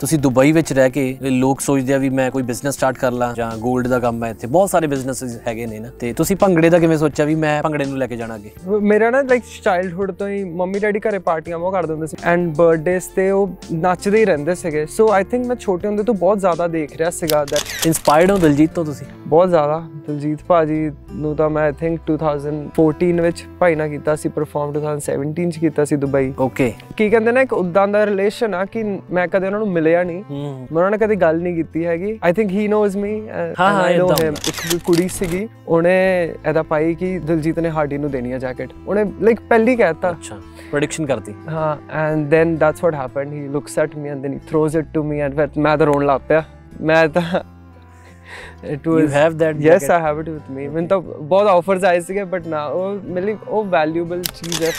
ਤੁਸੀਂ ਦੁਬਈ ਵਿੱਚ ਰਹਿ ਕੇ ਲੋਕ ਸੋਚਦੇ ਆ ਵੀ ਮੈਂ ਕੋਈ ਬਿਜ਼ਨਸ ਸਟਾਰਟ ਕਰ ਲਾਂ ਜਾਂ 골ਡ ਦਾ ਕੰਮ ਹੈ ਇੱਥੇ ਬਹੁਤ ਸਾਰੇ ਬਿਜ਼ਨੈਸਸ ਹੈਗੇ ਨੇ ਨਾ ਤੇ ਤੁਸੀਂ ਭੰਗੜੇ ਦਾ ਕਿਵੇਂ ਸੋਚਿਆ ਵੀ ਮੈਂ ਭੰਗੜੇ ਨੂੰ ਲੈ ਕੇ ਜਾਣਾ ਅੱਗੇ ਮੇਰਾ ਨਾ ਲਾਈਕ ਚਾਈਲਡਹੂਡ ਤੋਂ ਹੀ ਮੰਮੀ ਡੈਡੀ ਘਰੇ ਪਾਰਟੀਆਂ ਬਹੁਤ ਕਰਦੇ ਹੁੰਦੇ ਸੀ ਐਂਡ ਬਰਥਡੇਸ ਤੇ ਉਹ ਨੱਚਦੇ ਹੀ ਰਹਿੰਦੇ ਸੀਗੇ ਸੋ ਆਈ ਥਿੰਕ ਮੈਂ ਛੋਟੇ ਹੁੰਦੇ ਤੋਂ ਬਹੁਤ ਜ਼ਿਆਦਾ ਦੇਖ ਰਿਹਾ ਸੀਗਾ ਦੈਟ ਇਨਸਪਾਇਰਡ ਹੋ ਦਿਲਜੀਤ ਤੋਂ ਤੁਸੀਂ ਬਹੁਤ ਜ਼ਿਆਦਾ ਦਲਜੀਤ ਭਾਜੀ ਨੂੰ ਤਾਂ ਮੈਂ ਆਈ ਥਿੰਕ 2014 ਵਿੱਚ ਭਾਈ ਨਾਲ ਕੀਤਾ ਸੀ ਪਰਫਾਰਮ 2017 ਚ ਕੀਤਾ ਸੀ ਦੁਬਈ ਓਕੇ ਕੀ ਕਹਿੰਦੇ ਨੇ ਇੱਕ ਉਦਾਂ ਦਾ ਰਿਲੇਸ਼ਨ ਆ ਕਿ ਮੈਂ ਕਦੇ ਉਹਨਾਂ ਨੂੰ ਮਿਲਿਆ ਨਹੀਂ ਮੈਂ ਉਹਨਾਂ ਨਾਲ ਕਦੇ ਗੱਲ ਨਹੀਂ ਕੀਤੀ ਹੈਗੀ I think he knows me ਹਾਂ ਹਾਂ ਇੱਕ ਕੁੜੀ ਸੀਗੀ ਉਹਨੇ ਇਹਦਾ ਪਾਈ ਕਿ ਦਲਜੀਤ ਨੇ ਹਾਰਡੀ ਨੂੰ ਦੇਣੀ ਆ ਜੈਕਟ ਉਹਨੇ ਲਾਈਕ ਪਹਿਲੀ ਕਹਿਤਾ ਅੱਛਾ ਪ੍ਰੈਡਿਕਸ਼ਨ ਕਰਤੀ ਹਾਂ and then that's what happened he looks at me and then he throws it to me and ਮੈਂ ਤਾਂ ਰੋਣ ਲੱਗ ਪਿਆ ਮੈਂ ਤਾਂ it was you have that yes I have it with me ਮੈਨੂੰ ਤਾਂ ਬਹੁਤ ਆਫਰਸ ਆਏ ਸੀਗੇ ਬਟ ਨਾ ਉਹ ਮੇਰੇ ਉਹ ਵੈਲਿਊਬਲ ਚੀਜ਼ ਹੈ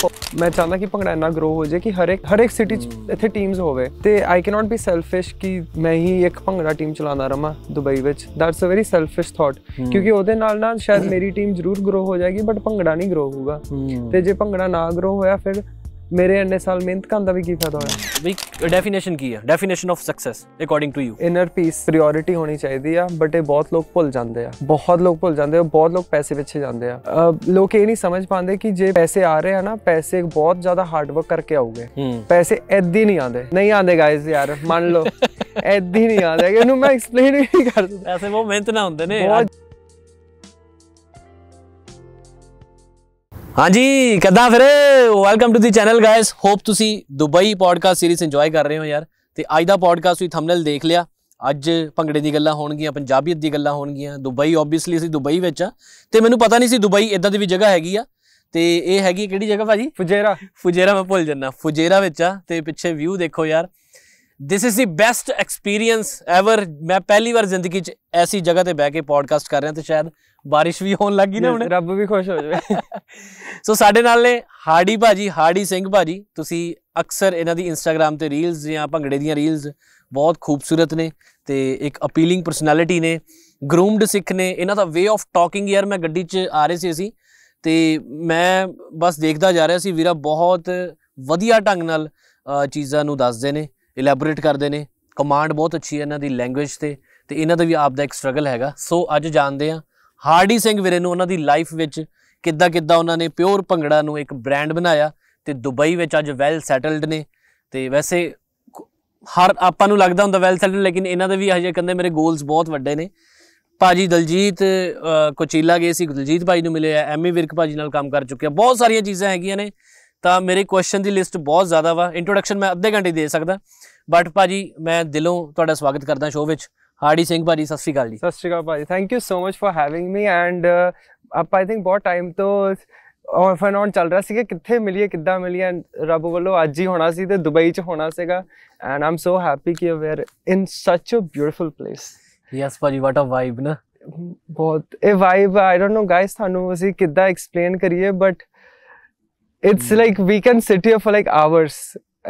ਮੈਂ ਚਾਹੁੰਦਾ ਕਿ ਭੰਗੜਾ ਇੰਨਾ ਗਰੋ ਹੋ ਜਾਏ ਕਿ ਹਰ ਇੱਕ ਹਰ ਇੱਕ ਸਿਟੀ ਚ ਇੱਥੇ ਟੀਮਸ ਹੋਵੇ ਤੇ ਆਈ ਕੈਨਟ ਬੀ ਸੈਲਫਿਸ਼ ਕਿ ਮੈਂ ਹੀ ਇੱਕ ਭੰਗੜਾ ਟੀਮ ਚਲਾਉਂਦਾ ਰਵਾਂ ਦੁਬਈ ਵਿੱਚ that's a very selfish thought ਕਿਉਂਕਿ ਉਹਦੇ ਨਾਲ ਨਾਲ ਸ਼ਾਇਦ ਮੇਰੀ ਟੀਮ ਜ਼ਰੂਰ ਗਰੋ ਹੋ ਜਾਏਗੀ ਬਟ ਭੰਗੜਾ ਨਹੀਂ ਗਰੋ ਹੋਊਗਾ hmm. ਤੇ ਜੇ ਭੰਗੜਾ ਨਾ ਗਰੋ ਹੋਇਆ ਫਿਰ ਮੇਰੇ ਅੰਨੇ ਸਾਲ ਮਿਹਨਤ ਕਰਨ ਦਾ ਵੀ ਕੀ ਫਾਇਦਾ ਹੋਇਆ ਵੀ ਡੈਫੀਨੇਸ਼ਨ ਕੀ ਹੈ definition of success according to you inner peace priority ਹੋਣੀ ਚਾਹੀਦੀ ਆ ਬਟ ਇਹ ਬਹੁਤ ਲੋਕ ਭੁੱਲ ਜਾਂਦੇ ਆ ਬਹੁਤ ਲੋਕ ਭੁੱਲ ਜਾਂਦੇ ਆ ਬਹੁਤ ਲੋਕ ਪੈਸੇ ਪਿੱਛੇ ਜਾਂਦੇ ਆ ਲੋਕ ਇਹ ਨਹੀਂ ਸਮਝ ਪਾਉਂਦੇ ਕਿ ਜੇ ਪੈਸੇ ਆ ਰਹੇ ਆ ਨਾ ਪੈਸੇ ਬਹੁਤ ਜ਼ਿਆਦਾ ਹਾਰਡ ਵਰਕ ਕਰਕੇ ਆਉਗੇ ਪੈਸੇ ਐਦੀ ਨਹੀਂ ਆਉਂਦੇ ਨਹੀਂ ਆਉਂਦੇ ਗਾਇਜ਼ ਯਾਰ ਮੰਨ ਲਓ ਐਦੀ ਨਹੀਂ ਆਉਂਦੇ ਇਹਨੂੰ ਮੈਂ ਐਕਸਪਲੇਨ ਹੀ ਨਹੀਂ ਕਰ ਸਕਦਾ ਐਸੇ ਉਹ ਮਿਹਨਤ ਨਾ ਹੁੰਦੇ ਨੇ ਹਾਂਜੀ ਕਿੱਦਾਂ ਫਿਰ welcome to the channel guys hope ਤੁਸੀਂ ਦੁਬਈ ਪੋਡਕਾਸਟ ਸੀਰੀਜ਼ ਇੰਜੋਏ ਕਰ ਰਹੇ ਹੋ ਯਾਰ ਤੇ ਅੱਜ ਦਾ ਪੋਡਕਾਸਟ ਤੁਸੀਂ ਥੰਬਨੇਲ ਦੇਖ ਲਿਆ ਅੱਜ ਭੰਗੜੇ ਦੀ ਗੱਲਾਂ ਹੋਣਗੀਆਂ ਪੰਜਾਬੀਅਤ ਦੀ ਗੱਲਾਂ ਹੋਣਗੀਆਂ ਦੁਬਈ ਆਬਵੀਅਸਲੀ ਅਸੀਂ ਦੁਬਈ ਵਿੱਚ ਆ ਤੇ ਮੈਨੂੰ ਪਤਾ ਨਹੀਂ ਸੀ ਦੁਬਈ ਇਦਾਂ ਦੀ ਵੀ ਜਗ੍ਹਾ ਹੈਗੀ ਆ ਤੇ ਇਹ ਹੈਗੀ ਕਿਹੜੀ ਜਗ੍ਹਾ ਭਾਜੀ ਫੁਜੇਰਾ ਫੁਜੇਰਾ ਮੈਂ ਭੁੱਲ ਜੰਨਾ ਫੁਜੇਰਾ ਵਿੱਚ ਆ ਤੇ ਪਿੱਛੇ ਵਿਊ ਦੇਖੋ ਯਾਰ this is the best experience ever ਮੈਂ ਪਹਿਲੀ ਵਾਰ ਜ਼ਿੰਦਗੀ 'ਚ ਐਸੀ ਜਗ੍ਹਾ ਤੇ ਬਹਿ ਕੇ ਪੋਡਕਾਸਟ ਕਰ ਰਿਹਾ ਤੇ ਸ਼ਾਇਦ ਬਾਰਿਸ਼ ਵੀ ਹੋਣ ਲੱਗੀ ਨਾ ਹੁਣ ਰੱਬ ਵੀ ਖੁਸ਼ ਹੋ ਜਾਵੇ ਸੋ ਸਾਡੇ ਨਾਲ ਨੇ ਹਾੜੀ ਭਾਜੀ ਹਾੜੀ ਸਿੰਘ ਭਾਜੀ ਤੁਸੀਂ ਅਕਸਰ ਇਹਨਾਂ ਦੀ ਇੰਸਟਾਗ੍ਰam ਤੇ ਰੀਲਸ ਜਾਂ ਭੰਗੜੇ ਦੀਆਂ ਰੀਲਸ ਬਹੁਤ ਖੂਬਸੂਰਤ ਨੇ ਤੇ ਇੱਕ ਅਪੀਲਿੰਗ ਪਰਸਨੈਲਿਟੀ ਨੇ ਗਰੂਮਡ ਸਿੱਖ ਨੇ ਇਹਨਾਂ ਦਾ ਵੇ ਆਫ ਟਾਕਿੰਗ ਯਾਰ ਮੈਂ ਗੱਡੀ 'ਚ ਆ ਰਹੇ ਸੀ ਅਸੀਂ ਤੇ ਮੈਂ ਬਸ ਦੇਖਦਾ ਜਾ ਰਿਹਾ ਸੀ ਵੀਰਾ ਬਹੁਤ ਵਧੀਆ ਢੰਗ ਨਾਲ ਚੀਜ਼ਾਂ ਨੂੰ ਦੱਸਦੇ ਨੇ ਇਲੈਬੋਰੇਟ ਕਰਦੇ ਨੇ ਕਮਾਂਡ ਬਹੁਤ ਅੱਛੀ ਹੈ ਇਹਨਾਂ ਦੀ ਲੈਂਗੁਏਜ ਤੇ ਤੇ ਇਹਨਾਂ ਦਾ ਵੀ ਆਪ ਦਾ ਇੱਕ ਸਟਰਗਲ ਹੈਗਾ ਸੋ ਅੱਜ ਜਾਣਦੇ ਆ ਹਾਰਡੀ ਸਿੰਘ ਵੀਰੇ ਨੂੰ ਉਹਨਾਂ ਦੀ ਲਾਈਫ ਵਿੱਚ ਕਿੱਦਾਂ ਕਿੱਦਾਂ ਉਹਨਾਂ ਨੇ ਪਿਓਰ ਭੰਗੜਾ ਨੂੰ ਇੱਕ ਬ੍ਰਾਂਡ ਬਣਾਇਆ ਤੇ ਦੁਬਈ ਵਿੱਚ ਅੱਜ ਵੈਲ ਸੈਟਲਡ ਨੇ ਤੇ ਵੈਸੇ ਹਰ ਆਪਾਂ ਨੂੰ ਲੱਗਦਾ ਹੁੰਦਾ ਵੈਲ ਸੈਟਲਡ ਲੇਕਿਨ ਇਹਨਾਂ ਦੇ ਵੀ ਹਜੇ ਕੰਦੇ ਮੇਰੇ ਗੋਲਸ ਬਹੁਤ ਵੱਡੇ ਨੇ ਭਾਜੀ ਦਲਜੀਤ ਕੋਚੀਲਾ ਗਏ ਸੀ ਦਲਜੀਤ ਭਾਈ ਨੂੰ ਮਿਲੇ ਆ ਐਮੀ ਵਿਰਕ ਭਾਜੀ ਨਾਲ ਕੰਮ ਕਰ ਚੁੱਕੇ ਆ ਬਹੁਤ ਸਾਰੀਆਂ ਚੀਜ਼ਾਂ ਹੈਗੀਆਂ ਨੇ ਤਾਂ ਮੇਰੇ ਕੁਐਸਚਨ ਦੀ ਲਿਸਟ ਬਹੁਤ ਜ਼ਿਆਦਾ ਵਾ ਇੰਟਰੋਡਕਸ਼ਨ ਮੈਂ ਅੱਧੇ ਘੰਟੇ ਦੇ ਸਕਦਾ ਬਟ ਭਾਜੀ ਮੈਂ ਦਿਲੋਂ ਤੁਹਾਡਾ ਸਵਾਗਤ ਕਰਦਾ ਸ਼ੋਅ ਵਿੱਚ ਹਾਰਡੀ ਸਿੰਘ ਭਾਜੀ ਸਤਿ ਸ਼੍ਰੀ ਅਕਾਲ ਜੀ ਸਤਿ ਸ਼੍ਰੀ ਅਕਾਲ ਭਾਜੀ thank you so much for having me and ਆਪ ਆਈ ਥਿੰਕ ਬਹੁਤ ਟਾਈਮ ਤੋਂ ਆਫ ਐਂਡ ਔਨ ਚੱਲ ਰਿਹਾ ਸੀ ਕਿ ਕਿੱਥੇ ਮਿਲੀਏ ਕਿੱਦਾਂ ਮਿਲੀਏ ਰੱਬ ਵੱਲੋਂ ਅੱਜ ਹੀ ਹੋਣਾ ਸੀ ਤੇ ਦੁਬਈ ਚ ਹੋਣਾ ਸੀਗਾ ਐਂਡ ਆਮ ਸੋ ਹੈਪੀ ਕਿ ਵੀ ਆਰ ਇਨ ਸੱਚ ਅ ਬਿਊਟੀਫੁਲ ਪਲੇਸ ਯੈਸ ਭਾਜੀ ਵਾਟ ਅ ਵਾਈਬ ਨਾ ਬਹੁਤ ਇਹ vibe I don't know guys ਤੁਹਾਨੂੰ ਅਸੀਂ ਕਿੱਦਾਂ ਐਕਸਪਲੇਨ ਕਰੀਏ but it's like we can sit here for like hours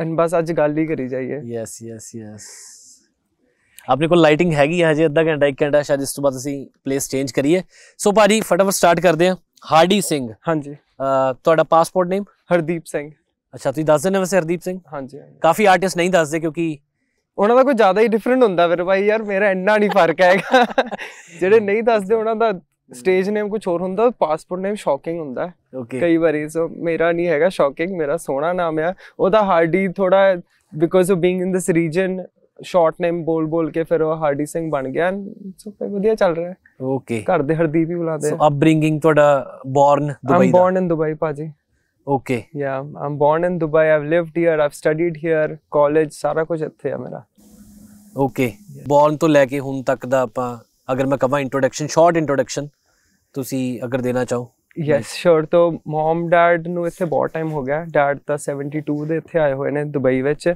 and ਬਸ ਅੱਜ ਗੱਲ ਹੀ ਕਰੀ ਜਾਈਏ ਯੈਸ ਯੈਸ ਯੈਸ ਆਪਣੇ ਕੋਲ ਲਾਈਟਿੰਗ ਹੈਗੀ ਹੈ ਹਜੇ ਅੱਧਾ ਘੰਟਾ ਇੱਕ ਘੰਟਾ ਸ਼ਾਇਦ ਇਸ ਤੋਂ ਬਾਅਦ ਅਸੀਂ ਪਲੇਸ ਚੇਂਜ ਕਰੀਏ ਸੋ ਭਾਜੀ ਫਟਾਫਟ ਸਟਾਰਟ ਕਰਦੇ ਹਾਂ ਹਾਰਡੀ ਸਿੰਘ ਹਾਂਜੀ ਤੁਹਾਡਾ ਪਾਸਪੋਰਟ ਨੇਮ ਹਰਦੀਪ ਸਿੰਘ ਅੱਛਾ ਤੁਸੀਂ ਦੱਸ ਦਿੰਦੇ ਵੈਸੇ ਹਰਦੀਪ ਸਿੰਘ ਹਾਂਜੀ ਕਾਫੀ ਆਰਟਿਸਟ ਨਹੀਂ ਦੱਸਦੇ ਕਿਉਂਕਿ ਉਹਨਾਂ ਦਾ ਕੋਈ ਜ਼ਿਆਦਾ ਹੀ ਡਿਫਰੈਂਟ ਹੁੰਦਾ ਫਿਰ ਭਾਈ ਯਾਰ ਮੇਰਾ ਇੰਨਾ ਨਹੀਂ ਫਰਕ ਹੈਗਾ ਜਿਹੜੇ ਨਹੀਂ ਦੱਸਦੇ ਉਹਨਾਂ ਦਾ ਸਟੇਜ ਨੇਮ ਕੁਝ ਹੋਰ ਹੁੰਦਾ ਪਾਸਪੋਰਟ ਨੇਮ ਸ਼ੌਕਿੰਗ ਹੁੰਦਾ ਕਈ ਵਾਰੀ ਸੋ ਮੇਰਾ ਨਹੀਂ ਹੈਗਾ ਸ਼ੌਕਿੰਗ ਮੇਰਾ ਸੋਹਣਾ ਨਾਮ ਆ ਉਹਦਾ ਹਾਰਡੀ ਥੋੜਾ because of being in this region short name ਬੋਲ ਬੋਲ ਕੇ ਫਿਰ ਉਹ ਹਾਰਡੀ ਸਿੰਘ ਬਣ ਗਿਆ ਸੋ ਫਿਰ ਵਧੀਆ ਚੱਲ ਰਿਹਾ ਓਕੇ ਘਰ ਦੇ ਹਰਦੀਪ ਹੀ ਬੁਲਾਦੇ ਸੋ ਅਪਬ੍ਰਿੰਗਿੰਗ ਤੁਹਾਡਾ born Dubai I'm born in Dubai ਪਾਜੀ okay yeah I'm born in Dubai I've lived here I've studied here college ਸਾਰਾ ਕੁਝ ਇੱਥੇ ਆ ਮੇਰਾ ਓਕੇ ਬੌਰਨ ਤੋਂ ਲੈ ਕੇ ਹੁਣ ਤੱਕ ਦਾ ਆਪਾਂ ਅਗਰ ਮੈਂ ਕਵਾਂ ਇੰਟਰੋਡਕਸ਼ਨ ਸ਼ਾਰਟ ਇੰਟਰੋਡਕਸ਼ਨ ਤੁਸੀਂ ਅਗਰ ਦੇਣਾ ਚਾਹੋ ਯੈਸ ਸ਼ੋਰ ਤੋਂ ਮਮ ਡੈਡ ਨੂੰ ਇੱਥੇ ਬਹੁਤ ਟਾਈਮ ਹੋ ਗਿਆ ਡੈਡ ਤਾਂ 72 ਦੇ ਇੱਥੇ ਆਏ ਹੋਏ ਨੇ ਦੁਬਈ ਵਿੱਚ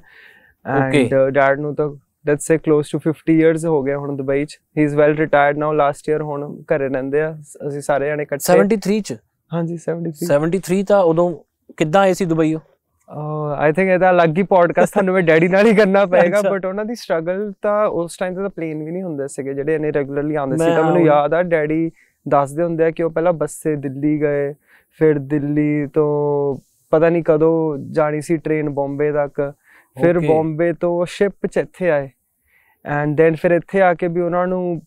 ਐਂਡ ਡੈਡ uh, ਨੂੰ ਤਾਂ let's say close to 50 years ਹੋ ਗਿਆ ਹੁਣ ਦੁਬਈ ਚ ਹੀ is well retired now last year ਹੁਣ ਘਰੇ ਰਹਿੰਦੇ ਆ ਅਸੀਂ ਸਾਰੇ ਜਣੇ ਇਕੱਠੇ 73 ਚ ਹਾਂਜੀ 73 73 ਤਾਂ ਉਦੋਂ ਕਿੱਦਾਂ ਆਏ ਸੀ ਦੁਬਈ ਉਹ ਆਈ ਥਿੰਕ ਤਾਂ ਅਲੱਗ ਹੀ ਪੋਡਕਾਸਟ ਤੁਹਾਨੂੰ ਮੈਂ ਡੈਡੀ ਨਾਲ ਹੀ ਕਰਨਾ ਪਏਗਾ ਬਟ ਉਹਨਾਂ ਦੀ ਸਟਰਗਲ ਤਾਂ ਉਸ ਟਾਈਮ ਤੇ ਤਾਂ ਪਲੇਨ ਵੀ ਨਹੀਂ ਹੁੰਦੇ ਸੀਗੇ ਜਿਹੜੇ ਇਹਨੇ ਰੈਗੂਲਰਲੀ ਆਉਂਦੇ ਸੀ ਤਾਂ ਮੈਨੂੰ ਯਾਦ ਆ ਡੈਡੀ ਦੱਸਦੇ ਹੁੰਦੇ ਆ ਕਿ ਉਹ ਪਹਿਲਾਂ ਬੱਸੇ ਦਿੱਲੀ ਗਏ ਫਿਰ ਦਿੱਲੀ ਤੋਂ ਪਤਾ ਨਹੀਂ ਕਦੋਂ ਜਾਣੀ ਸੀ ਟ੍ਰੇਨ ਬੰਬੇ ਤੱਕ ਫਿਰ ਬੰਬੇ ਤੋਂ ਸ਼ਿਪ ਚ ਇੱਥੇ ਆਏ ਐਂਡ ਦੈਨ ਫਿਰ ਇੱਥੇ ਆ ਕੇ ਵੀ ਉਹਨਾਂ ਨੂੰ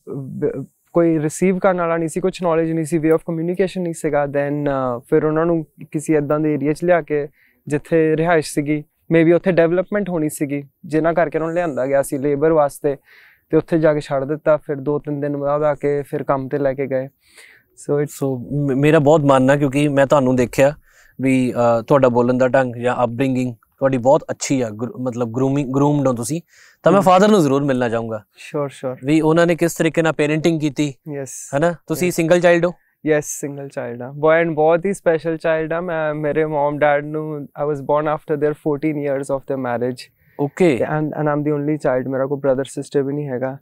ਕੋਈ ਰਿਸੀਵ ਕਰਨ ਵਾਲਾ ਨਹੀਂ ਸੀ ਕੁਝ ਨੌਲੇਜ ਨਹੀਂ ਸੀ ਵੇ ਆਫ ਕਮਿਊਨੀਕੇਸ਼ਨ ਨਹੀਂ ਸੀਗਾ ਦੈਨ ਫਿਰ ਉਹਨਾਂ ਨੂੰ ਕਿਸੇ ਇਦਾਂ ਦੇ ਏਰੀਆ 'ਚ ਲਿਆ ਕੇ ਜਿੱਥੇ ਰਿਹਾਇਸ਼ ਸੀਗੀ ਮੇਬੀ ਉੱਥੇ ਡਿਵੈਲਪਮੈਂਟ ਹੋਣੀ ਸੀਗੀ ਜਿਨ੍ਹਾਂ ਕਰਕੇ ਉਹਨਾਂ ਨੂੰ ਲਿਆਂਦਾ ਗਿਆ ਸੀ ਲੇਬਰ ਵਾਸਤੇ ਤੇ ਉੱਥੇ ਜਾ ਕੇ ਛੱਡ ਦਿੱਤਾ ਫਿਰ 2-3 ਦਿਨ ਬਾਅਦ ਆ ਕੇ ਫਿਰ ਕੰਮ ਤੇ ਲੈ ਕੇ ਗਏ ਸੋ ਇਟਸ ਸੋ ਮੇਰਾ ਬਹੁਤ ਮਾਨਣਾ ਕਿਉਂਕਿ ਮੈਂ ਤੁਹਾਨੂੰ ਦੇਖਿਆ ਵੀ ਤੁਹਾਡਾ ਬੋਲਣ ਦਾ ਢੰਗ ਜਾਂ ਅਪਬ੍ਰਿੰਗਿੰਗ ਤੁਹਾਡੀ ਬਹੁਤ ਅੱਛੀ ਆ ਮਤਲਬ ਗਰੂਮਿੰਗ ਗਰੂਮਡ ਹੋ ਤੁਸੀਂ ਤਾਂ ਮੈਂ ਫਾਦਰ ਨੂੰ ਜ਼ਰੂਰ ਮਿਲਣਾ ਚਾਹੂੰਗਾ ਸ਼ੋਰ ਸ਼ੋਰ ਵੀ ਉਹਨਾਂ ਨੇ ਕਿਸ ਤਰੀਕੇ ਨਾਲ ਪੇਰੈਂਟਿੰਗ ਕੀਤੀ ਯੈਸ ਹੈਨਾ ਤੁਸੀਂ ਸਿੰਗਲ ਚਾਈਲਡ ਹੋ ਯੈਸ ਸਿੰਗਲ ਚਾਈਲਡ ਆ ਬੋਏ ਐਂਡ ਬਹੁਤ ਹੀ ਸਪੈਸ਼ਲ ਚਾਈਲਡ ਆ ਮੈਂ ਮੇਰੇ ਮਮ ਡੈਡ ਨੂੰ I was born after their 14 years of their marriage okay and and I'm the only child ਮੇਰਾ ਕੋ ਬ੍ਰਦਰ ਸਿਸਟਰ ਵੀ ਨਹੀਂ ਹੈਗਾ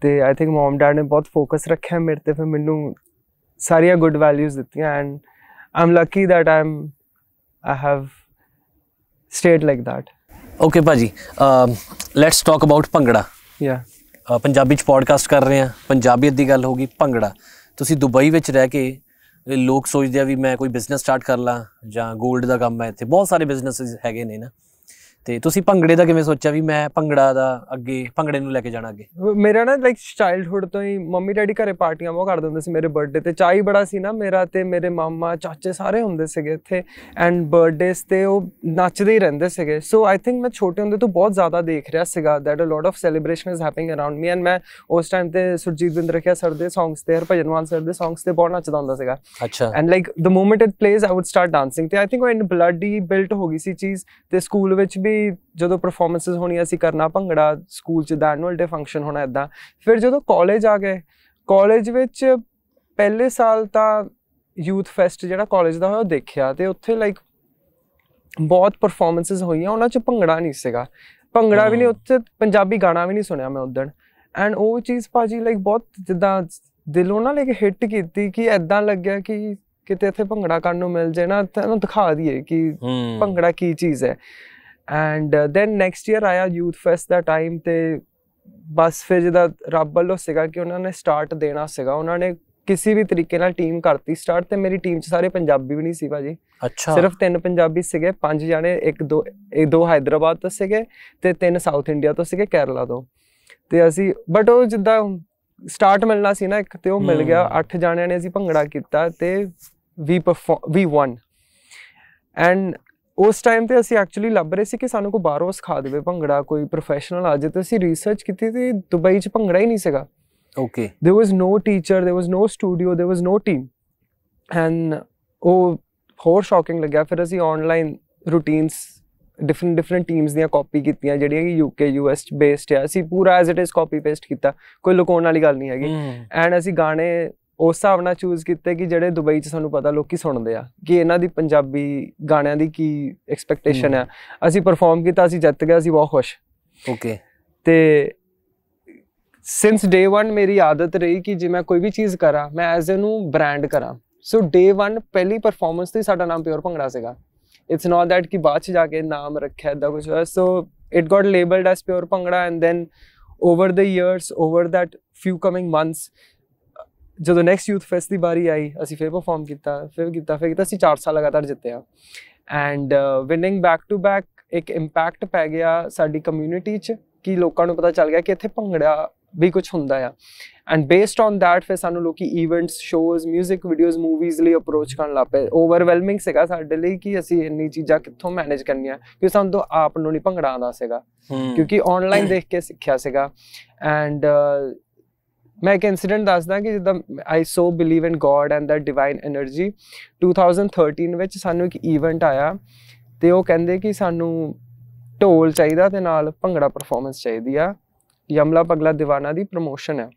ਤੇ ਆਈ ਥਿੰਕ ਮਮ ਡੈਡ ਨੇ ਬਹੁਤ ਫੋਕਸ ਰੱਖਿਆ ਮੇਰੇ ਤੇ ਫਿਰ ਮੈਨੂੰ ਸਾਰੀਆਂ ਗੁੱਡ ਵੈਲਿਊਜ਼ ਦਿੱਤੀਆਂ and I'm lucky that I'm I have state like that okay ਭਾਜੀ ਲੈਟਸ ਟਾਕ ਅਬਾਊਟ ਭੰਗੜਾ ਯਾ ਪੰਜਾਬੀ ਚ ਪੋਡਕਾਸਟ ਕਰ ਰਹੇ ਆ ਪੰਜਾਬੀਅਤ ਦੀ ਗੱਲ ਹੋ ਗਈ ਭੰਗੜਾ ਤੁਸੀਂ ਦੁਬਈ ਵਿੱਚ ਰਹਿ ਕੇ ਲੋਕ ਸੋਚਦੇ ਆ ਵੀ ਮੈਂ ਕੋਈ ਬਿਜ਼ਨਸ ਸਟਾਰਟ ਕਰ ਲਾਂ ਜਾਂ 골ਡ ਦਾ ਕੰਮ ਹੈ ਇੱਥੇ ਬਹੁਤ ਸਾਰੇ ਬਿਜ਼ਨਸਸ ਹੈਗੇ ਨੇ ਨਾ ਤੇ ਤੁਸੀਂ ਭੰਗੜੇ ਦਾ ਕਿਵੇਂ ਸੋਚਿਆ ਵੀ ਮੈਂ ਭੰਗੜਾ ਦਾ ਅੱਗੇ ਭੰਗੜੇ ਨੂੰ ਲੈ ਕੇ ਜਾਣਾ ਅੱਗੇ ਮੇਰਾ ਨਾ ਲਾਈਕ ਚਾਈਲਡਹੂਡ ਤੋਂ ਹੀ ਮੰਮੀ ਡੈਡੀ ਘਰੇ ਪਾਰਟੀਆਂ ਬਹੁਤ ਕਰਦੇ ਹੁੰਦੇ ਸੀ ਮੇਰੇ ਬਰਥਡੇ ਤੇ ਚਾਈ ਬੜਾ ਸੀ ਨਾ ਮੇਰਾ ਤੇ ਮੇਰੇ ਮਾਮਾ ਚਾਚੇ ਸਾਰੇ ਹੁੰਦੇ ਸੀਗੇ ਇੱਥੇ ਐਂਡ ਬਰਥਡੇਸ ਤੇ ਉਹ ਨੱਚਦੇ ਹੀ ਰਹਿੰਦੇ ਸੀਗੇ ਸੋ ਆਈ ਥਿੰਕ ਮੈਂ ਛੋਟੇ ਹੁੰਦੇ ਤੋਂ ਬਹੁਤ ਜ਼ਿਆਦਾ ਦੇਖ ਰਿਹਾ ਸੀਗਾ that a lot of celebration is happening around me and ਮੈਂ ਉਸ ਟਾਈਮ ਤੇ ਸੁਰਜੀਤ ਬਿੰਦਰਖਿਆ ਸਰ ਦੇ ਸੌਂਗਸ ਤੇ ਹਰਭਜਨਵਾਲ ਸਰ ਦੇ ਸੌਂਗਸ ਤੇ ਬਹੁਤ ਨੱਚਦਾ ਹੁੰਦਾ ਸੀਗਾ ਅੱਛਾ and like the moment it plays I would start dancing ਤੇ ਆਈ ਥਿੰਕ ਉਹ ਇਨ ਬਿਲਟ ਹੋ ਗਈ ਸੀ ਚੀਜ਼ ਤੇ ਸਕੂਲ ਵਿੱਚ ਵੀ ਵੀ ਜਦੋਂ ਪਰਫਾਰਮੈਂਸਸ ਹੋਣੀਆਂ ਸੀ ਕਰਨਾ ਭੰਗੜਾ ਸਕੂਲ ਚ ਦਾ ਐਨੂਅਲ ਡੇ ਫੰਕਸ਼ਨ ਹੋਣਾ ਇਦਾਂ ਫਿਰ ਜਦੋਂ ਕਾਲਜ ਆ ਗਏ ਕਾਲਜ ਵਿੱਚ ਪਹਿਲੇ ਸਾਲ ਤਾਂ ਯੂਥ ਫੈਸਟ ਜਿਹੜਾ ਕਾਲਜ ਦਾ ਹੋਇਆ ਉਹ ਦੇਖਿਆ ਤੇ ਉੱਥੇ ਲਾਈਕ ਬਹੁਤ ਪਰਫਾਰਮੈਂਸਸ ਹੋਈਆਂ ਉਹਨਾਂ ਚ ਭੰਗੜਾ ਨਹੀਂ ਸੀਗਾ ਭੰਗੜਾ ਵੀ ਨਹੀਂ ਉੱਥੇ ਪੰਜਾਬੀ ਗਾਣਾ ਵੀ ਨਹੀਂ ਸੁਣਿਆ ਮੈਂ ਉਦੋਂ ਐਂਡ ਉਹ ਚੀਜ਼ ਭਾਜੀ ਲਾਈਕ ਬਹੁਤ ਜਿੱਦਾਂ ਦਿਲੋਂ ਨਾਲ ਇੱਕ ਹਿੱਟ ਕੀਤੀ ਕਿ ਐਦਾਂ ਲੱਗਿਆ ਕਿ ਕਿਤੇ ਇੱਥੇ ਭੰਗੜਾ ਕਰਨ ਨੂੰ ਮਿਲ ਜੇ ਨਾ ਤਾਂ ਦਿਖਾ ਦਈਏ ਕਿ ਭੰਗੜਾ ਕੀ ਚੀਜ਼ ਹੈ ਐਂਡ ਦੈਨ ਨੈਕਸਟ ਈਅਰ ਆਇਆ ਯੂਥ ਫੈਸਟ ਦਾ ਟਾਈਮ ਤੇ ਬਸ ਫਿਰ ਜਿਹਦਾ ਰੱਬ ਵੱਲੋਂ ਸੀਗਾ ਕਿ ਉਹਨਾਂ ਨੇ ਸਟਾਰਟ ਦੇਣਾ ਸੀਗਾ ਉਹਨਾਂ ਨੇ ਕਿਸੇ ਵੀ ਤਰੀਕੇ ਨਾਲ ਟੀਮ ਕਰਤੀ ਸਟਾਰਟ ਤੇ ਮੇਰੀ ਟੀਮ 'ਚ ਸਾਰੇ ਪੰਜਾਬੀ ਵੀ ਨਹੀਂ ਸੀ ਭਾਜੀ ਅੱਛਾ ਸਿਰਫ ਤਿੰਨ ਪੰਜਾਬੀ ਸੀਗੇ ਪੰਜ ਜਾਣੇ ਇੱਕ ਦੋ ਇਹ ਦੋ ਹਾਈਦਰਾਬਾਦ ਤੋਂ ਸੀਗੇ ਤੇ ਤਿੰਨ ਸਾਊਥ ਇੰਡੀਆ ਤੋਂ ਸੀਗੇ ਕੇਰਲਾ ਤੋਂ ਤੇ ਅਸੀਂ ਬਟ ਉਹ ਜਿੱਦਾਂ ਸਟਾਰਟ ਮਿਲਣਾ ਸੀ ਨਾ ਇੱਕ ਤੇ ਉਹ ਮਿਲ ਗਿਆ ਅੱਠ ਜਾਣਿਆਂ ਨੇ ਅਸੀਂ ਭੰਗੜਾ ਕੀਤਾ ਤੇ we perform we won and ਉਸ ਟਾਈਮ ਤੇ ਅਸੀਂ ਐਕਚੁਅਲੀ ਲੱਭ ਰਹੇ ਸੀ ਕਿ ਸਾਨੂੰ ਕੋ ਬਾਹਰੋਂ ਸਿਖਾ ਦੇਵੇ ਭੰਗੜਾ ਕੋਈ ਪ੍ਰੋਫੈਸ਼ਨਲ ਆ ਜਾਏ ਤੇ ਅਸੀਂ ਰਿਸਰਚ ਕੀਤੀ ਤੇ ਦੁਬਈ 'ਚ ਭੰਗੜਾ ਹੀ ਨਹੀਂ ਸੀਗਾ okay there was no teacher there was no studio there was no team and ਉਹ ਹੋਰ ਸ਼ੌਕਿੰਗ ਲੱਗਿਆ ਫਿਰ ਅਸੀਂ online routines different different teams ਦੀਆਂ ਕਾਪੀ ਕੀਤੀਆਂ ਜਿਹੜੀਆਂ ਕਿ ਯੂਕੇ ਯੂਐਸ ਬੇਸਡ ਆ ਅਸੀਂ ਪੂਰਾ as it is copy paste ਕੀਤਾ ਕੋਈ ਲੁਕਾਉਣ ਵਾਲੀ ਗੱਲ ਨਹੀਂ ਹੈਗੀ ਐਂਡ ਅਸੀਂ ਗਾਣੇ ਉਸ ਹਿਸਾਬ ਨਾਲ ਚੂਜ਼ ਕੀਤੇ ਕਿ ਜਿਹੜੇ ਦੁਬਈ 'ਚ ਸਾਨੂੰ ਪਤਾ ਲੋਕੀ ਸੁਣਦੇ ਆ ਕਿ ਇਹਨਾਂ ਦੀ ਪੰਜਾਬੀ ਗਾਣਿਆਂ ਦੀ ਕੀ ਐਕਸਪੈਕਟੇਸ਼ਨ ਆ ਅਸੀਂ ਪਰਫਾਰਮ ਕੀਤਾ ਅਸੀਂ ਜਿੱਤ ਗਏ ਅਸੀਂ ਬਹੁਤ ਖੁਸ਼ ਓਕੇ ਤੇ ਸਿੰਸ ਡੇ 1 ਮੇਰੀ ਆਦਤ ਰਹੀ ਕਿ ਜੇ ਮੈਂ ਕੋਈ ਵੀ ਚੀਜ਼ ਕਰਾਂ ਮੈਂ ਐਜ਼ ਨੂੰ ਬ੍ਰਾਂਡ ਕਰਾਂ ਸੋ ਡੇ 1 ਪਹਿਲੀ ਪਰਫਾਰਮੈਂਸ ਤੇ ਸਾਡਾ ਨਾਮ ਪਿਓਰ ਭੰਗੜਾ ਸੀਗਾ ਇਟਸ ਨਾਟ ਦੈਟ ਕਿ ਬਾਅਦ ਚ ਜਾ ਕੇ ਨਾਮ ਰੱਖਿਆ ਇਦਾਂ ਕੁਝ so it got labelled as pure bhangra and then over the years over that few coming months ਜਦੋਂ ਨੈਕਸਟ ਯੂਥ ਫੈਸਟ ਦੀ ਵਾਰੀ ਆਈ ਅਸੀਂ ਫੇਰ ਪਰਫਾਰਮ ਕੀਤਾ ਫਿਰ ਕੀਤਾ ਫਿਰ ਕੀਤਾ ਅਸੀਂ 4 ਸਾਲ ਲਗਾਤਾਰ ਜਿੱਤੇ ਆ and winning back to back ਇੱਕ ਇੰਪੈਕਟ ਪੈ ਗਿਆ ਸਾਡੀ ਕਮਿਊਨਿਟੀ 'ਚ ਕਿ ਲੋਕਾਂ ਨੂੰ ਪਤਾ ਚੱਲ ਗਿਆ ਕਿ ਇੱਥੇ ਭੰਗੜਾ ਵੀ ਕੁਝ ਹੁੰਦਾ ਆ ਐਂਡ ਬੇਸਡ ਔਨ ਥੈਟ ਫਿਰ ਸਾਨੂੰ ਲੋਕੀ ਇਵੈਂਟਸ ਸ਼ੋਜ਼ 뮤직 ਵੀਡੀਓਜ਼ ਮੂਵੀਜ਼ ਲਈ ਅਪਰੋਚ ਕਰਨ ਲੱਪੇ ਓਵਰਵੈਲਮਿੰਗ ਸੀਗਾ ਸਾਡੇ ਲਈ ਕਿ ਅਸੀਂ ਇੰਨੀ ਚੀਜ਼ਾਂ ਕਿੱਥੋਂ ਮੈਨੇਜ ਕਰਨੀਆਂ ਕਿ ਸਾਨੂੰ ਤਾਂ ਆਪ ਨੂੰ ਨਹੀਂ ਭੰਗੜਾ ਆਉਂਦਾ ਸੀਗਾ ਕਿਉਂਕਿ ਆਨਲਾਈਨ ਦੇਖ ਕੇ ਸਿੱਖਿਆ ਸੀਗਾ ਐਂਡ ਮੈਂ ਇੱਕ ਇਨਸੀਡੈਂਟ ਦੱਸਦਾ ਕਿ ਜਦੋਂ I so believe in God and that divine energy 2013 ਵਿੱਚ ਸਾਨੂੰ ਇੱਕ ਇਵੈਂਟ ਆਇਆ ਤੇ ਉਹ ਕਹਿੰਦੇ ਕਿ ਸਾਨੂੰ ਢੋਲ ਚਾਹੀਦਾ ਤੇ ਨਾਲ ਭੰਗੜਾ ਪਰਫਾਰਮੈਂਸ ਚਾਹੀਦੀ ਆ ਯਮਲਾ ਪਗਲਾ دیਵਾਨਾ ਦੀ ਪ੍ਰੋਮੋਸ਼ਨ ਹੈ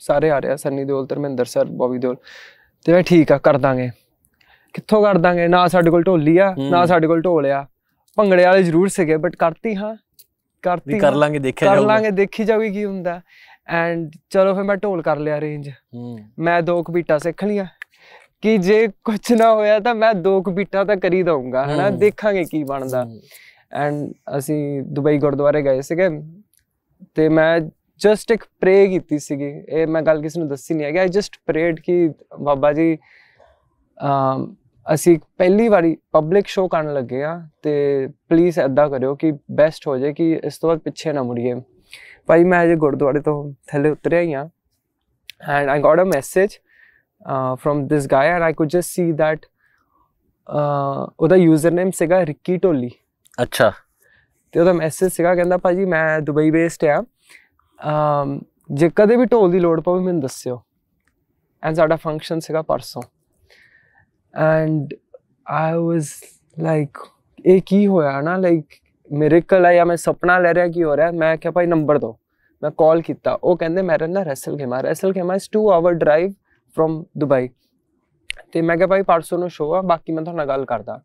ਸਾਰੇ ਆ ਰਿਹਾ ਸੰਨੀ ਦੇਵਲ ਧਰਮਿੰਦਰ ਸਰ ਬੋਬੀ ਦੇਵਲ ਤੇ ਮੈਂ ਠੀਕ ਆ ਕਰ ਦਾਂਗੇ ਕਿੱਥੋਂ ਕਰ ਦਾਂਗੇ ਨਾ ਸਾਡੇ ਕੋਲ ਢੋਲੀ ਆ ਨਾ ਸਾਡੇ ਕੋਲ ਢੋਲ ਆ ਭੰਗੜੇ ਵਾਲੇ ਜ਼ਰੂਰ ਸੀਗੇ ਬਟ ਕਰਤੀ ਹਾਂ ਕਰਤੀ ਕਰ ਲਾਂਗੇ ਦੇਖਿਆ ਜਾਊਗਾ ਕਰ ਲਾਂਗੇ ਦੇਖੀ ਜਾਊਗੀ ਕੀ ਹੁੰਦਾ ਐਂਡ ਚਲੋ ਫਿਰ ਮੈਂ ਢੋਲ ਕਰ ਲਿਆ ਰੇਂਜ ਮੈਂ ਦੋ ਕਬੀਟਾ ਸਿੱਖ ਲੀਆਂ ਕਿ ਜੇ ਕੁਝ ਨਾ ਹੋਇਆ ਤਾਂ ਮੈਂ ਦੋ ਕਬੀਟਾ ਤਾਂ ਕਰੀ ਦਊਂਗਾ ਹਨਾ ਦੇਖਾਂਗੇ ਕੀ ਬਣਦਾ ਐਂਡ ਅਸੀਂ ਦੁਬਈ ਗੁਰਦੁਆਰੇ ਗਏ ਸੀਗੇ ਤੇ ਮੈਂ ਜਸਟ ਇੱਕ ਪ੍ਰੇ ਕੀਤੀ ਸੀਗੀ ਇਹ ਮੈਂ ਗੱਲ ਕਿਸੇ ਨੂੰ ਦੱਸੀ ਨਹੀਂ ਹੈਗੀ ਆਈ ਜਸਟ ਪ੍ਰੇਡ ਕਿ ਬਾਬਾ ਜੀ ਅਸੀਂ ਪਹਿਲੀ ਵਾਰੀ ਪਬਲਿਕ ਸ਼ੋਅ ਕਰਨ ਲੱਗੇ ਆ ਤੇ ਪਲੀਜ਼ ਐਦਾਂ ਕਰਿਓ ਕਿ ਬੈਸਟ ਹੋ ਜਾਏ ਕਿ ਇਸ ਤੋਂ ਬਾਅਦ ਪਿੱਛੇ ਨਾ ਮੁੜੀਏ ਭਾਈ ਮੈਂ ਅਜੇ ਗੁਰਦੁਆਰੇ ਤੋਂ ਥੱਲੇ ਉਤਰਿਆ ਹੀ ਆ and I got a message from this guy and I could just see that ਉਹਦਾ ਯੂਜ਼ਰ ਨੇਮ ਸੀਗਾ ਰਿੱਕੀ ਟੋਲੀ ਅੱਛਾ ਤੇ ਉਹਦਾ ਮੈਸੇਜ ਸੀਗਾ ਕਹਿੰਦਾ ਭਾਜੀ ਮੈਂ ਦੁਬਈ ਬੇਸਡ ਆ ਅਮ um, ਜੇ ਕਦੇ ਵੀ ਢੋਲ ਦੀ ਲੋੜ ਪਵੇ ਮੈਨੂੰ ਦੱਸਿਓ ਐਂਡ ਸਾਡਾ ਫੰਕਸ਼ਨ ਸੀਗਾ ਪਰਸੋਂ ਐਂਡ ਆਈ ਵਾਸ ਲਾਈਕ ਇਹ ਕੀ ਹੋਇਆ ਨਾ ਲਾਈਕ ਮਿਰੇਕਲ ਹੈ ਜਾਂ ਮੈਂ ਸੁਪਨਾ ਲੈ ਰਿਹਾ ਕੀ ਹੋ ਰਿਹਾ ਮੈਂ ਕਿਹਾ ਭਾਈ ਨੰਬਰ ਦੋ ਮੈਂ ਕਾਲ ਕੀਤਾ ਉਹ ਕਹਿੰਦੇ ਮੈਂ ਨਾ ਰੈਸਲ ਖੇਮਾ ਰੈਸਲ ਖੇਮਾ ਇਸ 2 ਆਵਰ ਡਰਾਈਵ ਫਰਮ ਦੁਬਈ ਤੇ ਮੈਂ ਕਿਹਾ ਭਾਈ ਪਰਸੋਂ ਨੂੰ ਸ਼ੋਅ ਆ ਬਾਕੀ ਮੈਂ ਤੁਹਾਨੂੰ ਨਾਲ ਗੱਲ ਕਰਦਾ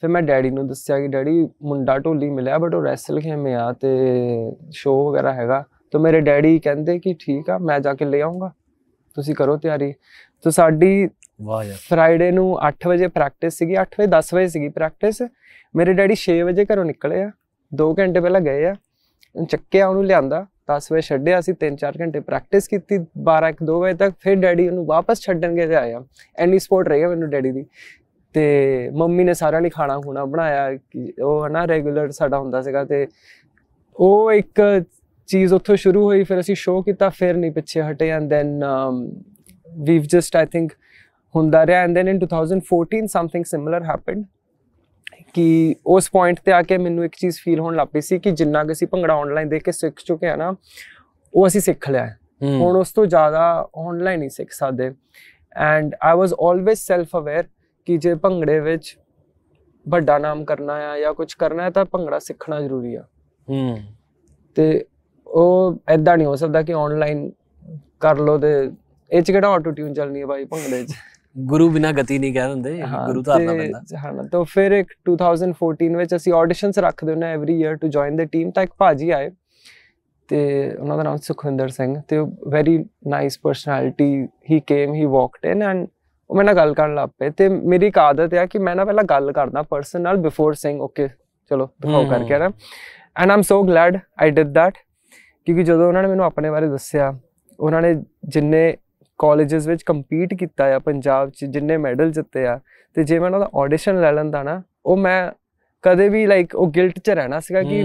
ਫਿਰ ਮੈਂ ਡੈਡੀ ਨੂੰ ਦੱਸਿਆ ਕਿ ਡੈਡੀ ਮੁੰਡਾ ਢੋਲੀ ਮਿਲਿਆ ਬਟ ਉਹ ਰੈਸਲ ਖੇਮੇ ਆ ਤੇ ਸ਼ੋਅ ਵਗੈਰਾ ਹੈਗਾ ਤਾਂ ਮੇਰੇ ਡੈਡੀ ਕਹਿੰਦੇ ਕਿ ਠੀਕ ਆ ਮੈਂ ਜਾ ਕੇ ਲੈ ਆਉਂਗਾ ਤੁਸੀਂ ਕਰੋ ਤਿਆਰੀ ਤਾਂ ਸਾਡੀ ਵਾਹ ਯਾਰ ਫਰਾਈਡੇ ਨੂੰ 8 ਵਜੇ ਪ੍ਰੈਕਟਿਸ ਸੀਗੀ 8 ਵਜੇ 10 ਵਜੇ ਸੀਗੀ ਪ੍ਰੈਕਟਿਸ ਮੇਰੇ ਡੈਡੀ 6 ਵਜੇ ਘਰੋਂ ਨਿਕਲੇ ਆ 2 ਘੰਟੇ ਪਹਿਲਾਂ ਗਏ ਆ ਚੱਕਿਆ ਉਹਨੂੰ ਲਿਆਂਦਾ 10 ਵਜੇ ਛੱਡਿਆ ਸੀ 3-4 ਘੰਟੇ ਪ੍ਰੈਕਟਿਸ ਕੀਤੀ 12 2 ਵਜੇ ਤੱਕ ਫਿਰ ਡੈਡੀ ਉਹਨੂੰ ਵਾਪਸ ਛੱਡਣ ਗਏ ਤੇ ਆਇਆ ਐਨੀ ਸਪੋਰਟ ਰਹੀ ਮੈਨੂੰ ਡੈਡੀ ਦੀ ਤੇ ਮੰਮੀ ਨੇ ਸਾਰਿਆਂ ਲਈ ਖਾਣਾ ਖੁਣਾ ਬਣਾਇਆ ਉਹ ਹਨਾ ਰੈਗੂਲਰ ਸਾਡਾ ਹੁੰਦਾ ਸੀਗਾ ਤੇ ਉਹ ਇੱਕ ਚੀਜ਼ ਉੱਥੋਂ ਸ਼ੁਰੂ ਹੋਈ ਫਿਰ ਅਸੀਂ ਸ਼ੋਅ ਕੀਤਾ ਫਿਰ ਨਹੀਂ ਪਿੱਛੇ ਹਟੇ and then we've just I think ਹੁੰਦਾ ਰਿਹਾ and then in 2014 something similar happened ਕਿ ਉਸ ਪੁਆਇੰਟ ਤੇ ਆ ਕੇ ਮੈਨੂੰ ਇੱਕ ਚੀਜ਼ ਫੀਲ ਹੋਣ ਲੱਗ ਪਈ ਸੀ ਕਿ ਜਿੰਨਾ ਕਿ ਅਸੀਂ ਭੰਗੜਾ ਆਨਲਾਈਨ ਦੇਖ ਕੇ ਸਿੱਖ ਚੁੱਕੇ ਆ ਨਾ ਉਹ ਅਸੀਂ ਸਿੱਖ ਲਿਆ ਹੁਣ ਉਸ ਤੋਂ ਜ਼ਿਆਦਾ ਆਨਲਾਈਨ ਹੀ ਸਿੱਖ ਸਕਦੇ and I was always self aware ਕਿ ਜੇ ਭੰਗੜੇ ਵਿੱਚ ਵੱਡਾ ਨਾਮ ਕਰਨਾ ਆ ਜਾਂ ਕੁਝ ਕਰਨਾ ਹੈ ਤਾਂ ਭੰਗੜਾ ਸਿੱਖਣਾ ਜ਼ਰੂਰੀ ਆ ਹੂੰ ਤੇ ਉਹ ਐਦਾਂ ਨਹੀਂ ਹੋ ਸਕਦਾ ਕਿ ਆਨਲਾਈਨ ਕਰ ਲੋ ਤੇ ਇਹ ਚ ਕਿਹੜਾ ਆਟੋ ਟਿਊਨ ਚੱਲਣੀ ਹੈ ਭਾਈ ਭੰਗੜੇ 'ਚ ਗੁਰੂ ਬਿਨਾ ਗਤੀ ਨਹੀਂ ਕਹਿ ਦਿੰਦੇ ਗੁਰੂ ਆਪਣਾ ਬੰਦਾ ਹਾਂ ਤਾਂ ਫਿਰ ਇੱਕ 2014 ਵਿੱਚ ਅਸੀਂ ਆਡੀਸ਼ਨਸ ਰੱਖਦੇ ਹੁੰਨੇ every year to join the team ਤਾਂ ਇੱਕ ਭਾਜੀ ਆਏ ਤੇ ਉਹਨਾਂ ਦਾ ਨਾਮ ਸੁਖਵਿੰਦਰ ਸਿੰਘ ਤੇ very nice personality he came he walked in and ਉਹ ਮੈਨਾਂ ਗੱਲ ਕਰਨ ਲੱਗ ਪਏ ਤੇ ਮੇਰੀ ਇੱਕ ਆਦਤ ਹੈ ਕਿ ਮੈਂ ਨਾ ਪਹਿਲਾਂ ਗੱਲ ਕਰਦਾ ਪਰਸਨ ਨਾਲ ਬਿਫੋਰ ਸੇਇੰਗ ਓਕੇ ਚਲੋ ਦਿਖਾਓ ਕਰਕੇ ਨਾ and I'm so glad I did that ਕਿਉਂਕਿ ਜਦੋਂ ਉਹਨਾਂ ਨੇ ਮੈਨੂੰ ਆਪਣੇ ਬਾਰੇ ਦੱਸਿਆ ਉਹਨਾਂ ਨੇ ਜਿੰਨੇ ਕਾਲਜਸ ਵਿੱਚ ਕੰਪੀਟ ਕੀਤਾ ਆ ਪੰਜਾਬ 'ਚ ਜਿੰਨੇ ਮੈਡਲ ਜਿੱਤੇ ਆ ਤੇ ਜੇ ਮੈਂ ਉਹਨਾਂ ਦਾ ਆਡੀਸ਼ਨ ਲੈ ਲੈਂਦਾ ਨਾ ਉਹ ਮੈਂ ਕਦੇ ਵੀ ਲਾਈਕ ਉਹ ਗਿਲਟ 'ਚ ਰਹਿਣਾ ਸੀਗਾ ਕਿ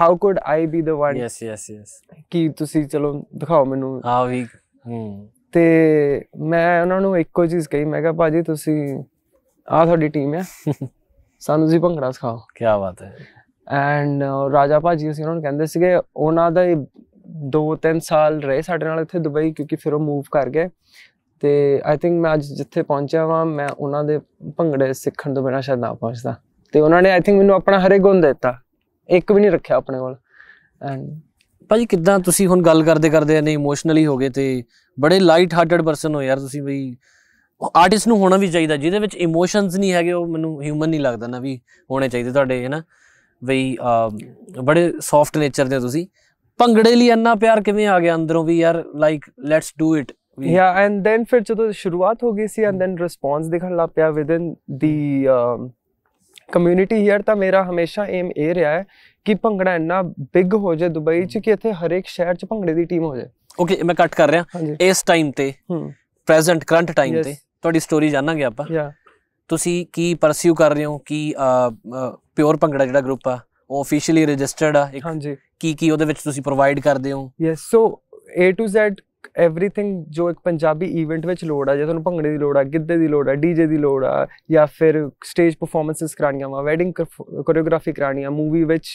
how could I be the one yes yes yes ਕਿ ਤੁਸੀਂ ਚਲੋ ਦਿਖਾਓ ਮੈਨੂੰ ਹਾਂ ਵੀ ਹੂੰ ਤੇ ਮੈਂ ਉਹਨਾਂ ਨੂੰ ਇੱਕੋ ਚੀਜ਼ ਕਹੀ ਮੈਂ ਕਿਹਾ ਭਾਜੀ ਤੁਸੀਂ ਆ ਤੁਹਾਡੀ ਟੀਮ ਆ ਸਾਨੂੰ ਜੀ ਭੰਗੜਾ ਸਿਖਾਓ ਕੀ ਬਾਤ ਹੈ ਐਂਡ ਰਾਜਾ ਭਾਜੀ ਉਸ ਉਹਨਾਂ ਨੂੰ ਕਹਿੰਦੇ ਸੀਗੇ ਉਹਨਾਂ ਦਾ 2-3 ਸਾਲ ਰਹੇ ਸਾਡੇ ਨਾਲ ਇੱਥੇ ਦੁਬਈ ਕਿਉਂਕਿ ਫਿਰ ਉਹ ਮੂਵ ਕਰ ਗਏ ਤੇ ਆਈ ਥਿੰਕ ਮੈਂ ਅੱਜ ਜਿੱਥੇ ਪਹੁੰਚਿਆ ਵਾਂ ਮੈਂ ਉਹਨਾਂ ਦੇ ਭੰਗੜੇ ਸਿੱਖਣ ਤੋਂ ਬਿਨਾਂ ਸ਼ਾਇਦ ਨਾ ਪਹੁੰਚਦਾ ਤੇ ਉਹਨਾਂ ਨੇ ਆਈ ਥਿੰਕ ਮੈਨੂੰ ਆਪਣਾ ਹਰੇ ਗੁਣ ਦਿੱਤਾ ਇੱਕ ਵੀ ਨਹੀਂ ਰੱਖਿਆ ਆਪਣੇ ਕੋਲ ਐਂਡ ਭਾਜੀ ਕਿਦਾਂ ਤੁਸੀਂ ਹੁਣ ਗੱਲ ਕਰਦੇ ਕਰਦੇ ਨੇ ਇਮੋਸ਼ਨਲੀ ਹੋ ਗਏ ਤੇ ਬੜੇ ਲਾਈਟ ਹਾਰਟਡ ਪਰਸਨ ਹੋ ਯਾਰ ਤੁਸੀਂ ਬਈ ਆਰਟਿਸਟ ਨੂੰ ਹੋਣਾ ਵੀ ਚਾਹੀਦਾ ਜਿਹਦੇ ਵਿੱਚ ਇਮੋਸ਼ਨਸ ਨਹੀਂ ਹੈਗੇ ਉਹ ਮੈਨੂੰ ਹਿਊਮਨ ਨਹੀਂ ਲੱਗਦਾ ਨਾ ਵੀ ਹੋਣੇ ਚਾਹੀਦੇ ਤੁਹਾਡੇ ਹੈ ਨਾ ਬਈ ਬੜੇ ਸੌਫਟ ਨੇਚਰ ਦੇ ਤੁਸੀਂ ਭੰਗੜੇ ਲਈ ਇੰਨਾ ਪਿਆਰ ਕਿਵੇਂ ਆ ਗਿਆ ਅੰਦਰੋਂ ਵੀ ਯਾਰ like let's do it yeah and then ਫਿਰ ਜਦੋਂ ਸ਼ੁਰੂਆਤ ਹੋ ਗਈ ਸੀ ਐਂਡ ਦੈਨ ਰਿਸਪੌਂਸ ਦਿਖਣ ਲੱਗ ਪਿਆ ਇਨ ਦੀ ਕਮਿਊਨਿਟੀ ਹੇਅਰ ਤਾਂ ਮੇਰਾ ਹਮੇਸ਼ਾ ਏਮ ਇਹ ਰਿਹਾ ਹੈ ਕਿ ਭੰਗੜਾ ਇੰਨਾ ਬਿਗ ਹੋ ਜਾਏ ਦੁਬਈ 'ਚ ਕਿ ਇੱਥੇ ਹਰੇਕ ਸ਼ਹਿਰ 'ਚ ਭੰਗੜੇ ਦੀ ਟੀਮ ਹੋ ਜਾਏ ਓਕੇ ਮੈਂ ਕੱਟ ਕਰ ਰਿਹਾ ਇਸ ਟਾਈਮ ਤੇ ਪ੍ਰੈਜ਼ੈਂਟ ਕਰੰਟ ਟਾਈਮ ਤੇ ਤੁਹਾਡੀ ਸਟੋਰੀ ਜਾਣਾਂਗੇ ਆਪਾਂ ਤੁਸੀਂ ਕੀ ਪਰਸਿਊ ਕਰ ਰਹੇ ਹੋ ਕੀ ਪਿਓਰ ਭੰਗੜਾ ਜਿਹੜਾ ਗਰੁੱਪ ਆ ਉਹ ਰਜਿਸਟਰਡ ਆ ਇੱਕ ਹਾਂਜੀ ਕੀ ਕੀ ਉਹਦੇ ਵਿੱਚ ਤੁਸੀਂ ਪ੍ਰੋਵਾਈਡ ਕਰਦੇ ਹੋ yes so A to Z everything ਜੋ ਇੱਕ ਪੰਜਾਬੀ ਇਵੈਂਟ ਵਿੱਚ ਲੋੜ ਆ ਜੇ ਤੁਹਾਨੂੰ ਭੰਗੜੇ ਦੀ ਲੋੜ ਆ ਗਿੱਧੇ ਦੀ ਲੋੜ ਆ ਡੀਜੇ ਦੀ ਲੋੜ ਆ ਜਾਂ ਫਿਰ ਸਟੇਜ ਪਰਫਾਰਮੈਂਸਸ ਕਰਾਣੀਆਂ ਵਾ ਵੈਡਿੰਗ ਕੋਰੀਓਗ੍ਰਾਫੀ ਕਰਾਣੀਆਂ ਮੂਵੀ ਵਿੱਚ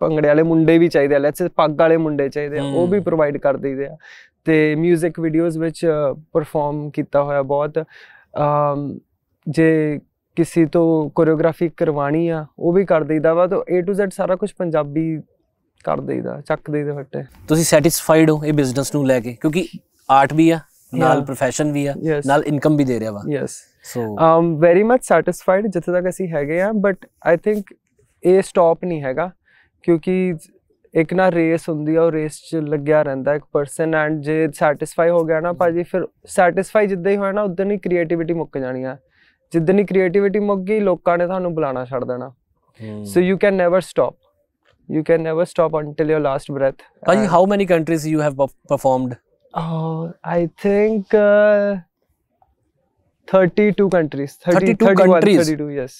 ਭੰਗੜੇ ਵਾਲੇ ਮੁੰਡੇ ਵੀ ਚਾਹੀਦੇ ਆ ਲੈਟਸ ਸੇ ਪੱਗ ਵਾਲੇ ਮੁੰਡੇ ਚਾਹੀਦੇ ਆ ਉਹ ਵੀ ਪ੍ਰੋਵਾਈਡ ਕਰ ਦਈਦੇ ਆ ਤੇ 뮤직 ਵੀਡੀਓਜ਼ ਵਿੱਚ ਪਰਫਾਰਮ ਕੀਤਾ ਹੋਇਆ ਬਹੁਤ ਜੇ ਕਿਸੇ ਤੋਂ ਕੋਰੀਓਗ੍ਰਾਫੀ ਕਰਵਾਣੀ ਆ ਉਹ ਵੀ ਕਰ ਦੇਈਦਾ ਵਾ ਤਾਂ A to Z ਸਾਰਾ ਕੁਝ ਪੰਜਾਬੀ ਕਰ ਦੇਈਦਾ ਚੱਕ ਦੇਈਦਾ ਫਟੇ ਤੁਸੀਂ ਸੈਟੀਸਫਾਈਡ ਹੋ ਇਹ ਬਿਜ਼ਨਸ ਨੂੰ ਲੈ ਕੇ ਕਿਉਂਕਿ ਆਰਟ ਵੀ ਆ ਨਾਲ profession ਵੀ ਆ ਨਾਲ ਇਨਕਮ ਵੀ ਦੇ ਰਿਹਾ ਵਾ yes so I'm very much satisfied ਜਿੱਥੇ ਤੱਕ ਅਸੀਂ ਹੈਗੇ ਆ ਬਟ ਆਈ ਥਿੰਕ ਇਹ ਸਟਾਪ ਨਹੀਂ ਹੈਗਾ ਕਿਉਂਕਿ ਇੱਕ ਨਾ ਰੇਸ ਹੁੰਦੀ ਆ ਉਹ ਰੇਸ 'ਚ ਲੱਗਿਆ ਰਹਿੰਦਾ ਇੱਕ ਪਰਸਨ ਐਂਡ ਜੇ ਸੈਟੀਸਫਾਈ ਹੋ ਗਿਆ ਨਾ ਭਾਜੀ ਫਿਰ ਸੈਟੀਸਫਾਈ ਜਿੱਦਾਂ ਹੀ ਹੋਇਆ ਨਾ ਉਦੋਂ ਹੀ ਕ੍ਰੀਏਟੀਵਿਟੀ ਮੁੱਕ ਜਾਣੀ ਆ ਜਿੱਦਣ ਹੀ ਕ੍ਰੀਏਟੀਵਿਟੀ ਮੁੱਕ ਗਈ ਲੋਕਾਂ ਨੇ ਤੁਹਾਨੂੰ ਬੁਲਾਣਾ ਛੱਡ ਦੇਣਾ so you can never stop you can never stop until your last breath Paji, how many countries you have performed oh i think uh, 32 countries 30, 32 31, countries 32 yes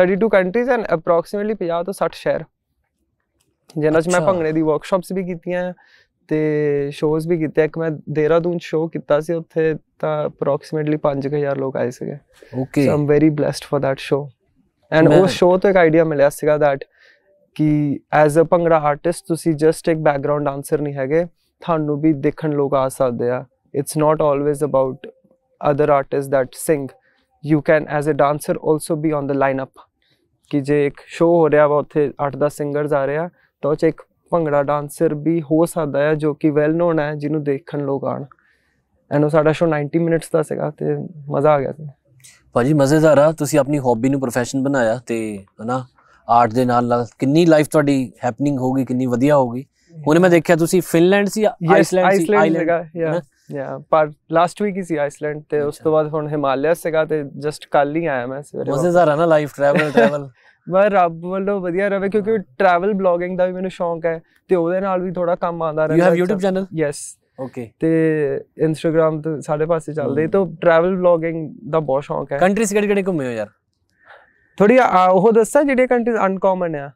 32 countries and approximately 50 to 60 ਸ਼ਹਿਰ ਜਿਨ੍ਹਾਂ 'ਚ ਮੈਂ ਭੰਗੜੇ ਦੀ workshops ਵੀ ਕੀਤੀਆਂ ਤੇ shows ਵੀ ਕੀਤੇ ਇੱਕ ਮੈਂ ਦੇਹਰਾਦੂਨ ਸ਼ੋਅ ਕੀਤਾ ਸੀ ਉੱਥੇ ਤਾਂ ਅਪਰੋਕਸੀਮੇਟਲੀ 5000 ਲੋਕ ਆਏ ਸੀਗੇ okay so I'm very blessed for that show and ਉਸ ਸ਼ੋਅ ਤੋਂ ਇੱਕ ਆਈਡੀਆ ਮਿਲਿਆ ਸੀਗਾ ਥੈਟ ਕਿ ਐਜ਼ ਅ ਭੰਗੜਾ ਆਰਟਿਸਟ ਤੁਸੀਂ ਜਸਟ ਇੱਕ ਬੈਕਗ੍ਰਾਉਂਡ ਡਾਂਸਰ ਨਹੀਂ ਹੈਗੇ ਤੁਹਾਨੂੰ ਵੀ ਦੇਖਣ ਲੋਕ ਆ ਸਕਦੇ ਆ it's not always about other artist that sing you can as a dancer also be on the line up ਕਿ ਜੇ ਇੱਕ ਸ਼ੋਅ ਹੋ ਰਿਹਾ ਵਾ ਉੱਥੇ 8-10 ਸਿੰਗਰਸ ਆ ਰਹੇ ਆ ਤਾਂ ਉਹ ਚ ਇੱਕ ਭੰਗੜਾ ਡਾਂਸਰ ਵੀ ਹੋ ਸਕਦਾ ਹੈ ਜੋ ਕਿ ਵੈਲ ਨੋਨ ਹੈ ਜਿਹਨੂੰ ਦੇਖਣ ਲੋਕ ਆਣ ਐਂਡ ਉਹ ਸਾਡਾ ਸ਼ੋ 90 ਮਿੰਟਸ ਦਾ ਸੀਗਾ ਤੇ ਮਜ਼ਾ ਆ ਗਿਆ ਸੀ ਭਾਜੀ ਮਜ਼ੇਦਾਰ ਆ ਤੁਸੀਂ ਆਪਣੀ ਹੌਬੀ ਨੂੰ ਪ੍ਰੋਫੈਸ਼ਨ ਬਣਾਇਆ ਤੇ ਹਨਾ ਆਰਟ ਦੇ ਨਾਲ ਕਿੰਨੀ ਲਾਈਫ ਤੁਹਾਡੀ ਹੈਪਨਿੰਗ ਹੋਗੀ ਕਿੰਨੀ ਵਧੀਆ ਹੋਗੀ ਹੁਣ ਮੈਂ ਦੇਖਿਆ ਤੁਸੀਂ ਫਿਨਲੈਂਡ ਸੀ ਆਈਸਲੈਂਡ ਸੀ ਆਈਲੈਂਡ ਸੀਗਾ ਯਾ ਪਰ ਲਾਸਟ ਵੀਕ ਹੀ ਸੀ ਆਈਸਲੈਂਡ ਤੇ ਉਸ ਤੋਂ ਬਾਅਦ ਹੁਣ ਹਿਮਾਲਿਆ ਸੀਗਾ ਤੇ ਜਸਟ ਕੱਲ ਹੀ ਆਇਆ ਮੈਂ ਸਵੇਰੇ ਮਜ਼ੇਦਾਰ ਆ ਨਾ ਲਾਈਫ ਟਰੈਵਲ ਟਰੈਵਲ ਮੈਂ ਰੱਬ ਵੱਲੋਂ ਵਧੀਆ ਰਵੇ ਕਿਉਂਕਿ ਟਰੈਵਲ ਬਲੌਗਿੰਗ ਦਾ ਵੀ ਮੈਨੂੰ ਸ਼ੌਂਕ ਹੈ ਤੇ ਉਹਦੇ ਨਾਲ ਵੀ ਥੋੜਾ ਕੰਮ ਆਂਦਾ ਰਹਿੰਦਾ you have YouTube channel yes okay ਤੇ ਇੰਸਟਾਗ੍ਰam ਤੇ ਸਾਡੇ ਪਾਸੇ ਚੱਲਦੇ oh। ਤਾਂ ਟਰੈਵਲ ਬਲੌਗਿੰਗ ਦਾ ਬਹੁਤ ਸ਼ੌਂਕ ਹੈ ਕੰਟਰੀਜ਼ ਕਿਹੜੇ ਕਿਹੜੇ ਘੁੰਮੇ ਹੋ ਯਾਰ ਥੋੜੀ ਉਹ ਦੱਸਾਂ ਜਿਹੜੇ ਕੰਟਰੀਜ਼ ਅਨਕਾਮਨ ਆ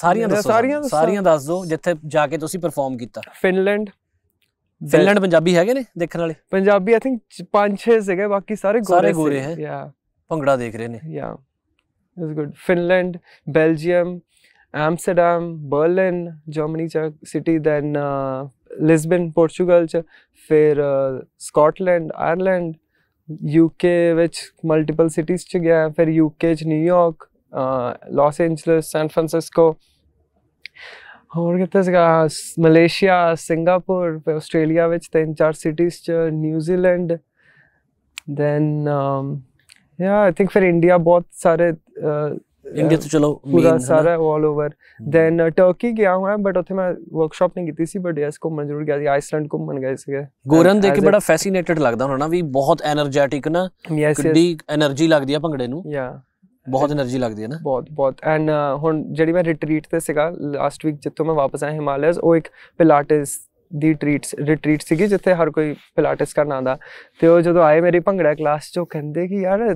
ਸਾਰੀਆਂ ਦੱਸੋ ਸਾਰੀਆਂ ਦੱਸ ਦਿਓ ਜਿੱਥੇ ਜਾ ਕੇ ਤੁਸੀਂ ਪਰਫਾਰਮ ਕੀਤਾ ਫਿਨਲੈਂਡ ਫਿਨਲੈਂਡ ਪੰਜਾਬੀ ਹੈਗੇ ਨੇ ਦੇਖਣ ਵਾਲੇ ਪੰਜਾਬੀ ਆਈ ਥਿੰਕ 5-6 ਸੀਗੇ ਬਾਕੀ ਸਾਰੇ ਗੋਰੇ ਸਾਰੇ ਗੋਰੇ ਹੈ ਯਾ ਭੰਗੜਾ ਦੇਖ ਰਹੇ ਨੇ ਯਾ Finland, Belgium, Amsterdam, Berlin, Germany, city, then uh, Lisbon, Portugal, fair uh, Scotland, Ireland, UK, which multiple cities, fair UK, New York, uh, Los Angeles, San Francisco. ਹੋਰ ਕਿੱਥੇ ਸੀਗਾ ਮਲੇਸ਼ੀਆ ਸਿੰਗਾਪੁਰ ਤੇ ਆਸਟ੍ਰੇਲੀਆ ਵਿੱਚ ਤਿੰਨ ਚਾਰ ਸਿਟੀਜ਼ ਚ New Zealand then ਯਾ I think fur India ਬਹੁਤ ਸਾਰੇ ਇੰਡੀਆ ਤੋਂ ਚਲੋ ਪੂਰਾ ਸਾਰਾ ਆਲ ਓਵਰ ਦੈਨ ਟਰਕੀ ਗਿਆ ਹਾਂ ਬਟ ਉੱਥੇ ਮੈਂ ਵਰਕਸ਼ਾਪ ਨਹੀਂ ਕੀਤੀ ਸੀ ਬਟ ਯਸ ਘੁੰਮਣ ਜ਼ਰੂਰ ਗਿਆ ਸੀ ਆਈਸਲੈਂਡ ਘੁੰਮਣ ਗਏ ਸੀਗੇ ਗੋਰਨ ਦੇ ਕੇ ਬੜਾ ਫੈਸੀਨੇਟਡ ਲੱਗਦਾ ਹੁਣ ਨਾ ਵੀ ਬਹੁਤ એનર્ਜੈਟਿਕ ਨਾ ਕਿੱਡੀ એનર્ਜੀ ਲੱਗਦੀ ਆ ਭੰਗੜੇ ਨੂੰ ਯਾ ਬਹੁਤ એનર્ਜੀ ਲੱਗਦੀ ਹੈ ਨਾ ਬਹੁਤ ਬਹੁਤ ਐਂਡ ਹੁਣ ਜਿਹੜੀ ਮੈਂ ਰਿਟਰੀਟ ਤੇ ਸੀਗਾ ਲਾਸਟ ਵੀਕ ਜਿੱਥੋਂ ਮੈਂ ਵਾਪਸ ਆਇਆ ਹਿਮਾਲਿਆਸ ਉਹ ਇੱਕ ਪਿਲਾਟਿਸ ਦੀ ਟ੍ਰੀਟਸ ਰਿਟਰੀਟ ਸੀਗੀ ਜਿੱਥੇ ਹਰ ਕੋਈ ਪਿਲਾਟਿਸ ਕਰਨ ਆਂਦਾ ਤੇ ਉਹ ਜਦੋਂ ਆਏ ਮੇਰੀ ਭੰਗੜਾ ਕਲਾਸ ਚੋਂ ਕਹਿੰਦੇ ਕਿ ਯਾਰ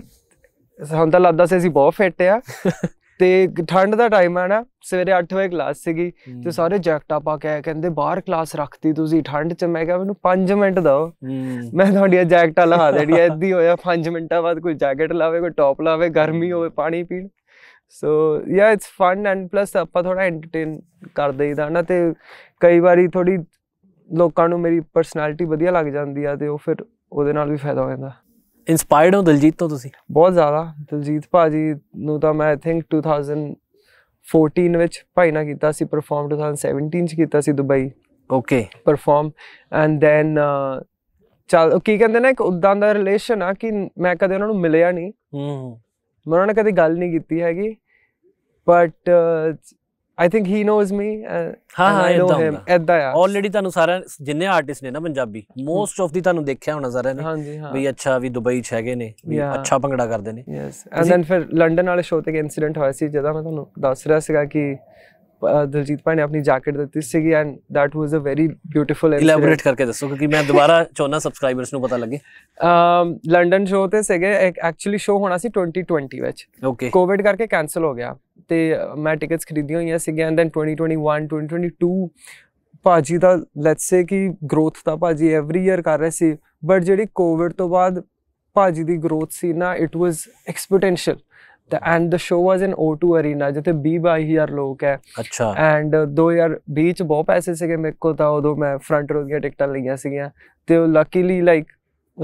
ਹੁਣ ਤਾਂ ਲੱਗਦਾ ਸੀ ਅਸੀਂ ਬਹੁਤ ਫਿੱਟ ਆ ਤੇ ਠੰਡ ਦਾ ਟਾਈਮ ਆ ਨਾ ਸਵੇਰੇ 8 ਵਜੇ ਕਲਾਸ ਸੀਗੀ ਤੇ ਸਾਰੇ ਜੈਕਟਾਂ ਪਾ ਕੇ ਆਏ ਕਹਿੰਦੇ ਬਾਹਰ ਕਲਾਸ ਰੱਖਤੀ ਤੁਸੀਂ ਠੰਡ 'ਚ ਮੈਂ ਕਿਹਾ ਮੈਨੂੰ 5 ਮਿੰਟ ਦਿਓ ਮੈਂ ਤੁਹਾਡੀਆਂ ਜੈਕਟਾਂ ਲਹਾ ਦੇਣੀ ਐ ਇੱਦੀ ਹੋਇਆ 5 ਮਿੰਟਾਂ ਬਾਅਦ ਕੋਈ ਜੈਕਟ ਲਾਵੇ ਕੋਈ ਟੌਪ ਲਾਵੇ ਗਰਮੀ ਹੋਵੇ ਪਾਣੀ ਪੀਣ ਸੋ ਯਾ ਇਟਸ ਫਨ ਐਂਡ ਪਲੱਸ ਆਪਾਂ ਥੋੜਾ ਐਂਟਰਟੇਨ ਹੀ ਦਾ ਨਾ ਤੇ ਕਈ ਵਾਰੀ ਥੋੜੀ ਲੋਕਾਂ ਨੂੰ ਮੇਰੀ ਪਰਸਨੈਲਿਟੀ ਵਧੀਆ ਲੱਗ ਜਾਂਦੀ ਆ ਤੇ ਉਹ ਫਿਰ ਉਹਦੇ ਨਾਲ ਵੀ ਫਾਇਦਾ ਹੋ ਜਾਂਦਾ ਇਨਸਪਾਇਰਡ ਹੋ ਦਲਜੀਤ ਤੋਂ ਤੁਸੀਂ ਬਹੁਤ ਜ਼ਿਆਦਾ ਦਲਜੀਤ ਭਾਜੀ ਨੂੰ ਤਾਂ ਮੈਂ ਆਈ ਥਿੰਕ 2014 ਵਿੱਚ ਭਾਈ ਨਾਲ ਕੀਤਾ ਸੀ ਪਰਫਾਰਮ 2017 ਚ ਕੀਤਾ ਸੀ Dubai okay perform and then ਚਲ ਕੀ ਕਹਿੰਦੇ ਨੇ ਇੱਕ ਉਦਾਂ ਦਾ ਰਿਲੇਸ਼ਨ ਆ ਕਿ ਮੈਂ ਕਦੇ ਉਹਨਾਂ ਨੂੰ ਮਿਲਿਆ ਨਹੀਂ ਹੂੰ ਮੈਂ ਉਹਨਾਂ ਨਾਲ ਕਦੇ ਗੱਲ ਨਹੀਂ ਕੀਤੀ ਹੈਗੀ but I think uh, he knows me ਹਾਂ ਹਾਂ ਇਦਾਂ ਹੁੰਦਾ ਇਦਾਂ ਆ ਆਲਰੇਡੀ ਤੁਹਾਨੂੰ ਸਾਰੇ ਜਿੰਨੇ ਆਰਟਿਸਟ ਨੇ ਨਾ ਪੰਜਾਬੀ ਮੋਸਟ ਆਫ ਦੀ ਤੁਹਾਨੂੰ ਦੇਖਿਆ ਹੋਣਾ ਸਾਰਿਆਂ ਨੇ ਹਾਂਜੀ ਹਾਂ ਵੀ ਅੱਛਾ ਵੀ ਦੁਬਈ ਚ ਹੈਗੇ ਨੇ ਵੀ ਅੱਛਾ ਭੰਗੜਾ ਕਰਦੇ ਨੇ ਯੈਸ ਐਂਡ ਦੈਨ ਫਿਰ ਲੰਡਨ ਵਾਲੇ ਸ਼ੋਅ ਤੇ ਇੱਕ ਇਨਸੀਡੈਂਟ ਹੋਇਆ ਸੀ ਜਦੋਂ ਮੈਂ ਤੁਹਾਨੂੰ ਦੱਸ ਰਿਹਾ ਸੀਗਾ ਕਿ ਦਲਜੀਤ ਭਾਈ ਨੇ ਆਪਣੀ ਜੈਕਟ ਦਿੱਤੀ ਸੀਗੀ and that was a very beautiful elaborate ਕਰਕੇ ਦੱਸੋ ਕਿਉਂਕਿ ਮੈਂ ਦੁਬਾਰਾ ਚਾਹਨਾ ਸਬਸਕ੍ਰਾਈਬਰਸ ਨੂੰ ਪਤਾ ਲੱਗੇ ਅਮ ਲੰਡਨ ਸ਼ੋਅ ਤੇ ਸੀਗੇ ਇੱਕ ਐਕਚੁਅਲੀ ਸ਼ੋਅ ਹੋਣਾ ਸੀ 2020 ਵਿੱਚ ਓਕੇ ਕੋਵਿਡ ਕਰਕੇ ਕੈਨਸਲ ਹੋ ਗਿਆ ਤੇ ਮੈਂ ਟਿਕਟਸ ਖਰੀਦੀਆਂ ਹੋਈਆਂ ਸੀਗੇ ਐਂਡ ਦੈਨ 2021 2022 ਭਾਜੀ ਦਾ ਲੈਟਸ ਸੇ ਕਿ ਗਰੋਥ ਦਾ ਭਾਜੀ ਐਵਰੀ ਈਅਰ ਕਰ ਰਹੇ ਸੀ ਬਟ ਜਿਹੜੀ ਕੋਵਿਡ ਤੋਂ ਬਾਅਦ ਭਾਜੀ ਦੀ ਗਰੋਥ ਸੀ ਨਾ ਇਟ ਵਾਸ ਐਕਸਪੋਨੈਂਸ਼ੀਅਲ ਤੇ and the show was in O2 arena ਜਿੱਥੇ 20-22000 ਲੋਕ ਹੈ ਅੱਛਾ ਐਂਡ 2020 ਵਿੱਚ ਬਹੁਤ ਪੈਸੇ ਸੀਗੇ ਮੇਰੇ ਕੋਲ ਤਾਂ ਉਦੋਂ ਮੈਂ ਫਰੰਟ ਰੋ ਦੀਆਂ ਟਿਕਟਾਂ ਲਈਆਂ ਸੀਗੀਆਂ ਤੇ ਉਹ ਲੱਕੀਲੀ ਲਾਈਕ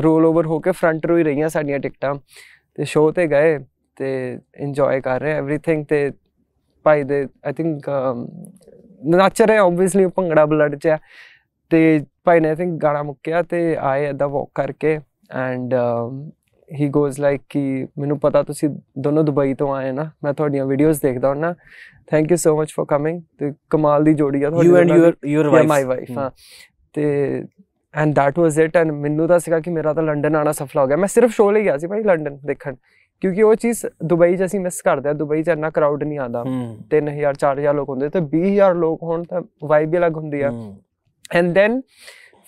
ਰੋਲ ਓਵਰ ਹੋ ਕੇ ਫਰੰਟ ਰੋ ਹੀ ਰਹੀਆਂ ਸਾਡੀਆਂ ਟਿਕਟਾਂ ਤੇ ਸ਼ੋ ਤੇ ਗਏ ਤੇ ਇੰਜੋਏ ਕਰ ਰਹੇ ਐਵਰੀਥਿੰਗ ਤੇ ਭਾਈ ਦੇ ਆਈ ਥਿੰਕ ਨੱਚ ਰਹੇ ਆਬਵੀਅਸਲੀ ਭੰਗੜਾ ਬਲੱਡ ਚ ਹੈ ਤੇ ਭਾਈ ਨੇ ਆਈ ਥਿੰਕ ਗਾਣਾ ਮੁੱਕਿਆ ਤੇ ਆਏ ਅਦਾ ਵਾਕ ਕਰਕੇ ਐਂਡ ਹੀ ਗੋਜ਼ ਲਾਈਕ ਕਿ ਮੈਨੂੰ ਪਤਾ ਤੁਸੀਂ ਦੋਨੋਂ ਦੁਬਈ ਤੋਂ ਆਏ ਨਾ ਮੈਂ ਤੁਹਾਡੀਆਂ ਵੀਡੀਓਜ਼ ਦੇਖਦਾ ਹਾਂ ਨਾ thank you so much for coming ਤੇ ਕਮਾਲ ਦੀ ਜੋੜੀ ਆ ਤੁਹਾਡੀ you and your your wife my wife ਹਾਂ ਤੇ and that was it and ਮੈਨੂੰ ਤਾਂ ਸੀਗਾ ਕਿ ਮੇਰਾ ਤਾਂ ਲੰਡਨ ਆਣਾ ਸਫਲ ਹੋ ਗਿਆ ਮੈਂ ਸਿਰਫ ਸ਼ੋਅ ਲਈ ਗਿਆ ਸੀ ਭਾਈ ਲੰਡਨ ਦੇਖਣ ਕਿਉਂਕਿ ਉਹ ਚੀਜ਼ ਦੁਬਈ 'ਚ ਅਸੀਂ ਮਿਸ ਕਰਦੇ ਆ ਦੁਬਈ 'ਚ ਇੰਨਾ ਕਰਾਊਡ ਨਹੀਂ ਆਉਂਦਾ 3000 4000 ਲੋਕ ਹੁੰਦੇ ਤੇ 20000 ਲੋਕ ਹੋਣ ਤਾਂ ਵਾਈਬ ਹੀ ਅਲੱਗ ਹੁੰਦੀ ਆ ਐਂਡ ਦੈਨ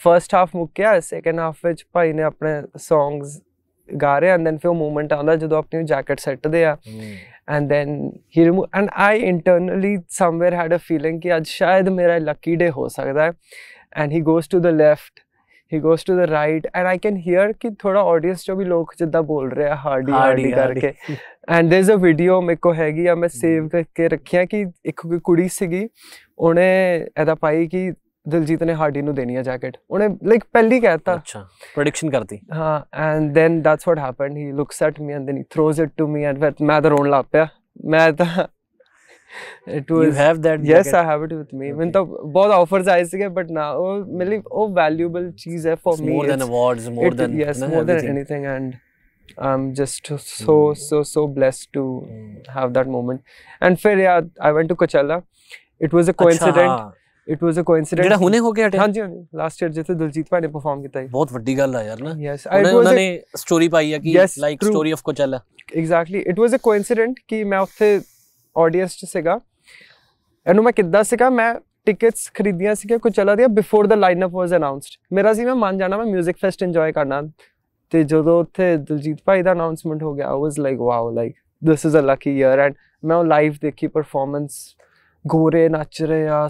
ਫਰਸਟ ਹਾਫ ਮੁੱਕਿਆ ਸੈਕੰਡ ਹਾਫ ਵਿੱਚ ਭਾਈ ਨੇ ਆਪਣੇ ਸੌਂਗਸ ਗਾ ਰਿਹਾ ਐਂਡ ਦੈਨ ਫਿਰ ਉਹ ਮੂਮੈਂਟ ਆਉਂਦਾ ਜਦੋਂ ਆਪਣੀ ਜੈਕਟ ਸੱਟਦੇ ਆ and then he remove and I internally somewhere had a feeling ਕਿ ਅੱਜ ਸ਼ਾਇਦ ਮੇਰਾ ਲੱਕੀ ਡੇ ਹੋ ਸਕਦਾ ਹੈ and he goes to the left he goes to the right and I can hear ਕਿ ਥੋੜਾ ਆਡੀਅנס ਜੋ ਵੀ ਲੋਕ ਜਿੱਦਾਂ ਬੋਲ ਰਿਹਾ ਹਾਰਡੀ ਹਾਰਡੀ ਕਰਕੇ and there is a video ਕੋ ਹੈਗੀ ਆ ਮੈਂ ਸੇਵ ਕਰਕੇ ਰੱਖਿਆ ਕਿ ਇੱਕ ਕੁੜੀ ਸੀਗੀ ਉਹਨੇ ਇਹਦਾ ਪਾਈ ਕਿ ਦਿਲਜੀਤ ਨੇ ਹਾਰਡੀ ਨੂੰ ਦੇਣੀ ਆ ਜੈਕਟ ਉਹਨੇ ਲਾਈਕ ਪਹਿਲੀ ਕਹਿਤਾ ਅੱਛਾ ਪ੍ਰੈਡਿਕਸ਼ਨ ਕਰਤੀ ਹਾਂ and then that's what happened he looks at me and then he throws it to me and ਮੈਂ ਤਾਂ ਰੋਣ ਲੱਗ ਪਿਆ ਮੈਂ ਤਾਂ it was you have that yes I have it with me ਮੈਂ ਤਾਂ ਬਹੁਤ ਆਫਰਸ ਆਏ ਸੀਗੇ ਬਟ ਨਾ ਉਹ ਮਿਲੀ ਉਹ ਵੈਲਿਊਬਲ ਚੀਜ਼ ਹੈ for me more than awards more than yes more than anything and I'm just so hmm. so so blessed to hmm. have that moment. And fair, yeah, I went to Coachella. It was a coincidence. It was a coincidence ਜਿਹੜਾ ਹੁਣੇ ਹੋ ਕੇ ਹਟਿਆ ਹਾਂਜੀ ਹਾਂਜੀ last year ਜਿੱਥੇ ਦਿਲਜੀਤ ਭਾਈ ਨੇ perform ਕੀਤਾ ਸੀ ਬਹੁਤ ਵੱਡੀ ਗੱਲ ਆ ਯਾਰ ਨਾ ਯੈਸ ਉਹਨਾਂ ਨੇ ਸਟੋਰੀ ਪਾਈ ਆ ਕਿ like story of Coachella exactly it was a coincident ਕਿ ਮੈਂ ਉੱਥੇ ਆਡੀਅנס ਚ ਸੀਗਾ ਇਹਨੂੰ ਮੈਂ ਕਿੱਦਾਂ ਸੀਗਾ ਮੈਂ ਟਿਕਟਸ ਖਰੀਦੀਆਂ ਸੀਗੀਆਂ ਕੋਚਾਲਾ ਦੀਆਂ before the lineup was announced ਮੇਰਾ ਸੀ ਮੈਂ ਮੰਨ ਜਾਣਾ ਮੈਂ 뮤직 ਫੈਸਟ ਇੰਜੋਏ ਕਰਨਾ ਤੇ ਜਦੋਂ ਉੱਥੇ ਦਿਲਜੀਤ ਭਾਈ ਦਾ ਅਨਾਉਂਸਮੈਂਟ ਹੋ ਗਿਆ I was like wow like this is a lucky year and ਮੈਂ ਉਹ ਲਾਈਵ ਦੇਖੀ ਪਰਫਾਰਮੈਂਸ ਗੋਰੇ ਨੱਚ ਰਹੇ ਆ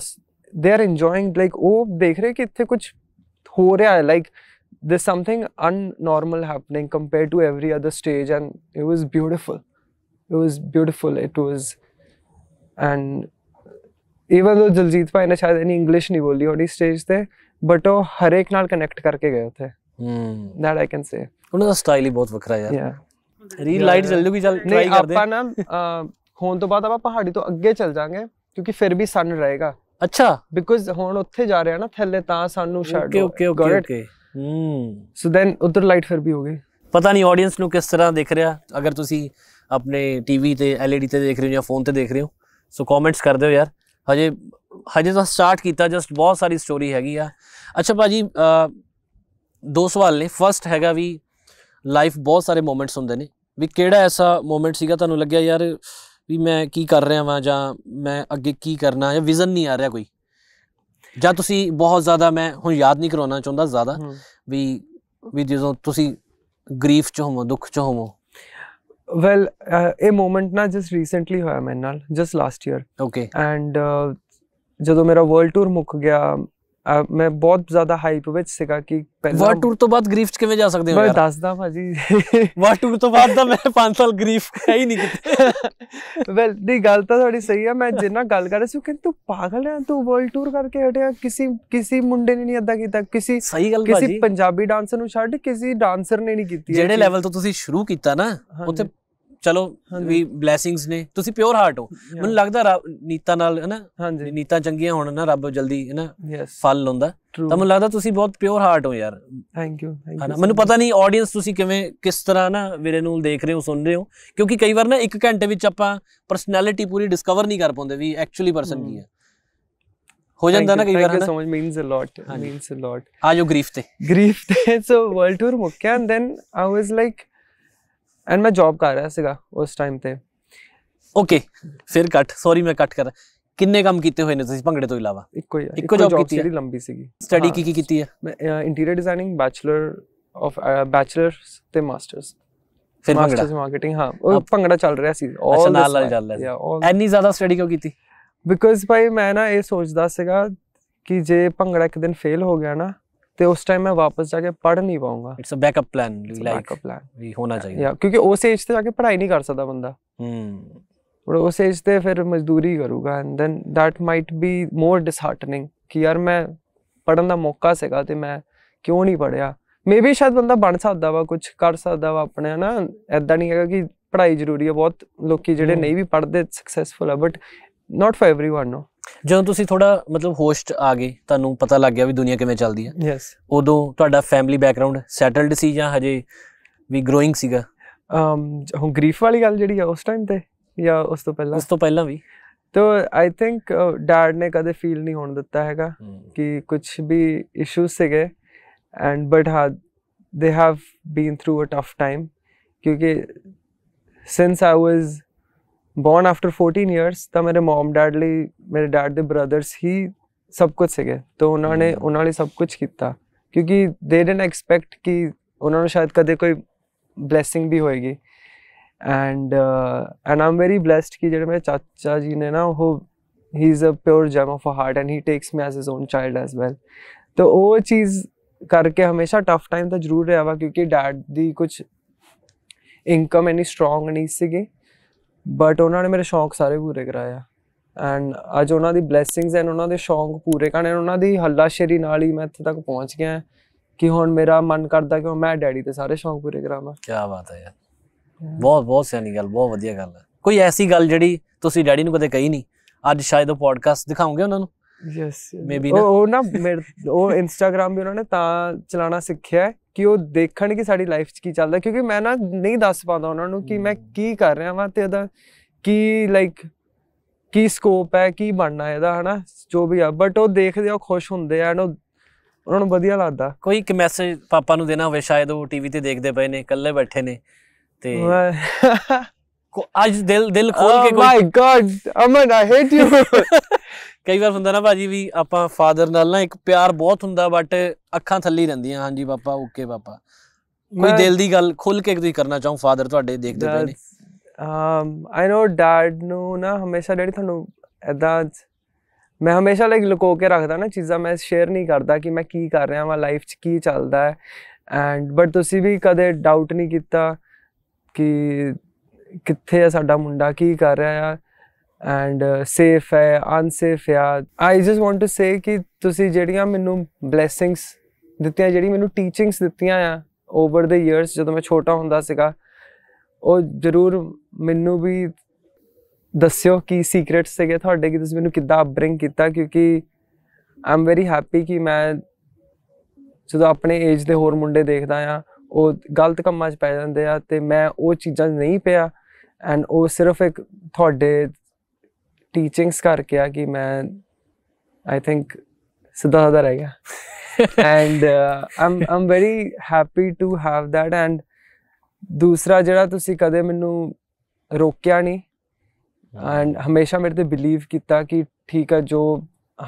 दे आर इंजॉइंग लाइक वो देख रहे कि इतने कुछ हो रहा है like the something un normal happening compare to every other stage and it was beautiful it was beautiful it was and even though Jaljeet भाई ने शायद इन इंग्लिश नहीं बोली होनी स्टेज पे बट वो हर एक नाल कनेक्ट करके गए थे हम्म दैट आई कैन से उनका स्टाइल तो ही बहुत वखरा यार रील लाइट चल जाएगी चल ट्राई कर दे नहीं अपन ना तो बाद अब पहाड़ी तो आगे चल जाएंगे क्योंकि फिर भी सन रहेगा ਅੱਛਾ ਬਿਕੋਜ਼ ਹੁਣ ਉੱਥੇ ਜਾ ਰਿਹਾ ਨਾ ਥੱਲੇ ਤਾਂ ਸਾਨੂੰ ਸ਼ੈਡੋ ਓਕੇ ਓਕੇ ਓਕੇ ਹੂੰ ਸੋ ਦੈਨ ਉਧਰ ਲਾਈਟ ਫਿਰ ਵੀ ਹੋ ਗਈ ਪਤਾ ਨਹੀਂ ਆਡੀਅנס ਨੂੰ ਕਿਸ ਤਰ੍ਹਾਂ ਦੇਖ ਰਿਹਾ ਅਗਰ ਤੁਸੀਂ ਆਪਣੇ ਟੀਵੀ ਤੇ ਐਲਈਡੀ ਤੇ ਦੇਖ ਰਹੇ ਹੋ ਜਾਂ ਫੋਨ ਤੇ ਦੇਖ ਰਹੇ ਹੋ ਸੋ ਕਮੈਂਟਸ ਕਰ ਦਿਓ ਯਾਰ ਹਜੇ ਹਜੇ ਤਾਂ ਸਟਾਰਟ ਕੀਤਾ ਜਸਟ ਬਹੁਤ ਸਾਰੀ ਸਟੋਰੀ ਹੈਗੀ ਆ ਅੱਛਾ ਭਾਜੀ ਦੋ ਸਵਾਲ ਨੇ ਫਰਸਟ ਹੈਗਾ ਵੀ ਲਾਈਫ ਬਹੁਤ ਸਾਰੇ ਮੂਮੈਂਟਸ ਹੁੰਦੇ ਨੇ ਵੀ ਕਿਹੜਾ ਐਸਾ ਮੂਮੈਂਟ ਸੀਗਾ ਤੁਹਾਨੂੰ ਲੱਗਿਆ ਯਾਰ ਵੀ ਮੈਂ ਕੀ ਕਰ ਰਿਹਾ ਵਾਂ ਜਾਂ ਮੈਂ ਅੱਗੇ ਕੀ ਕਰਨਾ ਜਾਂ ਵਿਜ਼ਨ ਨਹੀਂ ਆ ਰਿਹਾ ਕੋਈ ਜਾਂ ਤੁਸੀਂ ਬਹੁਤ ਜ਼ਿਆਦਾ ਮੈਂ ਹੁਣ ਯਾਦ ਨਹੀਂ ਕਰਾਉਣਾ ਚਾਹੁੰਦਾ ਜ਼ਿਆਦਾ ਵੀ ਵੀ ਜਦੋਂ ਤੁਸੀਂ ਗਰੀਫ ਚ ਹੋਵੋ ਦੁੱਖ ਚ ਹੋਵੋ ਵੈਲ ਇਹ ਮੂਮੈਂਟ ਨਾ ਜਸ ਰੀਸੈਂਟਲੀ ਹੋਇਆ ਮੇਰੇ ਨਾਲ just last year okay and ਜਦੋਂ ਮੇਰਾ ਵਰਲਡ ਟੂਰ ਮੁੱਕ ਗਿਆ ਮੈਂ ਬਹੁਤ ਜ਼ਿਆਦਾ ਹਾਈਪ ਵਿੱਚ ਸੀਗਾ ਕਿ ਪਹਿਲਾਂ ਵਰਲਡ ਟੂਰ ਤੋਂ ਬਾਅਦ ਗ੍ਰੀਫਟ ਕਿਵੇਂ ਜਾ ਸਕਦੇ ਹੋ ਮੈਂ ਦੱਸਦਾ ਭਾਜੀ ਵਰਲਡ ਟੂਰ ਤੋਂ ਬਾਅਦ ਤਾਂ ਮੈਂ 5 ਸਾਲ ਗ੍ਰੀਫ ਹੈ ਹੀ ਨਹੀਂ ਕਿਤੇ ਵੈਲ ਦੀ ਗੱਲ ਤਾਂ ਤੁਹਾਡੀ ਸਹੀ ਹੈ ਮੈਂ ਜਿੰਨਾ ਗੱਲ ਕਰ ਰਿਹਾ ਸੀ ਕਿ ਤੂੰ ਪਾਗਲ ਹੈ ਤੂੰ ਵਰਲਡ ਟੂਰ ਕਰਕੇ ਹਟਿਆ ਕਿਸੇ ਕਿਸੇ ਮੁੰਡੇ ਨੇ ਨਹੀਂ ਅੱਦਾ ਕੀਤਾ ਕਿਸੇ ਸਹੀ ਗੱਲ ਭਾਜੀ ਕਿਸੇ ਪੰਜਾਬੀ ਡਾਂਸਰ ਨੂੰ ਛੱਡ ਕਿਸੇ ਡਾਂਸਰ ਨੇ ਨਹੀਂ ਕੀਤੀ ਜਿਹੜੇ ਲੈਵਲ ਤੋਂ ਤੁਸੀਂ ਸ਼ੁਰੂ ਕੀਤਾ ਨਾ ਉੱਥੇ ਚਲੋ ਵੀ ਬਲੇਸਿੰਗਸ ਨੇ ਤੁਸੀਂ ਪਿਓਰ ਹਾਰਟ ਹੋ ਮੈਨੂੰ ਲੱਗਦਾ ਨੀਤਾ ਨਾਲ ਹਾਂਜੀ ਨੀਤਾ ਚੰਗੀਆਂ ਹੋਣ ਨਾ ਰੱਬ ਜਲਦੀ ਨਾ ਫਲ ਲਾਉਂਦਾ ਤਾਂ ਮੈਨੂੰ ਲੱਗਦਾ ਤੁਸੀਂ ਬਹੁਤ ਪਿਓਰ ਹਾਰਟ ਹੋ ਯਾਰ ਥੈਂਕ ਯੂ ਥੈਂਕ ਯੂ ਮੈਨੂੰ ਪਤਾ ਨਹੀਂ ਆਡੀਅנס ਤੁਸੀਂ ਕਿਵੇਂ ਕਿਸ ਤਰ੍ਹਾਂ ਨਾ ਵੀਰੇ ਨੂੰ ਦੇਖ ਰਹੇ ਹੋ ਸੁਣ ਰਹੇ ਹੋ ਕਿਉਂਕਿ ਕਈ ਵਾਰ ਨਾ 1 ਘੰਟੇ ਵਿੱਚ ਆਪਾਂ ਪਰਸਨੈਲਿਟੀ ਪੂਰੀ ਡਿਸਕਵਰ ਨਹੀਂ ਕਰ ਪਾਉਂਦੇ ਵੀ ਐਕਚੁਅਲੀ ਪਰਸਨ hmm. ਕੀ ਹੈ ਹੋ ਜਾਂਦਾ ਨਾ ਕਈ ਵਾਰ ਨਾ ਸਮਝ ਮੀਨਸ ਅ ਲੋਟ ਮੀਨਸ ਅ ਲੋਟ ਆ ਜੋ ਗਰੀਫ ਤੇ ਗਰੀਫ ਤੇ ਸੋ ਵਰਲਡ ਟੂਰ ਮੁੱਕਿਆ and then I was like and मैं जॉब कर रहा ਰਿਹਾ उस टाइम ਟਾਈਮ ओके फिर कट सॉरी मैं कट कर रहा ਕਿੰਨੇ ਕੰਮ ਕੀਤੇ ਹੋਏ ਨੇ ਤੁਸੀਂ ਭੰਗੜੇ ਤੋਂ ਇਲਾਵਾ ਇੱਕੋ ਹੀ ਇੱਕੋ ਜੌਬ ਕੀਤੀ ਹੈ ਲੰਬੀ ਸੀਗੀ ਸਟੱਡੀ ਕੀ ਕੀ ਕੀਤੀ ਹੈ ਮੈਂ interior designing bachelor of bachelor ਤੇ ਮਾਸਟਰਸ ਫਿਰ ਭੰਗੜਾ ਮਾਸਟਰਸ ਮਾਰਕੀਟਿੰਗ ਹਾਂ ਉਹ ਭੰਗੜਾ ਚੱਲ ਰਿਹਾ ਸੀ ਅੱਛਾ ਨਾਲ ਨਾਲ ਚੱਲ ਰਿਹਾ ਸੀ ਐਨੀ ਜ਼ਿਆਦਾ ਸਟੱਡੀ ਕਿਉਂ ਕੀਤੀ ਬਿਕੋਜ਼ ਭਾਈ ਮੈਂ ਨਾ ਇਹ ਸੋਚਦਾ ਸੀਗਾ ਕਿ ਜੇ ਭੰਗੜਾ ਇੱਕ ਦਿਨ ਫੇਲ ਹੋ ਗਿਆ ਨਾ ਤੇ ਉਸ ਟਾਈਮ ਮੈਂ ਵਾਪਸ ਜਾ ਕੇ ਪੜ੍ਹ ਨਹੀਂ ਪਾਉਂਗਾ it's a backup plan like backup plan ਵੀ ਹੋਣਾ ਚਾਹੀਦਾ ਯਾ ਕਿਉਂਕਿ ਉਸ ਏਜ ਤੇ ਜਾ ਕੇ ਪੜ੍ਹਾਈ ਨਹੀਂ ਕਰ ਸਕਦਾ ਬੰਦਾ ਹੂੰ ਉਹ ਉਸ ਏਜ ਤੇ ਫਿਰ ਮਜ਼ਦੂਰੀ ਕਰੂਗਾ and then that might be more disheartening ਕਿ ਯਾਰ ਮੈਂ ਪੜਨ ਦਾ ਮੌਕਾ ਸੀਗਾ ਤੇ ਮੈਂ ਕਿਉਂ ਨਹੀਂ ਪੜਿਆ ਮੇਬੀ ਸ਼ਾਇਦ ਬੰਦਾ ਬਣ ਸਕਦਾ ਵਾ ਕੁਝ ਕਰ ਸਕਦਾ ਵਾ ਆਪਣੇ ਨਾ ਐਦਾਂ ਨਹੀਂ ਹੈਗਾ ਕਿ ਪੜ੍ਹਾਈ ਜ਼ਰੂਰੀ ਹੈ ਬਹੁਤ ਲੋਕੀ ਜਿਹੜੇ ਨਹੀਂ ਵੀ ਪੜਦੇ ਸਕਸੈਸਫੁਲ ਆ but not for everyone no ਜਦੋਂ ਤੁਸੀਂ ਥੋੜਾ ਮਤਲਬ ਹੋਸਟ ਆ ਗਏ ਤੁਹਾਨੂੰ ਪਤਾ ਲੱਗ ਗਿਆ ਵੀ ਦੁਨੀਆ ਕਿਵੇਂ ਚੱਲਦੀ ਹੈ ਯੈਸ ਉਦੋਂ ਤੁਹਾਡਾ ਫੈਮਿਲੀ ਬੈਕਗ੍ਰਾਉਂਡ ਸੈਟਲਡ ਸੀ ਜਾਂ ਹਜੇ ਵੀ ਗਰੋਇੰਗ ਸੀਗਾ ਅਮ um, ਹੁਣ ਗਰੀਫ ਵਾਲੀ ਗੱਲ ਜਿਹੜੀ ਆ ਉਸ ਟਾਈਮ ਤੇ ਜਾਂ ਉਸ ਤੋਂ ਪਹਿਲਾਂ ਉਸ ਤੋਂ ਪਹਿਲਾਂ ਵੀ ਤੋ ਆਈ ਥਿੰਕ ਡੈਡ ਨੇ ਕਦੇ ਫੀਲ ਨਹੀਂ ਹੋਣ ਦਿੱਤਾ ਹੈਗਾ ਕਿ ਕੁਝ ਵੀ ਇਸ਼ੂਸ ਸੀਗੇ ਐਂਡ ਬਟ ਹਾ they have been through a tough time ਕਿਉਂਕਿ since I was born after fourteen years तो मेरे मॉम डैड ली मेरे डैड के ब्रदरस ही सब कुछ है तो उन्होंने hmm. उन्होंने सब कुछ किया क्योंकि दे डेंट एक्सपैक्ट कि उन्होंने शायद कदे कोई ब्लैसिंग भी होएगी and and I am very blessed कि जो मेरे चाचा जी ने ना वो he is a pure gem of a heart and he takes me as his own child as well तो वो चीज़ करके हमेशा टफ टाइम तो जरूर रहा वा क्योंकि डैड की कुछ इनकम इन्नी स्ट्रोंग नहीं सी ਬਟ ਉਹਨਾਂ ਨੇ ਮੇਰੇ ਸ਼ੌਂਕ ਸਾਰੇ ਪੂਰੇ ਕਰਾਇਆ ਐਂਡ ਅੱਜ ਉਹਨਾਂ ਦੀ ਬਲੇਸਿੰਗਸ ਐਂਡ ਉਹਨਾਂ ਦੇ ਸ਼ੌਂਕ ਪੂਰੇ ਕਰਨੇ ਉਹਨਾਂ ਦੀ ਹੱਲਾਸ਼ੇਰੀ ਨਾਲ ਹੀ ਮੈਂ ਇੱਥੇ ਤੱਕ ਪਹੁੰਚ ਗਿਆ ਕਿ ਹੁਣ ਮੇਰਾ ਮਨ ਕਰਦਾ ਕਿ ਮੈਂ ਡੈਡੀ ਦੇ ਸਾਰੇ ਸ਼ੌਂਕ ਪੂਰੇ ਕਰਾਵਾਂ ਕੀ ਬਾਤ ਹੈ ਯਾਰ ਬਹੁਤ ਬਹੁਤ ਸਿਆਣੀ ਗੱਲ ਬਹੁਤ ਵਧੀਆ ਗੱਲ ਹੈ ਕੋਈ ਐਸੀ ਗੱਲ ਜਿਹੜੀ ਤੁਸੀਂ ਡੈਡੀ ਨੂੰ ਕਦੇ ਕਹੀ ਨਹੀਂ ਅੱਜ ਸ਼ਾਇਦ ਉਹ ਪੋਡਕਾਸਟ ਦਿਖਾਉਂਗੇ ਉਹਨਾਂ ਨੂੰ ਯੈਸ ਮੇਬੀ ਨਾ ਉਹ ਨਾ ਉਹ ਇੰਸਟਾਗ੍ਰam ਵੀ ਉਹਨਾਂ ਨੇ ਤਾਂ ਚਲਾਣਾ ਸਿੱਖਿਆ ਕਿ ਉਹ ਦੇਖਣ ਕਿ ਸਾਡੀ ਲਾਈਫ 'ਚ ਕੀ ਚੱਲਦਾ ਕਿਉਂਕਿ ਮੈਂ ਨਾ ਨਹੀਂ ਦੱਸ ਪਾਉਂਦਾ ਉਹਨਾਂ ਨੂੰ ਕਿ ਮੈਂ ਕੀ ਕਰ ਰਿਹਾ ਵਾਂ ਤੇ ਇਹਦਾ ਕੀ ਲਾਈਕ ਕੀ ਸਕੋਪ ਹੈ ਕੀ ਬਣਨਾ ਇਹਦਾ ਹਨਾ ਜੋ ਵੀ ਆ ਬਟ ਉਹ ਦੇਖਦੇ ਆ ਖੁਸ਼ ਹੁੰਦੇ ਆ ਐਂਡ ਉਹਨਾਂ ਨੂੰ ਵਧੀਆ ਲੱਗਦਾ ਕੋਈ ਇੱਕ ਮੈਸੇਜ ਪਾਪਾ ਨੂੰ ਦੇਣਾ ਹੋਵੇ ਸ਼ਾਇਦ ਉਹ ਟੀਵੀ ਤੇ ਦੇਖਦੇ ਪਏ ਨੇ ਇਕੱਲੇ ਬੈਠੇ ਨੇ ਤੇ ਅੱਜ ਦਿਲ ਦਿਲ ਖੋਲ ਕੇ oh ਕੋਈ my god Aman I hate you ਕਈ ਵਾਰ ਹੁੰਦਾ ਨਾ ਬਾਜੀ ਵੀ ਆਪਾਂ ਫਾਦਰ ਨਾਲ ਨਾ ਇੱਕ ਪਿਆਰ ਬਹੁਤ ਹੁੰਦਾ ਬਟ ਅੱਖਾਂ ਥੱਲੇ ਰਹਿੰਦੀਆਂ ਹਾਂਜੀ ਪਾਪਾ ਓਕੇ ਪਾਪਾ ਕੋਈ ਦਿਲ ਦੀ ਗੱਲ ਖੁੱਲ ਕੇ ਤੁਸੀਂ ਕਰਨਾ ਚਾਹੋ ਫਾਦਰ ਤੁਹਾਡੇ ਦੇਖਦੇ ਪਏ ਨੇ ਅਮ ਆਈ نو ਡੈਡ ਨੂੰ ਨਾ ਹਮੇਸ਼ਾ ਡੈਡੀ ਤੁਹਾਨੂੰ ਐਦਾਂ ਮੈਂ ਹਮੇਸ਼ਾ ਲਾਈਕ ਲੁਕੋ ਕੇ ਰੱਖਦਾ ਨਾ ਚੀਜ਼ਾਂ ਮੈਂ ਸ਼ੇਅਰ ਨਹੀਂ ਕਰਦਾ ਕਿ ਮੈਂ ਕੀ ਕਰ ਰਿਹਾ ਹਾਂ ਲਾਈਫ 'ਚ ਕੀ ਚੱਲਦਾ ਹੈ ਐਂਡ ਬਟ ਤੁਸੀਂ ਵੀ ਕਦੇ ਡਾਊਟ ਨਹੀਂ ਕੀਤਾ ਕਿ ਕਿੱਥੇ ਆ ਸਾਡਾ ਮੁੰਡਾ ਕੀ ਕਰ ਰਿਹਾ ਆ ਐਂਡ ਸੇਫ ਹੈ ਅਨਸੇਫ ਹੈ I just want to say ਕਿ ਤੁਸੀਂ ਜਿਹੜੀਆਂ ਮੈਨੂੰ ਬਲੇਸਿੰਗਸ ਦਿੱਤੀਆਂ ਜਿਹੜੀ ਮੈਨੂੰ ਟੀਚਿੰਗਸ ਦਿੱਤੀਆਂ ਆ ਓਵਰ ਦ ਇਅਰਸ ਜਦੋਂ ਮੈਂ ਛੋਟਾ ਹੁੰਦਾ ਸੀਗਾ ਉਹ ਜ਼ਰੂਰ ਮੈਨੂੰ ਵੀ ਦੱਸਿਓ ਕੀ ਸੀਕ੍ਰੀਟਸ ਸੀਗੇ ਤੁਹਾਡੇ ਕਿ ਤੁਸੀਂ ਮੈਨੂੰ ਕਿੱਦਾਂ ਅਪਬ੍ਰਿੰਗ ਕੀਤਾ ਕਿਉਂਕਿ ਆਈ ਐਮ ਵੈਰੀ ਹੈਪੀ ਕਿ ਮੈਂ ਜਦੋਂ ਆਪਣੇ ਏਜ ਦੇ ਹੋਰ ਮੁੰਡੇ ਦੇਖਦਾ ਆ ਉਹ ਗਲਤ ਕੰਮਾਂ 'ਚ ਪੈ ਜਾਂਦੇ ਆ ਤੇ ਮੈਂ ਉਹ ਚੀਜ਼ਾਂ ਨਹੀਂ ਪਿਆ ਐਂਡ ਉਹ ਸਿਰਫ ਇੱਕ ਤੁਹਾਡੇ ਟੀਚਿੰਗਸ ਕਰਕੇ ਆ ਕਿ ਮੈਂ ਆਈ ਥਿੰਕ ਸਿੱਧਾ ਸਦਾ ਰਹਿ ਗਿਆ and I'm I'm very happy to have that and ਦੂਸਰਾ ਜਿਹੜਾ ਤੁਸੀਂ ਕਦੇ ਮੈਨੂੰ ਰੋਕਿਆ ਨਹੀਂ ਐਂਡ ਹਮੇਸ਼ਾ ਮੇਰੇ ਤੇ ਬਿਲੀਵ ਕੀਤਾ ਕਿ ਠੀਕ ਹੈ ਜੋ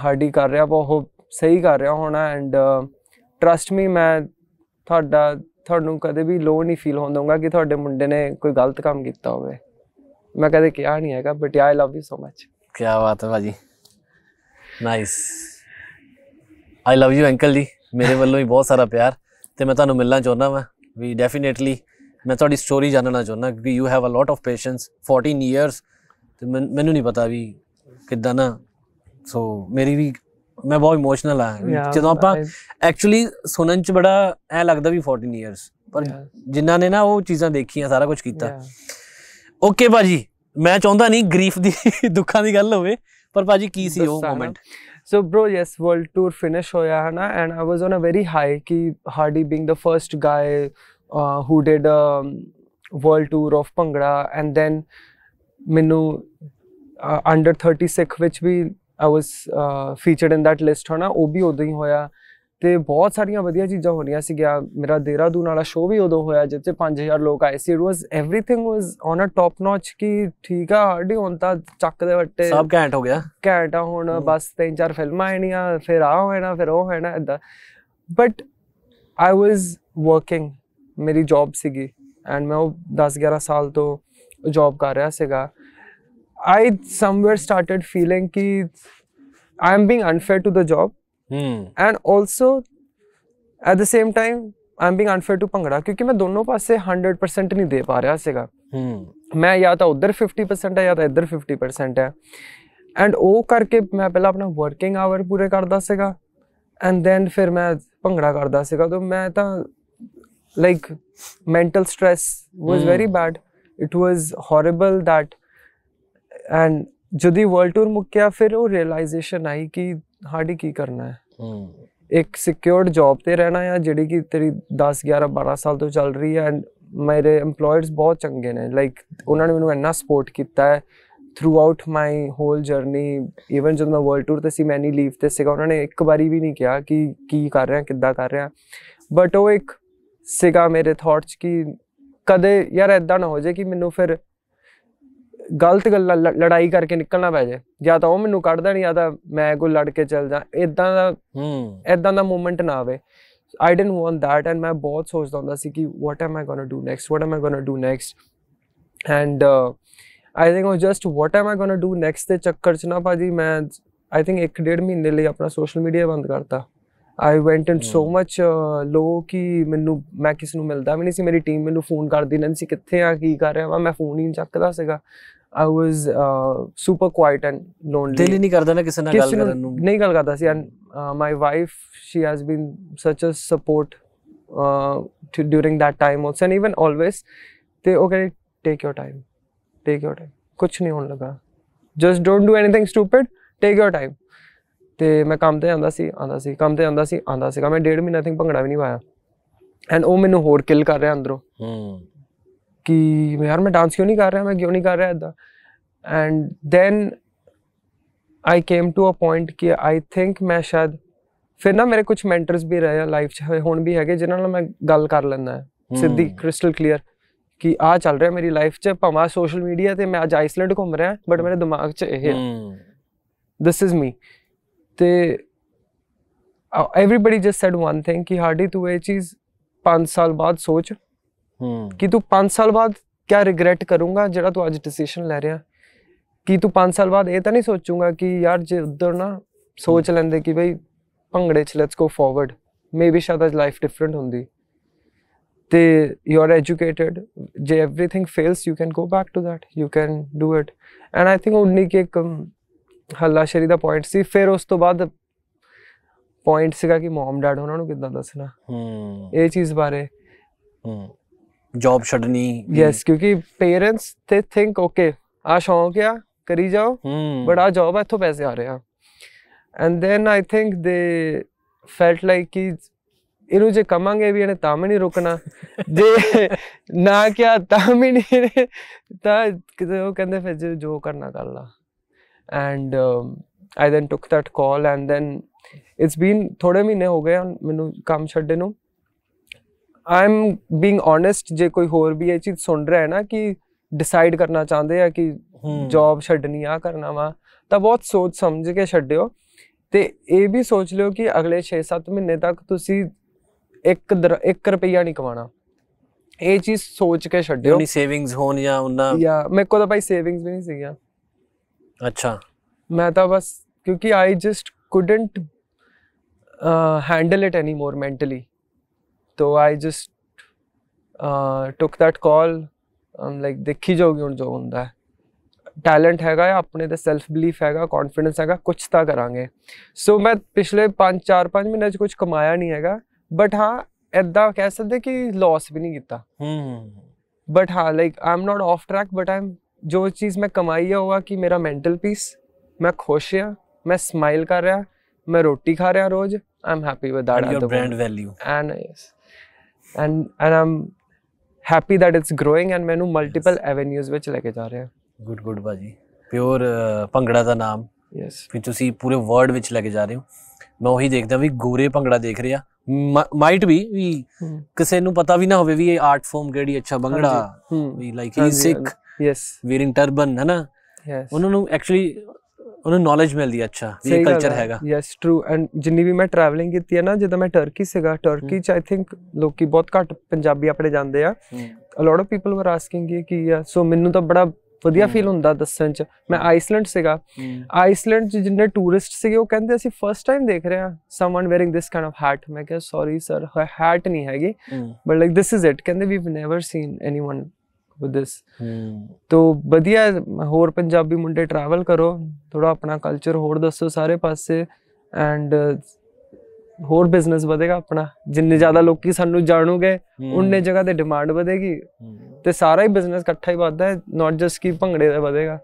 ਹਾਰਡੀ ਕਰ ਰਿਹਾ ਉਹ ਸਹੀ ਕਰ ਰਿਹਾ ਹੋਣਾ ਐਂਡ ਟਰਸਟ ਮੀ ਮੈਂ ਤੁਹਾਡਾ ਤੁਹਾਨੂੰ ਕਦੇ ਵੀ ਲੋ ਨਹੀਂ ਫੀਲ ਹੋਣ ਕਿ ਤੁਹਾਡੇ ਮੁੰਡੇ ਨੇ ਕੋਈ ਗਲਤ ਕੰਮ ਕੀਤਾ ਹੋਵੇ ਮੈਂ ਕਦੇ ਕਿਹਾ ਨਹੀਂ ਹੈਗਾ but I love you so much ਕੀ ਬਾਤ ਹੈ ਭਾਜੀ nice I love you uncle ਜੀ ਮੇਰੇ ਵੱਲੋਂ ਹੀ ਬਹੁਤ ਸਾਰਾ ਪਿਆਰ ਤੇ ਮੈਂ ਤੁਹਾਨੂੰ ਮਿਲਣਾ ਚਾਹੁੰਦਾ ਵਾਂ ਵੀ ਡੈਫੀਨੇਟਲੀ ਮੈਂ ਤੁਹਾਡੀ ਸਟੋਰੀ ਜਾਣਨਾ ਚਾਹੁੰਦਾ ਕਿਉਂਕਿ you have a lot of patience 14 years ਤੇ ਮੈਨੂੰ ਨਹੀਂ ਪਤਾ ਵੀ ਕਿੱਦਾਂ ਨਾ ਸੋ ਮੇਰੀ ਵੀ ਮੈਂ ਬਹੁਤ ਇਮੋਸ਼ਨਲ ਆ ਜਦੋਂ ਆਪਾਂ ਐਕਚੁਅਲੀ ਸੁਣਨ ਚ ਬੜਾ ਐ ਲੱਗਦਾ ਵੀ 14 ਇਅਰਸ ਪਰ ਜਿਨ੍ਹਾਂ ਨੇ ਨਾ ਉਹ ਚੀਜ਼ਾਂ ਦੇਖੀਆਂ ਸਾਰਾ ਕੁਝ ਕੀਤਾ ਓਕੇ ਭਾਜੀ ਮੈਂ ਚਾਹੁੰਦਾ ਨਹੀਂ ਗਰੀਫ ਦੀ ਦੁੱਖਾਂ ਦੀ ਗੱਲ ਹੋਵੇ ਪਰ ਭਾਜੀ ਕੀ ਸੀ ਉਹ moment so bro yes world tour finish ਹੋਇਆ ਹੈ ਨਾ and I was on a very high ਕਿ Hardy being the first guy who did a world tour of bhangra and then ਮੈਨੂੰ ਅੰਡਰ uh, 36 ਵਿੱਚ ਵੀ ਆਈ ਵਾਸ ਫੀਚਰਡ ਇਨ ਦੈਟ ਲਿਸਟ ਹੋਣਾ ਉਹ ਵੀ ਉਦੋਂ ਹੀ ਹੋਇਆ ਤੇ ਬਹੁਤ ਸਾਰੀਆਂ ਵਧੀਆ ਚੀਜ਼ਾਂ ਹੋ ਰਹੀਆਂ ਸੀਗੀਆਂ ਮੇਰਾ ਦੇਰਾਦੂਨ ਵਾਲਾ ਸ਼ੋਅ ਵੀ ਉਦੋਂ ਹੋਇਆ ਜਿੱਥੇ 5000 ਲੋਕ ਆਏ ਸੀ it was everything was on a top notch ਕਿ ਠੀਕ ਆ ਹਾਰਡੀ ਹੁਣ ਤਾਂ ਚੱਕ ਦੇ ਵੱਟੇ ਸਭ ਘੈਂਟ ਹੋ ਗਿਆ ਘੈਂਟ ਆ ਹੁਣ ਬਸ ਤਿੰਨ ਚਾਰ ਫਿਲਮਾਂ ਆਣੀਆਂ ਫਿਰ ਆ ਹੋਣਾ ਫਿਰ ਉਹ ਹੋਣਾ ਇਦਾਂ ਬਟ ਆਈ ਵਾਸ ਵਰਕਿੰਗ ਮੇਰੀ ਜੌਬ ਸੀਗੀ ਐਂਡ ਮੈਂ ਉਹ 10 11 ਸਾਲ ਤੋਂ ਜੌਬ ਕਰ ਰਿਹਾ ਸੀਗਾ ਆਈ ਸਮਵੇਅਰ ਸਟਾਰਟਡ ਫੀਲਿੰਗ ਕਿ I am being unfair to the job and also at the same time I am being unfair to bhangra क्योंकि मैं दोनों पास हंड्रेड परसेंट नहीं दे पा रहा है हम्म। hmm. मैं या तो उधर फिफ्टी परसेंट है या तो इधर फिफ्टी परसेंट है एंड ओ करके मैं पहला अपना वर्किंग आवर पूरे करता सेगा एंड देन फिर मैं भंगड़ा करता सेगा तो मैं तो like mental stress was very bad it was horrible that and जो वर्ल्ड टूर मुक्या फिर वो रियलाइजेशन आई कि ਹਾਰਡੀ ਕੀ ਕਰਨਾ ਹੈ ਹੂੰ ਇੱਕ ਸਿਕਿਉਰਡ ਜੌਬ ਤੇ ਰਹਿਣਾ ਹੈ ਜਿਹੜੀ ਕਿ ਤੇਰੀ 10 11 12 ਸਾਲ ਤੋਂ ਚੱਲ ਰਹੀ ਹੈ ਐਂਡ ਮੇਰੇ EMPLOYERS ਬਹੁਤ ਚੰਗੇ ਨੇ ਲਾਈਕ ਉਹਨਾਂ ਨੇ ਮੈਨੂੰ ਇੰਨਾ ਸਪੋਰਟ ਕੀਤਾ ਹੈ throughout my whole journey even ਜਦੋਂ ਮੈਂ ਵਰਲਡ ਟੂਰ ਤੇ ਸੀ ਮੈਨੀ ਲੀਵ ਤੇ ਸੀਗਾ ਉਹਨਾਂ ਨੇ ਇੱਕ ਵਾਰੀ ਵੀ ਨਹੀਂ ਕਿਹਾ ਕਿ ਕੀ ਕਰ ਰਿਹਾ ਕਿੱਦਾਂ ਕਰ ਰਿਹਾ ਬਟ ਉਹ ਇੱਕ ਸੀਗਾ ਮੇਰੇ ਥਾਟਸ ਕਿ ਕਦੇ ਯਾਰ ਐਦਾਂ ਨਾ ਹੋ ਜਾਏ ਕਿ ਮੈਨੂੰ ਫਿਰ ਗਲਤ ਗੱਲਾਂ ਲੜਾਈ ਕਰਕੇ ਨਿਕਲਣਾ ਪੈ ਜਾਏ ਜਾਂ ਤਾਂ ਉਹ ਮੈਨੂੰ ਕੱਢਦਾ ਨਹੀਂ ਜਾਂ ਤਾਂ ਮੈਂ ਕੋਈ ਲੜ ਕੇ ਚੱਲ ਜਾ ਇਦਾਂ ਦਾ ਹੂੰ ਇਦਾਂ ਦਾ ਮੂਮੈਂਟ ਨਾ ਆਵੇ I didn't want that and ਮੈਂ ਬਹੁਤ ਸੋਚਦਾ ਹੁੰਦਾ ਸੀ ਕਿ what am I gonna do next what am I gonna do next and I think ਉਹ just what am I gonna do next ਦੇ ਚੱਕਰ 'ਚ ਨਾ ਭਾਜੀ ਮੈਂ ਆਈ ਥਿੰਕ 1.5 ਮਹੀਨੇ ਲਈ ਆਪਣਾ ਸੋਸ਼ਲ ਮੀਡੀਆ ਬੰਦ ਕਰਤਾ ਆਈ ਵੈਂਟ ਇਨ ਸੋ ਮਚ ਲੋ ਕਿ ਮੈਨੂੰ ਮੈਂ ਕਿਸ ਨੂੰ ਮਿਲਦਾ ਵੀ ਨਹੀਂ ਸੀ ਮੇਰੀ ਟੀਮ ਮੈਨੂੰ ਫੋਨ ਕਰਦੀ ਨਹੀਂ ਸੀ ਕਿੱਥੇ ਆ ਕੀ ਕਰ ਰਿਹਾ ਵਾ ਮੈਂ ਫੋਨ ਹੀ ਨਹੀਂ ਚੱਕਦਾ ਸੀਗਾ I was super quiet and lonely ਦਿਲ ਨਹੀਂ ਕਰਦਾ ਨਾ ਕਿਸੇ ਨਾਲ ਗੱਲ ਕਰਨ ਨੂੰ ਨਹੀਂ ਗੱਲ ਕਰਦਾ ਸੀ and my wife she has been such a support to during that time also and even always ਤੇ ਉਹ ਕਹਿੰਦੇ ਟੇਕ your time take your time ਕੁਝ ਨਹੀਂ ਹੋਣ ਲੱਗਾ just don't do anything stupid take your time ਤੇ ਮੈਂ ਕੰਮ ਤੇ ਜਾਂਦਾ ਸੀ ਆਂਦਾ ਸੀ ਕੰਮ ਤੇ ਜਾਂਦਾ ਸੀ ਆਂਦਾ ਸੀਗਾ ਮੈਂ ਡੇਢ ਮਹੀਨਾ ਥਿੰਕ ਭੰਗੜਾ ਵੀ ਨਹੀਂ ਪਾਇਆ ਐਂਡ ਉਹ ਮੈਨੂੰ ਹੋਰ ਕਿਲ ਕਰ ਰਿਹਾ ਅੰਦਰੋਂ ਹੂੰ ਕਿ ਯਾਰ ਮੈਂ ਡਾਂਸ ਕਿਉਂ ਨਹੀਂ ਕਰ ਰਿਹਾ ਮੈਂ ਕਿਉਂ ਨਹੀਂ ਕਰ ਰਿਹਾ ਇਦਾਂ and then I came to a point ਕਿ ਆਈ ਥਿੰਕ ਮੈਂ ਸ਼ਾਇਦ ਫਿਰ ਨਾ ਮੇਰੇ ਕੁਝ ਮੈਂਟਰਸ ਵੀ ਰਹੇ ਆ ਲਾਈਫ 'ਚ ਹੁਣ ਵੀ ਹੈਗੇ ਜਿਨ੍ਹਾਂ ਨਾਲ ਮੈਂ ਗੱਲ ਕਰ ਲੈਂਦਾ ਸਿੱਧੀ ਕ੍ਰਿਸਟਲ ਕਲੀਅਰ ਕਿ ਆ ਚੱਲ ਰਿਹਾ ਮੇਰੀ ਲਾਈਫ 'ਚ ਭਾਵੇਂ ਸੋਸ਼ਲ ਮੀਡੀਆ ਤੇ ਮੈਂ ਅੱਜ ਆਈਸਲੈਂਡ ਘੁੰਮ ਰਿਹਾ ਬਟ ਮੇਰੇ ਦਿਮਾਗ 'ਚ ਇਹ ਹੈ ਦਿਸ ਇਜ਼ ਮੀ ਤੇ everybody just said one thing ਕਿ हार्डी तू ये चीज 5 ਸਾਲ ਬਾਅਦ ਸੋਚ ਹੂੰ ਕਿ ਤੂੰ 5 ਸਾਲ ਬਾਅਦ ਕਿਆ ਰਿਗਰੈਟ ਕਰੂੰਗਾ ਜਿਹੜਾ ਤੂੰ ਅੱਜ ਡਿਸੀਜਨ ਲੈ ਰਿਹਾ ਕਿ ਤੂੰ 5 ਸਾਲ ਬਾਅਦ ਇਹ ਤਾਂ ਨਹੀਂ ਸੋਚੂਗਾ ਕਿ ਯਾਰ ਜੇ ਉਧਰ ਨਾ ਸੋਚ ਲੈਂਦੇ ਕਿ ਬਈ ਭੰਗੜੇ 'ਚ ਲੈਟਸ ਗੋ ਫਾਰਵਰਡ ਮੇਬੀ ਸ਼ਾਇਦ ਅੱਜ ਲਾਈਫ ਡਿਫਰੈਂਟ ਹੁੰਦੀ ਤੇ ਯੂ ਆਰ ਐਜੂਕੇਟਿਡ ਜੇ everything fails you can go back to that you can do it and I think ਉਨੀ ਕਿ ਇੱਕ ਹੱਲਾਸ਼ੇਰੀ ਦਾ ਪੁਆਇੰਟ ਸੀ ਫਿਰ ਉਸ ਤੋਂ ਬਾਅਦ ਪੁਆਇੰਟ ਸੀਗਾ ਕਿ ਮਮ ਡੈਡ ਉਹਨਾਂ ਨੂੰ ਕਿੱਦਾਂ ਦੱਸਣਾ ਹੂੰ ਇਹ ਚੀਜ਼ ਬਾਰੇ ਹੂੰ ਜੌਬ ਛੱਡਣੀ ਯੈਸ ਕਿਉਂਕਿ ਪੇਰੈਂਟਸ ਤੇ ਥਿੰਕ ਓਕੇ ਆ ਸ਼ੌਂਕ ਆ ਕਰੀ ਜਾਓ ਹੂੰ ਬੜਾ ਜੌਬ ਇਥੋਂ ਪੈਸੇ ਆ ਰਹੇ ਆ and then I think they felt like ਕਿ ਇਹਨੂੰ ਜੇ ਕਮਾਂਗੇ ਵੀ ਇਹਨੇ ਤਾਂ ਵੀ ਨਹੀਂ ਰੁਕਣਾ ਜੇ ਨਾ ਕਿਹਾ ਤਾਂ ਵੀ ਨਹੀਂ ਤਾਂ ਕਿਤੇ ਉਹ ਕਹਿੰਦੇ ਫਿਰ ਜੋ ਕਰਨਾ ਕਰ ਲਾ and I then took that call and then it's been ਥੋੜੇ ਮਹੀਨੇ ਹੋ ਗਏ ਮੈਨੂੰ ਕੰਮ ਛੱਡੇ ਨੂੰ ਆਈ ਐਮ ਬੀਇੰਗ ਓਨੈਸਟ ਜੇ ਕੋਈ ਹੋਰ ਵੀ ਇਹ ਚੀਜ਼ ਸੁਣ ਰਿਹਾ ਹੈ ਨਾ ਕਿ ਡਿਸਾਈਡ ਕਰਨਾ ਚਾਹੁੰਦੇ ਆ ਕਿ ਜੌਬ ਛੱਡਣੀ ਆ ਕਰਨਾ ਵਾ ਤਾਂ ਬਹੁਤ ਸੋਚ ਸਮਝ ਕੇ ਛੱਡਿਓ ਤੇ ਇਹ ਵੀ ਸੋਚ ਲਿਓ ਕਿ ਅਗਲੇ 6-7 ਮਹੀਨੇ ਤੱਕ ਤੁਸੀਂ 1 1 ਰੁਪਈਆ ਨਹੀਂ ਕਮਾਣਾ ਇਹ ਚੀਜ਼ ਸੋਚ ਕੇ ਛੱਡਿਓ ਨਹੀਂ ਸੇਵਿੰਗਸ ਹੋਣ ਜਾਂ ਉਹਨਾਂ ਯਾ ਮੇਰੇ ਕੋਲ ਤਾਂ ਭਾਈ ਸੇਵਿੰਗਸ ਵੀ ਨਹੀਂ ਸੀਗੀਆਂ अच्छा मैं तो बस क्योंकि I just couldn't handle it any more mentally तो I just took that call like देखी जाओगी हूँ जो होंगे टैलेंट है या अपने तो सैल्फ बिलीफ हैगा कॉन्फिडेंस है कुछ तो करा सो मैं पिछले पाँच चार पाँच महीने कुछ कमाया नहीं है बट हाँ इदा कह सकते कि लॉस भी नहीं किया बट हम्म, हम्म, हम्म। हाँ like I am not off track but I am ਜੋ ਚੀਜ਼ ਮੈਂ ਕਮਾਈ ਆ ਹੋਆ ਕਿ ਮੇਰਾ ਮੈਂਟਲ ਪੀਸ ਮੈਂ ਖੁਸ਼ ਆ ਮੈਂ ਸਮਾਈਲ ਕਰ ਰਿਹਾ ਮੈਂ ਰੋਟੀ ਖਾ ਰਿਹਾ ਰੋਜ਼ I'm happy with that your brand value and yes and and I'm happy that it's growing and ਮੈਨੂੰ ਮਲਟੀਪਲ ਐਵੇਨਿਊਜ਼ ਵਿੱਚ ਲੈ ਕੇ ਜਾ ਰਿਹਾ ਗੁੱਡ ਗੁੱਡ ਬਾਜੀ ਪਿਓਰ ਭੰਗੜਾ ਦਾ ਨਾਮ ਯੈਸ ਵੀ ਤੁਸੀਂ ਪੂਰੇ ਵਰਲਡ ਵਿੱਚ ਲੈ ਕੇ ਜਾ ਰਹੇ ਹੋ ਮੈਂ ਉਹੀ ਦੇਖਦਾ ਵੀ ਗੋਰੇ ਭੰਗੜਾ ਦੇਖ ਰਿਹਾ ਮਾਈਟ ਵੀ ਵੀ ਕਿਸੇ ਨੂੰ ਪਤਾ ਵੀ ਨਾ ਹੋਵੇ ਵੀ ਇਹ ਆਰਟ ਫਾਰਮ ਕਿਹੜੀ ਅੱਛਾ ਭੰਗੜਾ ਵੀ like he Sikh yes wearing turban ਹੈ ਨਾ ਯੈਸ ਉਹਨਾਂ ਨੂੰ ਐਕਚੁਅਲੀ ਉਹਨਾਂ ਨੂੰ ਨੌਲੇਜ ਮਿਲਦੀ ਅੱਛਾ ਇਹ ਕਲਚਰ ਹੈਗਾ ਯੈਸ ਟਰੂ ਐਂਡ ਜਿੰਨੀ ਵੀ ਮੈਂ ਟਰੈਵਲਿੰਗ ਕੀਤੀ ਹੈ ਨਾ ਜਦੋਂ ਮੈਂ ਟਰਕੀ ਸੀਗਾ ਟਰਕੀ ਚ ਆਈ ਥਿੰਕ ਲੋਕੀ ਬਹੁਤ ਘੱਟ ਪੰਜਾਬੀ ਆਪਣੇ ਜਾਣਦੇ ਆ a lot of people were asking ਕੀ ਆ ਸੋ ਮੈਨੂੰ ਤਾਂ ਬੜਾ ਵਧੀਆ ਫੀਲ ਹੁੰਦਾ ਦੱਸਣ ਚ ਮੈਂ ਆਈਸਲੈਂਡ ਸੀਗਾ ਆਈਸਲੈਂਡ ਚ ਜਿੰਨੇ ਟੂਰਿਸਟ ਸੀਗੇ ਉਹ ਕਹਿੰਦੇ ਅਸੀਂ ਫਰਸਟ ਟਾਈਮ ਦੇਖ ਰਹੇ ਆ someone wearing this kind of hat ਮੈਂ ਕਿਹਾ ਸੌਰੀ ਸਰ ਹੈਟ ਨਹੀਂ ਹੈਗੀ but like this is it ਕਹਿੰਦੇ we never seen anyone with ਤੋ ਵਧੀਆ ਹੋਰ ਪੰਜਾਬੀ ਮੁੰਡੇ ਟਰੈਵਲ ਕਰੋ ਥੋੜਾ ਆਪਣਾ ਕਲਚਰ ਹੋਰ ਦੱਸੋ ਸਾਰੇ ਪਾਸੇ ਐਂਡ ਹੋਰ ਬਿਜ਼ਨਸ ਵਧੇਗਾ ਆਪਣਾ ਜਿੰਨੇ ਜ਼ਿਆਦਾ ਲੋਕੀ ਸਾਨੂੰ ਜਾਣੂਗੇ ਉਹਨੇ ਜਗ੍ਹਾ ਤੇ ਡਿਮਾਂਡ ਵਧੇਗੀ ਤੇ ਸਾਰਾ ਹੀ ਬਿਜ਼ਨਸ ਇਕੱਠਾ ਹੀ ਵਧਦਾ ਹੈ ਨਾਟ ਜਸਟ ਕੀ ਭੰਗੜੇ ਦਾ ਵਧੇਗਾ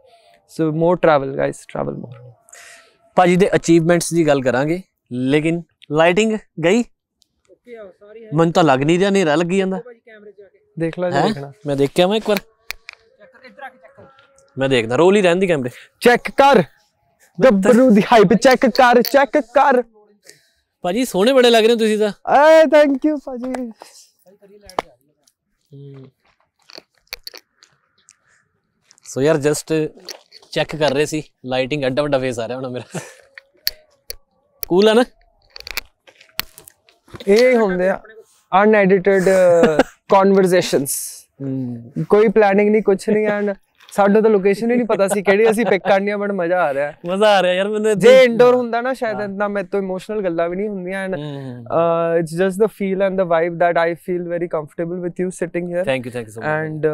so more travel guys travel more ਭਾਜੀ ਦੇ ਅਚੀਵਮੈਂਟਸ ਦੀ ਗੱਲ ਕਰਾਂਗੇ ਲੇਕਿਨ ਲਾਈਟਿੰਗ ਗਈ ਮਨ ਤਾਂ ਲੱਗ ਨਹੀਂ ਰਿਹਾ ਨੇਰਾ ਲੱਗੀ ਜਾਂਦਾ ਦੇਖ ਲੈ ਜੇ ਦੇਖਣਾ ਮੈਂ ਦੇਖਿਆ ਮੈਂ ਇੱਕ ਵਾਰ ਚੈੱਕ ਕਰ ਇੱਧਰ ਆ ਕੇ ਚੈੱਕ ਕਰ ਮੈਂ ਦੇਖਦਾ ਰੋਲ ਹੀ ਰਹਿੰਦੀ ਕੈਮਰੇ ਚੈੱਕ ਕਰ ਗੱਬਰੂ ਦੀ ਹਾਈਪ ਚੈੱਕ ਕਰ ਚੈੱਕ ਕਰ ਭਾਜੀ ਸੋਹਣੇ ਬੜੇ ਲੱਗ ਰਹੇ ਤੁਸੀਂ ਤਾਂ ਐ ਥੈਂਕ ਯੂ ਭਾਜੀ ਸੋ ਯਾਰ ਜਸਟ ਚੈੱਕ ਕਰ ਰਹੇ ਸੀ ਲਾਈਟਿੰਗ ਅੱਡਾ ਵੱਡਾ ਫੇਸ ਆ ਰਿਹਾ ਹੁਣ ਮੇਰਾ ਕੂਲ ਆ ਨਾ ਇਹ ਹੁੰਦੇ ਆ ਅਨਐਡੀਟਡ ਕਨਵਰਸੇਸ਼ਨਸ ਕੋਈ ਪਲੈਨਿੰਗ ਨਹੀਂ ਕੁਝ ਨਹੀਂ ਐਂਡ ਸਾਡਾ ਤਾਂ ਲੋਕੇਸ਼ਨ ਹੀ ਨਹੀਂ ਪਤਾ ਸੀ ਕਿਹੜੀ ਅਸੀਂ ਪਿਕ ਕਰਨੀ ਆ ਬੜਾ ਮਜ਼ਾ ਆ ਰਿਹਾ ਮਜ਼ਾ ਆ ਰਿਹਾ ਯਾਰ ਮੈਨੂੰ ਜੇ ਇੰਡੋਰ ਹੁੰਦਾ ਨਾ ਸ਼ਾਇਦ ਇੰਨਾ ਮੈਂ ਤੋਂ ਇਮੋਸ਼ਨਲ ਗੱਲਾਂ ਵੀ ਨਹੀਂ ਹੁੰਦੀਆਂ and it's just the feel and the vibe that I feel very comfortable with you sitting here thank you thank you so much and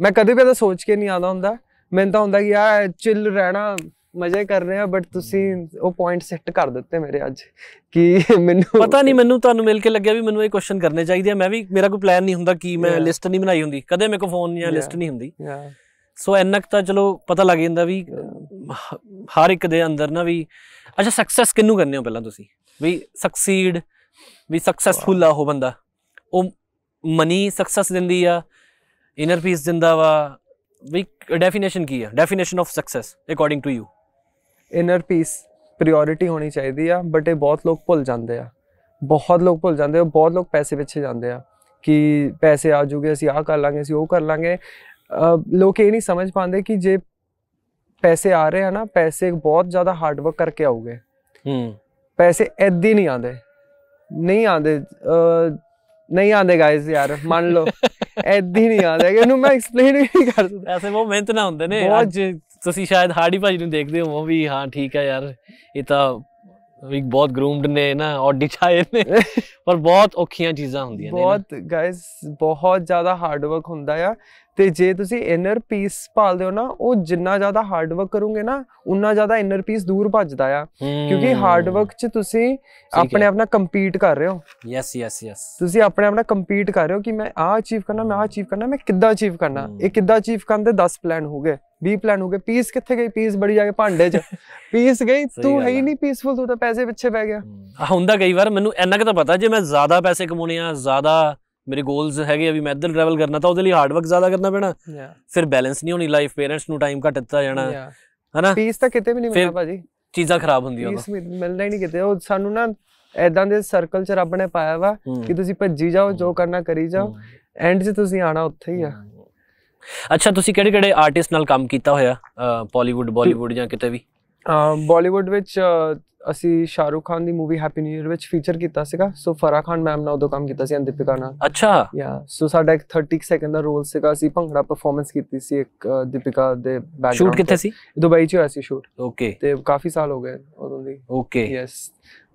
ਮੈਂ ਕਦੇ ਵੀ ਇਹਦਾ ਸੋਚ ਕੇ ਨਹੀਂ ਆਦਾ ਹੁੰਦਾ ਮੈਨੂੰ ਤਾਂ ਹੁੰਦਾ ਕਿ ਆ ਚਿਲ ਰਹਿਣਾ ਮਜ਼ੇ ਕਰ ਰਹੇ ਆ ਬਟ ਤੁਸੀਂ ਉਹ ਪੁਆਇੰਟ ਸੈੱਟ ਕਰ ਦਿੱਤੇ ਮੇਰੇ ਅੱਜ ਕਿ ਮੈਨੂੰ ਪਤਾ ਨਹੀਂ ਮੈਨੂੰ ਤੁਹਾਨੂੰ ਮਿਲ ਕੇ ਲੱਗਿਆ ਵੀ ਮੈਨੂੰ ਇਹ ਕੁਐਸਚਨ ਕਰਨੇ ਚਾਹੀਦੇ ਆ ਮੈਂ ਵੀ ਮੇਰਾ ਕੋਈ ਪਲਾਨ ਨਹੀਂ ਹੁੰਦਾ ਕਿ ਮੈਂ ਲਿਸਟ ਨਹੀਂ ਬਣਾਈ ਹੁੰਦੀ ਕਦੇ ਮੇਰੇ ਕੋਲ ਫੋਨ ਜਾਂ ਲਿਸਟ ਨਹੀਂ ਹੁੰਦੀ ਸੋ ਐਨਕ ਤਾਂ ਚਲੋ ਪਤਾ ਲੱਗ ਜਾਂਦਾ ਵੀ ਹਰ ਇੱਕ ਦੇ ਅੰਦਰ ਨਾ ਵੀ ਅੱਛਾ ਸਕਸੈਸ ਕਿੰਨੂੰ ਕਰਨੇ ਹੋ ਪਹਿਲਾਂ ਤੁਸੀਂ ਵੀ ਸਕਸੀਡ ਵੀ ਸਕਸੈਸਫੁਲ ਆ ਉਹ ਬੰਦਾ ਉਹ ਮਨੀ ਸਕਸੈਸ ਦਿੰਦੀ ਆ ਇਨਰ ਪੀਸ ਦਿੰਦਾ ਵਾ ਵੀ ਡੈਫੀਨੇਸ਼ਨ ਕੀ ਆ definition of success according to you inner peace priority ਹੋਣੀ ਚਾਹੀਦੀ ਆ ਬਟ ਇਹ ਬਹੁਤ ਲੋਕ ਭੁੱਲ ਜਾਂਦੇ ਆ ਬਹੁਤ ਲੋਕ ਭੁੱਲ ਜਾਂਦੇ ਆ ਬਹੁਤ ਲੋਕ ਪੈਸੇ ਪਿੱਛੇ ਜਾਂਦੇ ਆ ਕਿ ਪੈਸੇ ਆ ਜੂਗੇ ਅਸੀਂ ਆ ਕਰ ਲਾਂਗੇ ਅਸੀਂ ਉਹ ਕਰ ਲਾਂਗੇ ਲੋਕ ਇਹ ਨਹੀਂ ਸਮਝ ਪਾਉਂਦੇ ਕਿ ਜੇ ਪੈਸੇ ਆ ਰਹੇ ਆ ਨਾ ਪੈਸੇ ਬਹੁਤ ਜ਼ਿਆਦਾ ਹਾਰਡ ਵਰਕ ਕਰਕੇ ਆਉਗੇ ਹੂੰ ਪੈਸੇ ਐਦੀ ਨਹੀਂ ਆਉਂਦੇ ਨਹੀਂ ਆਉਂਦੇ ਨਹੀਂ ਆਉਂਦੇ ਗਾਇਸ ਯਾਰ ਮੰਨ ਲਓ ਐਦੀ ਨਹੀਂ ਆਉਂਦੇ ਇਹਨੂੰ ਮੈਂ ਐਕਸਪਲੇਨ ਨਹੀਂ ਕਰ ਸਕਦਾ ਐਸੇ ਉਹ ਮਿਹਨਤ ਨਾ ਹੁੰਦੇ ਨੇ ਅੱਜ ਤੁਸੀਂ ਸ਼ਾਇਦ ਹਾੜੀ ਭਾਜੀ ਨੂੰ ਦੇਖਦੇ ਹੋ ਵੀ ਹਾਂ ਠੀਕ ਹੈ ਯਾਰ ਇਹ ਤਾਂ ਵੀ ਬਹੁਤ ਗਰੂਮਡ ਨੇ ਨਾ ਆਡੀ ਚਾਏ ਨੇ ਪਰ ਬਹੁਤ ਔਖੀਆਂ ਚੀਜ਼ਾਂ ਹੁੰਦੀਆਂ ਨੇ ਬਹੁਤ ਗਾਇਸ ਬਹੁਤ ਜ਼ਿਆਦਾ ਹਾਰਡ ਵਰਕ ਹੁੰਦਾ ਆ ਤੇ ਜੇ ਤੁਸੀਂ ਇਨਰ ਪੀਸ ਭਾਲਦੇ ਹੋ ਨਾ ਉਹ ਜਿੰਨਾ ਜ਼ਿਆਦਾ ਹਾਰਡ ਵਰਕ ਕਰੋਗੇ ਨਾ ਉਨਾ ਜ਼ਿਆਦਾ ਇਨਰ ਪੀਸ ਦੂਰ ਭੱਜਦਾ ਆ ਕਿਉਂਕਿ ਹਾਰਡ ਵਰਕ 'ਚ ਤੁਸੀਂ ਆਪਣੇ ਆਪ ਨਾਲ ਕੰਪੀਟ ਕਰ ਰਹੇ ਹੋ ਯੈਸ ਯੈਸ ਯੈਸ ਤੁਸੀਂ ਆਪਣੇ ਆਪ ਨਾਲ ਕੰਪੀਟ ਕਰ ਰਹੇ ਹੋ ਕਿ ਮੈਂ ਆਹ ਅਚੀਵ ਕਰਨਾ ਮੈਂ ਆਹ ਅਚੀਵ ਕਰਨਾ ਮੈਂ ਕਿੱਦਾਂ ਅਚੀਵ ਕਰਨਾ ਇਹ ਕਿੱਦਾਂ ਅਚੀਵ ਕਰਨ ਦੇ 10 ਪਲਾਨ ਹੋ ਗਏ 20 ਪਲਾਨ ਹੋ ਗਏ ਪੀਸ ਕਿੱਥੇ ਗਈ ਪੀਸ ਬੜੀ ਜਾ ਕੇ ਭਾਂਡੇ 'ਚ ਪੀਸ ਗਈ ਤੂੰ ਹੈ ਹੀ ਨਹੀਂ ਪੀਸਫੁਲ ਤੂੰ ਤਾਂ ਪੈਸੇ ਪਿੱਛੇ ਪੈ ਗਿਆ ਹੁੰਦਾ ਕਈ ਵਾਰ ਮੈਨੂੰ ਇੰਨਾ ਕਿ ਤਾਂ ਪਤਾ ਜੇ ਮੈਂ ਜ਼ਿਆਦਾ ਪੈਸੇ ਕਮਾਉਣੇ ਆ ਜ਼ਿਆਦਾ ਮੇਰੇ ਗੋਲਸ ਹੈਗੇ ਆ ਵੀ ਮੈਂ ਇੱਧਰ ਟਰੈਵਲ ਕਰਨਾ ਤਾਂ ਉਹਦੇ ਲਈ ਹਾਰਡ ਵਰਕ ਜ਼ਿਆਦਾ ਕਰਨਾ ਪੈਣਾ ਫਿਰ ਬੈਲੈਂਸ ਨਹੀਂ ਹੋਣੀ ਲਾਈਫ ਪੇਰੈਂਟਸ ਨੂੰ ਟਾਈਮ ਘੱਟ ਦਿੱਤਾ ਜਾਣਾ ਹਨਾ ਪੀਸ ਤਾਂ ਕਿਤੇ ਵੀ ਨਹੀਂ ਮਿਲਦਾ ਭਾਜੀ ਚੀਜ਼ਾਂ ਖਰਾਬ ਹੁੰਦੀਆਂ ਪੀਸ ਮਿਲਦਾ ਹੀ ਨਹੀਂ ਕਿਤੇ ਉਹ ਸਾਨੂੰ ਨਾ ਐਦਾਂ ਦੇ ਸਰਕਲ 'ਚ ਰੱਬ ਨੇ ਪਾਇਆ ਵਾ ਕਿ ਤੁਸੀਂ ਭੱਜੀ ਜਾਓ ਜੋ ਕਰਨਾ ਕਰੀ ਜਾਓ ਐਂਡ 'ਚ ਤੁਸੀਂ ਆਣਾ ਉੱਥੇ ਹੀ ਆ ਅੱਛਾ ਤੁਸੀਂ ਕਿਹੜੇ ਕਿਹੜੇ ਆਰਟਿਸਟ ਨਾਲ ਕੰਮ ਕੀਤਾ ਹੋਇਆ ਪੋਲੀਵੁੱਡ ਬਾਲੀਵੁੱਡ ਜਾਂ ਕਿਤੇ ਵੀ ਬਾਲੀਵੁੱਡ ਵਿੱਚ ਅਸੀਂ ਸ਼ਾਹਰੁਖ ਖਾਨ ਦੀ ਮੂਵੀ ਹੈਪੀ ਨਿਊ ਇਅਰ ਵਿੱਚ ਫੀਚਰ ਕੀਤਾ ਸੀਗਾ ਸੋ ਫਰਾ ਖਾਨ ਮੈਮ ਨਾਲ ਉਦੋਂ ਕੰਮ ਕੀਤਾ ਸੀ ਅੰਦੀਪਿਕਾ ਨਾਲ ਅੱਛਾ ਯਾ ਸੋ ਸਾਡਾ ਇੱਕ 30 ਸੈਕਿੰਡ ਦਾ ਰੋਲ ਸੀਗਾ ਅਸੀਂ ਭੰਗੜਾ ਪਰਫਾਰਮੈਂਸ ਕੀਤੀ ਸੀ ਇੱਕ ਦੀਪਿਕਾ ਦੇ ਬੈਕਗ੍ਰਾਉਂਡ ਸ਼ੂਟ ਕਿੱਥੇ ਸੀ ਦੁਬਈ 'ਚ ਹੋਇਆ ਸੀ ਸ਼ੂਟ ਓਕੇ ਤੇ ਕਾਫੀ ਸਾਲ ਹੋ ਗਏ ਉਦੋਂ ਦੀ ਓਕੇ ਯੈਸ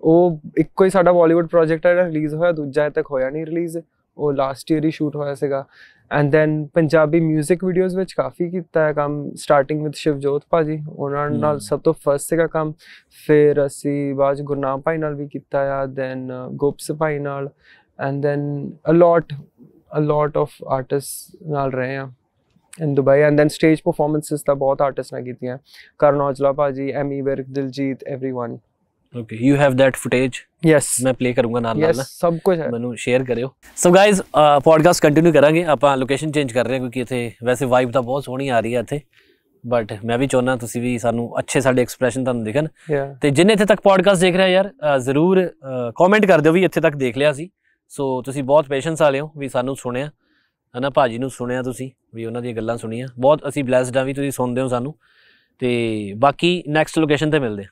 ਉਹ ਇੱਕੋ ਹੀ ਸਾਡਾ ਬਾਲੀਵੁੱਡ ਪ੍ਰੋਜੈਕਟ ਹੈ ਰਿਲੀਜ਼ ਹੋਇਆ ਦੂਜਾ ਤੱਕ ਹੋਇਆ ਨਹੀਂ ਰਿਲੀਜ਼ ਉਹ ਲਾਸਟ ਈਅਰ ਹੀ ਸ਼ੂਟ ਹੋਇਆ ਸੀਗਾ ਐਂਡ ਦੈਨ ਪੰਜਾਬੀ 뮤직 ਵੀਡੀਓਜ਼ ਵਿੱਚ ਕਾਫੀ ਕੀਤਾ ਹੈ ਕੰਮ ਸਟਾਰਟਿੰਗ ਵਿਦ ਸ਼ਿਵਜੋਤ ਭਾਜੀ ਉਹਨਾਂ ਨਾਲ ਸਭ ਤੋਂ ਫਰਸਟ ਸੀਗਾ ਕੰਮ ਫਿਰ ਅਸੀਂ ਬਾਜ ਗੁਰਨਾਮ ਭਾਈ ਨਾਲ ਵੀ ਕੀਤਾ ਆ ਦੈਨ ਗੋਪਸ ਭਾਈ ਨਾਲ and then a lot a lot of artist ਨਾਲ ਰਹੇ ਆ in Dubai and then stage performances ਦਾ ਬਹੁਤ ਆਰਟਿਸਟ ਨਾਲ ਕੀਤੀਆਂ ਕਰਨ ਔਜਲਾ ਭਾਜੀ Ammy Virk Diljit everyone okay you have that footage yes ਮੈਂ ਪਲੇ ਕਰੂੰਗਾ ਨਾਲ ਨਾਲ ਸਭ ਕੁਝ ਹੈ ਮੈਨੂੰ ਸ਼ੇਅਰ ਕਰਿਓ ਸੋ ਗਾਇਜ਼ ਪੋਡਕਾਸਟ ਕੰਟੀਨਿਊ ਕਰਾਂਗੇ ਆਪਾਂ ਲੋਕੇਸ਼ਨ ਚੇਂਜ ਕਰ ਰਹੇ ਹਾਂ ਕਿਉਂਕਿ ਇੱਥੇ ਵੈਸੇ ਵਾਈਬ ਤਾਂ ਬਹੁਤ ਸੋਹਣੀ ਆ ਰਹੀ ਹੈ ਇੱਥੇ ਬਟ ਮੈਂ ਵੀ ਚਾਹੁੰਦਾ ਤੁਸੀਂ ਵੀ ਸਾਨੂੰ ਅੱਛੇ ਸਾਡੇ ਐਕਸਪ੍ਰੈਸ਼ਨ ਤੁਹਾਨੂੰ ਦਿਖਣ ਤੇ ਜਿੰਨੇ ਇੱਥੇ ਤੱਕ ਪੋਡਕਾਸਟ ਦੇਖ ਰਹੇ ਯਾਰ ਜ਼ਰੂਰ ਕਮੈਂਟ ਕਰ ਦਿਓ ਵੀ ਇੱਥੇ ਤੱਕ ਦੇਖ ਲਿਆ ਸੀ ਸੋ ਤੁਸੀਂ ਬਹੁਤ ਪੇਸ਼ੈਂਸ ਵਾਲੇ ਹੋ ਵੀ ਸਾਨੂੰ ਸੁਣਿਆ ਹਨਾ ਭਾਜੀ ਨੂੰ ਸੁਣਿਆ ਤੁਸੀਂ ਵੀ ਉਹਨਾਂ ਦੀਆਂ ਗੱਲਾਂ ਸੁਣੀਆਂ ਬਹੁਤ ਅਸੀਂ ਬlesed ਆ ਵੀ ਤੁਸੀਂ ਸੁਣਦੇ ਹੋ ਸਾਨੂੰ ਤੇ ਬਾਕੀ ਨੈਕਸਟ ਲੋਕੇਸ਼ਨ ਤੇ ਮਿਲਦੇ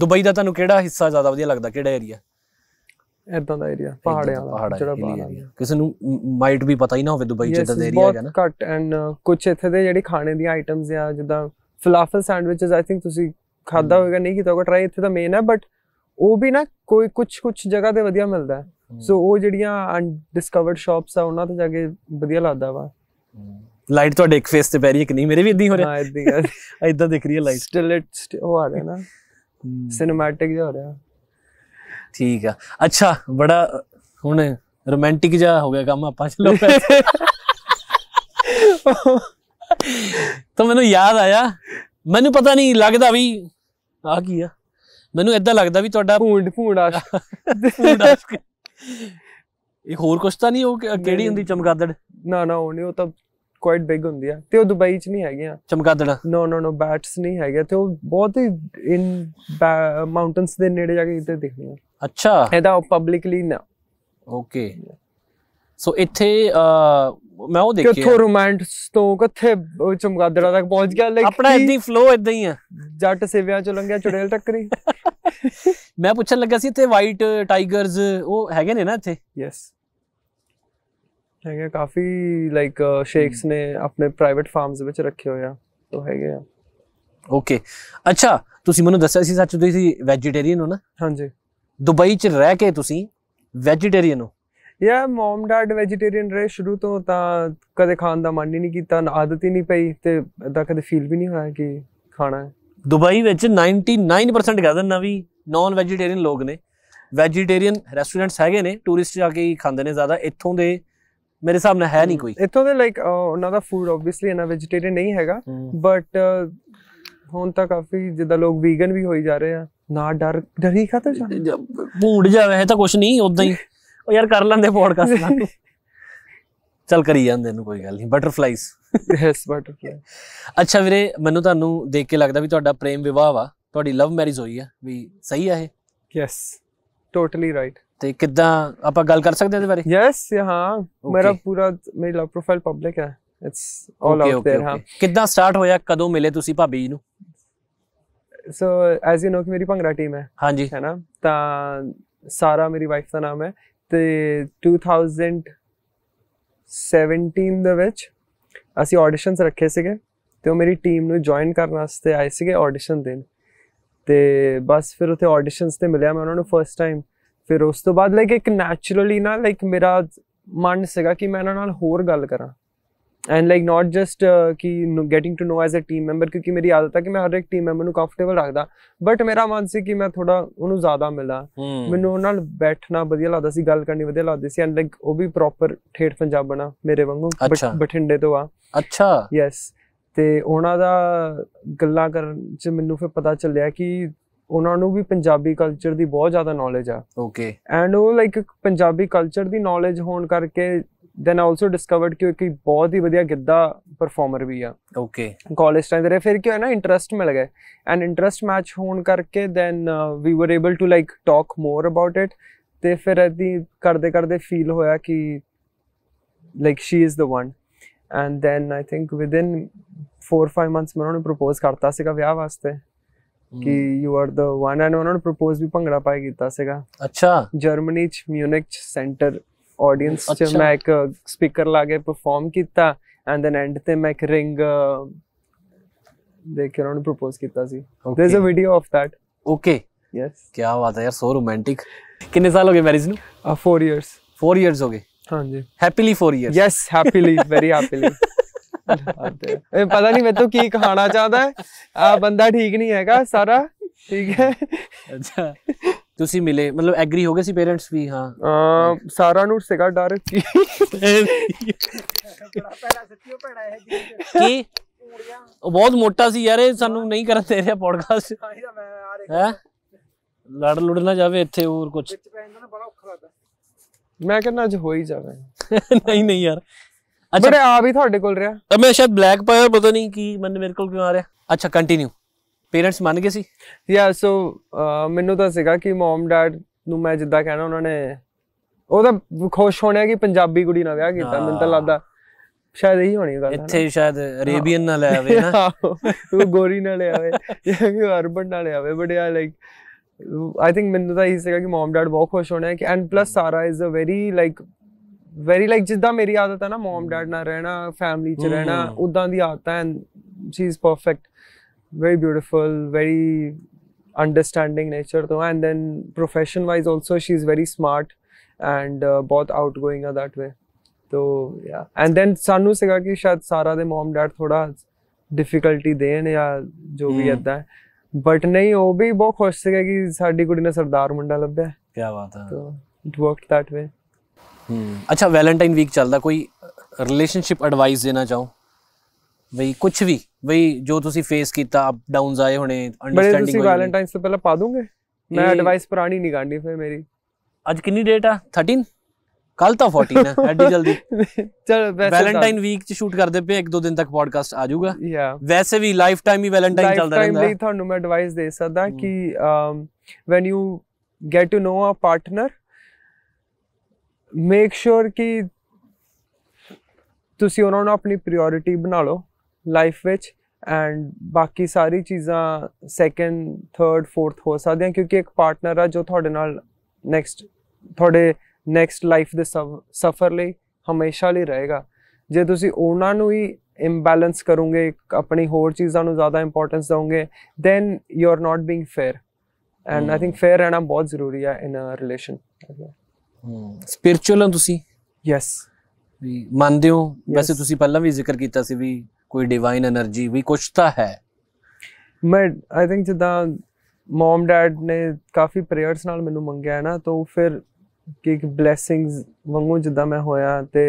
ਦੁਬਈ ਦਾ ਤੁਹਾਨੂੰ ਕਿਹੜਾ ਹਿੱਸਾ ਜ਼ਿਆਦਾ ਵਧੀਆ ਲੱਗਦਾ ਕਿਹੜਾ ਏਰੀਆ ਇਦਾਂ ਦਾ ਏਰੀਆ ਪਹਾੜਿਆਂ ਵਾਲਾ ਜਿਹੜਾ ਬਾਹਰ ਕਿਸੇ ਨੂੰ ਮਾਈਟ ਵੀ ਪਤਾ ਹੀ ਨਾ ਹੋਵੇ ਦੁਬਈ ਜਿੱਦਾਂ ਦਾ ਏਰੀਆ ਹੈਗਾ ਨਾ ਬਹੁਤ ਘੱਟ ਐਂਡ ਕੁਝ ਇੱਥੇ ਦੇ ਜਿਹੜੇ ਖਾਣੇ ਦੀਆਂ ਆਈਟਮਸ ਆ ਜਿੱਦਾਂ ਫਲਾਫਲ ਸੈਂਡਵਿਚਸ ਆਈ ਥਿੰਕ ਤੁਸੀਂ ਖਾਦਾ ਹੋਵੇਗਾ ਨਹੀਂ ਕੀਤਾ ਹੋਵੇਗਾ ਟਰਾਈ ਇੱਥੇ ਦਾ ਮੇਨ ਹੈ ਬਟ ਉਹ ਵੀ ਨਾ ਕੋਈ ਕੁਝ ਕੁਝ ਜਗ੍ਹਾ ਤੇ ਵਧੀਆ ਮਿਲਦਾ ਸੋ ਉਹ ਜਿਹੜੀਆਂ ਅਨਡਿਸਕਵਰਡ ਸ਼ਾਪਸ ਆ ਉਹਨਾਂ ਤੇ ਜਾ ਕੇ ਵਧੀਆ ਲੱਗਦਾ ਵਾ ਲਾਈਟ ਤੁਹਾਡੇ ਇੱਕ ਫੇਸ ਤੇ ਪੈ ਰਹੀ ਹੈ ਕਿ ਨਹੀਂ ਮੇਰੇ ਵੀ ਇਦਾਂ ਹੀ ਹੋ ਰਿਹਾ ਹਾਂ ਇਦਾਂ ਇਦਾਂ ਦਿਖ ਰਹੀ ਹੈ ਲਾਈਟ ਸਟਿਲ ਇਟ ਉਹ ਆ ਰਿਹਾ ਨਾ ਸਿਨੇਮੈਟਿਕ ਜਿਹਾ ਹੋ ਰਿਹਾ ਠੀਕ ਆ ਅੱਛਾ ਬੜਾ ਹੁਣ ਰੋਮਾਂਟਿਕ ਜਿਹਾ ਹੋ ਗਿਆ ਕੰਮ ਆਪਾਂ ਚਲੋ ਤਾਂ ਮੈਨੂੰ ਯਾਦ ਆਇਆ ਮੈਨੂੰ ਪਤਾ ਨਹੀਂ ਲੱਗਦਾ ਵੀ ਆ ਕੀ ਆ ਮੈਨੂੰ ਇਦਾਂ ਲੱਗਦਾ ਵੀ ਤੁਹਾਡਾ ਭੂੰਡ ਭੂੰਡ ਆ ਭੂੰਡ ਇਹ ਹੋਰ ਕੁਝ ਤਾਂ ਨਹੀਂ ਉਹ ਕਿਹੜੀ ਹੁੰਦੀ ਚਮਗਾਦੜ ਨਾ ਨਾ ਉਹ ਨਹੀਂ ਉਹ ਤਾਂ ਕੁਆਇਟ ਬਿਗ ਹੁੰਦੀ ਆ ਤੇ ਉਹ ਦੁਬਈ ਚ ਨਹੀਂ ਹੈਗੀਆਂ ਚਮਗਾਦੜ ਨੋ ਨੋ ਨੋ ਬੈਟਸ ਨਹੀਂ ਹੈਗੇ ਤੇ ਉਹ ਬਹੁਤ ਹੀ ਇਨ ਮਾਊਂਟਨਸ ਦੇ ਨੇੜੇ ਜਾ ਕੇ ਇੱਥੇ ਦਿਖਦੀਆਂ ਅੱਛਾ ਇਹਦਾ ਪਬਲਿਕਲੀ ਨਾ ਓਕੇ ਸੋ ਇੱਥੇ ਮੈਂ ਉਹ ਦੇਖਿਆ ਕਿੱਥੋਂ ਰੋਮਾਂਟਸ ਤੋਂ ਕਿੱਥੇ ਚਮਗਾਦੜਾ ਤੱਕ ਪਹੁੰਚ ਗਿਆ ਲੇਕਿਨ ਆਪਣਾ ਇਦਾਂ ਹੀ ਫਲੋ ਇਦਾਂ ਹੀ ਆ ਜੱਟ ਸੇਵਿਆਂ ਚ ਲੰਘਿਆ ਚੁੜੇਲ ਟੱਕਰੀ ਮੈਂ ਪੁੱਛਣ ਲੱਗਾ ਸੀ ਇੱਥੇ ਵਾਈਟ ਟਾਈਗਰਸ ਉਹ ਹੈਗੇ ਨੇ ਨਾ ਇੱਥੇ ਯੈਸ ਹੈਗੇ ਕਾਫੀ ਲਾਈਕ ਸ਼ੇਕਸ ਨੇ ਆਪਣੇ ਪ੍ਰਾਈਵੇਟ ਫਾਰਮਸ ਵਿੱਚ ਰੱਖੇ ਹੋਏ ਆ ਤੋਂ ਹੈਗੇ ਆ ਓਕੇ ਅੱਛਾ ਤੁਸੀਂ ਮੈਨੂੰ ਦੱਸਿਆ ਸੀ ਸੱਚ ਤੁਸੀਂ ਵੈਜੀਟੇਰੀਅਨ ਹੋ ਨਾ ਹਾਂਜੀ ਦੁਬਈ 'ਚ ਰਹਿ ਕੇ ਤੁਸੀਂ ਵੈਜੀਟੇਰੀਅਨ ਹੋ ਯਾ ਮਮ ਡਾਡ ਵੈਜੀਟੇਰੀਅਨ ਰਹੇ ਸ਼ੁਰੂ ਤੋਂ ਤਾਂ ਕਦੇ ਖਾਣ ਦਾ ਮਨ ਹੀ ਨਹੀਂ ਕੀਤਾ ਆਦਤ ਹੀ ਨਹੀਂ ਪਈ ਤੇ ਇਦਾਂ ਕਦੇ ਫੀਲ ਵੀ ਨਹੀਂ ਹੋਇਆ ਕਿ ਖਾਣਾ ਹੈ ਦੁਬਈ ਵਿੱਚ 99% ਕਹਿੰਦੇ ਨਾ ਵੀ ਨਾਨ ਵੈਜੀਟੇਰੀਅਨ ਲੋਕ ਨੇ ਵੈਜੀਟੇਰੀਅਨ ਰੈਸਟੋਰੈਂਟਸ ਹੈਗੇ ਨੇ ਟੂਰਿਸਟ ਜਾ ਕੇ ਹੀ ਖਾਂਦੇ ਨੇ ਜ਼ਿਆਦਾ ਇੱਥੋਂ ਦੇ ਮੇਰੇ ਸਾਹਮਣੇ ਹੈ ਨਹੀਂ ਕੋਈ ਇਥੋਂ ਦੇ ਲਾਈਕ ਉਹਨਾਂ ਦਾ ਫੂਡ ਆਬਵੀਅਸਲੀ ਇਹਨਾਂ ਵੈਜੀਟੇਰੀਅਨ ਨਹੀਂ ਹੈਗਾ ਬਟ ਹੁਣ ਤਾਂ ਕਾਫੀ ਜਿੱਦਾਂ ਲੋਕ ਵੀਗਨ ਵੀ ਹੋਈ ਜਾ ਰਹੇ ਆ ਨਾ ਡਰ ਖਾ ਹੀ ਖਾਤਰ ਭੂੰਡ ਜਾਵੇ ਹੈ ਤਾਂ ਕੁਝ ਨਹੀਂ ਉਦਾਂ ਹੀ ਉਹ ਯਾਰ ਕਰ ਲੈਂਦੇ ਪੋਡਕਾਸਟ ਨਾਲ ਚੱਲ ਕਰੀ ਜਾਂਦੇ ਨੂੰ ਕੋਈ ਗੱਲ ਨਹੀਂ ਬਟਰਫਲਾਈਜ਼ ਯੈਸ ਬਟਰਫਲਾਈ ਅੱਛਾ ਵੀਰੇ ਮੈਨੂੰ ਤੁਹਾਨੂੰ ਦੇਖ ਕੇ ਲੱਗਦਾ ਵੀ ਤੁਹਾਡਾ ਪ੍ਰੇਮ ਵਿਵਾਹ ਵਾ ਤੁਹਾਡੀ ਲਵ ਮੈਰਿਜ ਹੋਈ ਆ ਵੀ ਸਹੀ ਆ ਇਹ ਯੈਸ ਟੋਟਲੀ ਰਾਈਟ ਤੇ ਕਿੱਦਾਂ ਆਪਾਂ ਗੱਲ ਕਰ ਸਕਦੇ ਆ ਇਹਦੇ ਬਾਰੇ ਯੈਸ ਹਾਂ ਮੇਰਾ ਪੂਰਾ ਮੇਰੀ ਲਵ ਪ੍ਰੋਫਾਈਲ ਪਬਲਿਕ ਹੈ ਇਟਸ ਆਲ ਆਊਟ देयर ਹਾਂ ਕਿੱਦਾਂ ਸਟਾਰਟ ਹੋਇਆ ਕਦੋਂ ਮਿਲੇ ਤੁਸੀਂ ਭਾਬੀ ਜੀ ਨੂੰ ਸੋ ਐਸ ਯੂ نو ਕਿ ਮੇਰੀ ਪੰਗਰਾ ਟੀਮ ਹੈ ਹਾਂਜੀ ਹੈ ਨਾ ਤਾਂ ਸਾਰਾ ਮੇਰੀ ਵਾਈਫ ਦਾ ਨਾਮ ਹੈ ਤੇ 2017 ਦੇ ਵਿੱਚ ਅਸੀਂ ਆਡੀਸ਼ਨਸ ਰੱਖੇ ਸੀਗੇ ਤੇ ਉਹ ਮੇਰੀ ਟੀਮ ਨੂੰ ਜੁਆਇਨ ਕਰਨ ਵਾਸਤੇ ਆਏ ਸੀਗੇ ਆਡੀਸ਼ਨ ਦੇਣ ਤੇ ਬਸ ਫਿਰ ਉਥੇ ਆਡੀਸ਼ਨਸ ਤੇ ਮਿਲਿਆ ਮੈਂ ਉਹਨਾਂ ਨੂੰ ਫਰਸਟ ਟਾਈਮ ਫਿਰ ਉਸ ਤੋਂ ਬਾਅਦ ਲਾਈਕ ਇੱਕ ਨੈਚੁਰਲੀ ਨਾ ਲਾਈਕ ਮੇਰਾ ਮਨ ਸੀਗਾ ਕਿ ਮੈਂ ਇਹਨਾਂ ਨਾਲ ਹੋਰ ਗੱਲ ਕਰਾਂ ਐਂਡ ਲਾਈਕ ਨਾਟ ਜਸਟ ਕਿ getting to know as a team member ਕਿਉਂਕਿ ਮੇਰੀ ਆਦਤ ਹੈ ਕਿ ਮੈਂ ਹਰ ਇੱਕ ਟੀਮ ਮੈਂਬਰ ਨੂੰ ਕੰਫਰਟੇਬਲ ਰੱਖਦਾ ਬਟ ਮੇਰਾ ਮਨ ਸੀ ਕਿ ਮੈਂ ਥੋੜਾ ਉਹਨੂੰ ਜ਼ਿਆਦਾ ਮਿਲਾਂ ਮੈਨੂੰ ਉਹਨਾਂ ਨਾਲ ਬੈਠਣਾ ਵਧੀਆ ਲੱਗਦਾ ਸੀ ਗੱਲ ਕਰਨੀ ਵਧੀਆ ਲੱਗਦੀ ਸੀ ਐਂਡ ਲਾਈਕ ਉਹ ਵੀ ਪ੍ਰੋਪਰ ਠੇਠ ਪੰਜਾਬਣਾ ਮੇਰੇ ਵਾਂਗੂ ਬਠਿੰਡੇ ਤੋਂ ਆ ਅੱਛਾ ਯੈਸ ਤੇ ਉਹਨਾਂ ਦਾ ਗੱਲਾਂ ਕਰਨ ਚ ਮੈਨੂੰ ਫਿਰ ਪਤਾ ਚੱਲਿਆ ਕਿ ਉਹਨਾਂ ਨੂੰ ਵੀ ਪੰਜਾਬੀ ਕਲਚਰ ਦੀ ਬਹੁਤ ਜ਼ਿਆਦਾ ਨੌਲੇਜ ਆ ਓਕੇ ਐਂਡ ਉਹ ਲਾਈਕ ਪੰਜਾਬੀ ਕਲਚਰ ਦੀ ਨੌਲੇਜ ਹੋਣ ਕਰਕੇ ਦੈਨ ਆਲਸੋ ਡਿਸਕਵਰਡ ਕਿ ਕਿ ਬਹੁਤ ਹੀ ਵਧੀਆ ਗਿੱਧਾ ਪਰਫਾਰਮਰ ਵੀ ਆ ਓਕੇ ਕਾਲਜ ਟਾਈਮ ਦੇ ਫਿਰ ਕਿ ਹੈ ਨਾ ਇੰਟਰਸਟ ਮਿਲ ਗਿਆ ਐਂਡ ਇੰਟਰਸਟ ਮੈਚ ਹੋਣ ਕਰਕੇ then we were able to like talk more about it ਤੇ ਫਿਰ ਅਦੀ ਕਰਦੇ ਕਰਦੇ ਫੀਲ ਹੋਇਆ ਕਿ like she is the one and then I think within 4-5 months ਮੈਂ ਉਹਨੂੰ ਪ੍ਰਪੋਜ਼ ਕਰਤਾ ਸੀਗਾ ਵਿਆਹ ਵਾਸਤੇ ਕਿ you are the one and ਉਹਨਾਂ ਨੂੰ ਪ੍ਰਪੋਜ਼ ਵੀ ਭੰਗੜਾ ਪਾਇਆ ਕੀਤਾ ਸੀਗਾ ਅੱਛਾ ਜਰਮਨੀ ਚ ਮਿਊਨਿਕ ਚ ਸੈਂਟਰ ਆਡੀਅנס ਚ ਮੈਂ ਇੱਕ ਸਪੀਕਰ ਲਾ ਕੇ ਪਰਫਾਰਮ ਕੀਤਾ ਐਂਡ ਦੈਨ ਐਂਡ ਤੇ ਮੈਂ ਇੱਕ ਰਿੰਗ ਦੇ ਕੇ ਉਹਨਾਂ ਨੂੰ ਪ੍ਰਪੋਜ਼ ਕੀਤਾ ਸੀ there is a video of that okay yes ਕੀ ਬਾਤ ਹੈ ਯਾਰ ਸੋ ਰੋਮਾਂਟਿਕ ਕਿੰਨੇ ਸਾਲ ਹੋ ਗਏ ਮੈਰਿਜ ਨੂੰ 4 ਇਅਰਸ 4 ਇਅਰਸ ਹੋ ਗਏ ਹਾਂਜੀ happily 4 years yes happily very happily ਇਹ ਪਤਾ ਨਹੀਂ ਮੈਨੂੰ ਕੀ ਕਹਾਣਾ ਚਾਹਦਾ ਹੈ ਆ ਬੰਦਾ ਠੀਕ ਨਹੀਂ ਹੈਗਾ ਸਾਰਾ ਠੀਕ ਹੈ ਅੱਛਾ ਤੁਸੀਂ ਮਿਲੇ ਮਤਲਬ ਐਗਰੀ ਹੋ ਗਏ ਸੀ ਪੇਰੈਂਟਸ ਵੀ ਹਾਂ ਸਾਰਾ ਨੂੰ ਸਿਗਾ ਡਰ ਕੀ ਕੀ ਉਹ ਬਹੁਤ ਮੋਟਾ ਸੀ ਯਾਰ ਇਹ ਸਾਨੂੰ ਨਹੀਂ ਕਰਨ ਦੇ ਰਿਹਾ ਪੋਡਕਾਸਟ ਮੈਂ ਹੈ ਲੜ ਲੜ ਨਾ ਜਾਵੇ ਇੱਥੇ ਹੋਰ ਕੁਝ ਵਿੱਚ ਬੜਾ ਔਖਾ ਲੱਗਦਾ ਮੈਂ ਕਹਿੰਦਾ ਅੱਜ ਹੋ ਹੀ ਜਾਵੇ ਨਹੀਂ ਨਹੀਂ ਯਾਰ ਬੜੇ ਆ ਵੀ ਤੁਹਾਡੇ ਕੋਲ ਰਿਹਾ ਤਾਂ ਮੈਂ ਸ਼ਾਇਦ ਬਲੈਕ ਪਾਇਆ ਪਤਾ ਨਹੀਂ ਕੀ ਮੈਨੂੰ ਮੇਰੇ ਕੋਲ ਕਿਉਂ ਆ ਰਿਹਾ ਅੱਛਾ ਕੰਟੀਨਿਊ ਪੇਰੈਂਟਸ ਮੰਨ ਗਏ ਸੀ ਯਾ ਸੋ ਮੈਨੂੰ ਤਾਂ ਸੀਗਾ ਕਿ ਮਮ ਡੈਡ ਨੂੰ ਮੈਂ ਜਿੱਦਾਂ ਕਹਿਣਾ ਉਹਨਾਂ ਨੇ ਉਹ ਤਾਂ ਖੁਸ਼ ਹੋਣਿਆ ਕਿ ਪੰਜਾਬੀ ਕੁੜੀ ਨਾਲ ਵਿਆਹ ਕੀਤਾ ਮੈਨੂੰ ਤਾਂ ਲੱਗਦਾ ਸ਼ਾਇਦ ਇਹੀ ਹੋਣੀ ਗੱਲ ਇੱਥੇ ਸ਼ਾਇਦ ਅਰੇਬੀਅਨ ਨਾਲ ਆਵੇ ਨਾ ਉਹ ਗੋਰੀ ਨਾਲ ਆਵੇ ਜਾਂ ਕਿ ਅਰਬਨ ਨਾਲ ਆਵੇ ਬੜਿਆ ਲਾਈਕ ਆਈ ਥਿੰਕ ਮੈਨੂੰ ਤਾਂ ਇਹ ਸੀਗਾ ਕਿ ਮਮ ਡੈਡ ਬਹੁਤ ਖੁਸ਼ ਹੋਣੇ ਹੈ ਕਿ ਐਂਡ ਪਲੱਸ ਸਾਰਾ is a very like very like ਜਿੱਦਾਂ ਮੇਰੀ ਆਦਤ ਹੈ ਨਾ ਮਮ ਡੈਡ ਨਾਲ ਰਹਿਣਾ ਫੈਮਿਲੀ ਚ ਰਹਿਣਾ ਉਦਾਂ ਦੀ ਆਦਤ ਹੈ and she is perfect very beautiful very understanding nature ਤੋਂ and then profession wise also she is very smart and ਬਹੁਤ ਆਊਟਗੋਇੰਗ ਆ ਦੈਟ ਵੇ ਤੋ ਯਾ ਐਂਡ ਦੈਨ ਸਾਨੂੰ ਸੀਗਾ ਕਿ ਸ਼ਾਇਦ ਸਾਰਾ ਦੇ ਮਮ ਡੈਡ ਥੋੜਾ ਡਿਫਿਕਲਟੀ ਦੇਣ ਜਾਂ ਜੋ ਵੀ ਇਦਾਂ ਬਟ ਨਹੀਂ ਉਹ ਵੀ ਬਹੁਤ ਖੁਸ਼ ਸੀਗਾ ਕਿ ਸਾਡੀ ਕੁੜੀ ਨੇ ਸਰਦਾਰ ਮੁੰਡਾ ਲੱਭਿਆ ਕੀ ਬਾਤ ਹੈ ਤੋ ਇਟ ਵਰਕਡ ਦੈਟ ਵੇ अच्छा वैलेंटाइन वीक चलदा ਕੋਈ ਰਿਲੇਸ਼ਨਸ਼ਿਪ ਐਡਵਾਈਸ ਦੇਣਾ ਚਾਹੋ ਬਈ ਕੁਝ ਵੀ ਬਈ ਜੋ ਤੁਸੀਂ ਫੇਸ ਕੀਤਾ ਅਪ ਡਾਊਨਸ ਆਏ ਹੋਣੇ ਅੰਡਰਸਟੈਂਡਿੰਗ ਬੜੇ ਤੁਸੀਂ ਵੈਲੈਂਟਾਈਨਸ ਤੋਂ ਪਹਿਲਾਂ ਪਾ ਦੂੰਗੇ ਮੈਂ ਐਡਵਾਈਸ ਪੁਰਾਣੀ ਨਹੀਂ ਗਾਣੀ ਫੇ ਮੇਰੀ ਅੱਜ ਕਿੰਨੀ ਡੇਟ ਆ 13 ਕੱਲ ਤਾਂ 14 ਹੈ ਐਡੀ ਜਲਦੀ ਚਲ ਵੈਲੈਂਟਾਈਨ ਵੀਕ ਚ ਸ਼ੂਟ ਕਰਦੇ ਪਏ ਇੱਕ ਦੋ ਦਿਨ ਤੱਕ ਪੋਡਕਾਸਟ ਆ ਜਾਊਗਾ ਵੈਸੇ ਵੀ ਲਾਈਫ ਟਾਈਮ ਹੀ ਵੈਲੈਂਟਾਈਨ ਚੱਲਦਾ ਰਹਿੰਦਾ ਲਾਈਫ ਟਾਈਮ ਲਈ ਤੁਹਾਨੂੰ ਮੈਂ ਐਡਵਾਈਸ ਦੇ ਸਕਦਾ ਕਿ when you get to know a partner make sure ਕਿ ਤੁਸੀਂ ਉਹਨਾਂ ਨੂੰ ਆਪਣੀ ਪ੍ਰਾਇੋਰਟੀ ਬਣਾ ਲਓ ਲਾਈਫ ਵਿੱਚ ਐਂਡ ਬਾਕੀ ਸਾਰੀ ਚੀਜ਼ਾਂ ਸੈਕੰਡ ਥਰਡ ਫੋਰਥ ਹੋ ਸਕਦੀਆਂ ਕਿਉਂਕਿ ਇੱਕ ਪਾਰਟਨਰ ਆ ਜੋ ਤੁਹਾਡੇ ਨਾਲ ਨੈਕਸਟ ਤੁਹਾਡੇ ਨੈਕਸਟ ਲਾਈਫ ਦੇ ਸਫਰ ਲਈ ਹਮੇਸ਼ਾ ਲਈ ਰਹੇਗਾ ਜੇ ਤੁਸੀਂ ਉਹਨਾਂ ਨੂੰ ਹੀ ਇੰਬੈਲੈਂਸ ਕਰੋਗੇ ਆਪਣੀ ਹੋਰ ਚੀਜ਼ਾਂ ਨੂੰ ਜ਼ਿਆਦਾ ਇੰਪੋਰਟੈਂਸ ਦੋਗੇ then you are not being fair and I think fair ਰਹਿਣਾ ਬਹੁਤ ਜ਼ਰੂਰੀ ਹੈ ਇਨ ਅ ਰਿਲੇਸ਼ਨ ਸਪਿਰਚੁਅਲ ਹੋ ਤੁਸੀਂ ਯੈਸ ਵੀ ਮੰਨਦੇ ਹੋ ਵੈਸੇ ਤੁਸੀਂ ਪਹਿਲਾਂ ਵੀ ਜ਼ਿਕਰ ਕੀਤਾ ਸੀ ਵੀ ਕੋਈ ਡਿਵਾਈਨ એનર્ਜੀ ਵੀ ਕੁਝ ਤਾਂ ਹੈ ਮੈਂ ਆਈ ਥਿੰਕ ਜਦੋਂ ਮਮ ਡੈਡ ਨੇ ਕਾਫੀ ਪ੍ਰੇਅਰਸ ਨਾਲ ਮੈਨੂੰ ਮੰਗਿਆ ਹੈ ਨਾ ਤਾਂ ਫਿਰ ਕਿ ਬਲੇਸਿੰਗਸ ਵਾਂਗੂ ਜਦੋਂ ਮੈਂ ਹੋਇਆ ਤੇ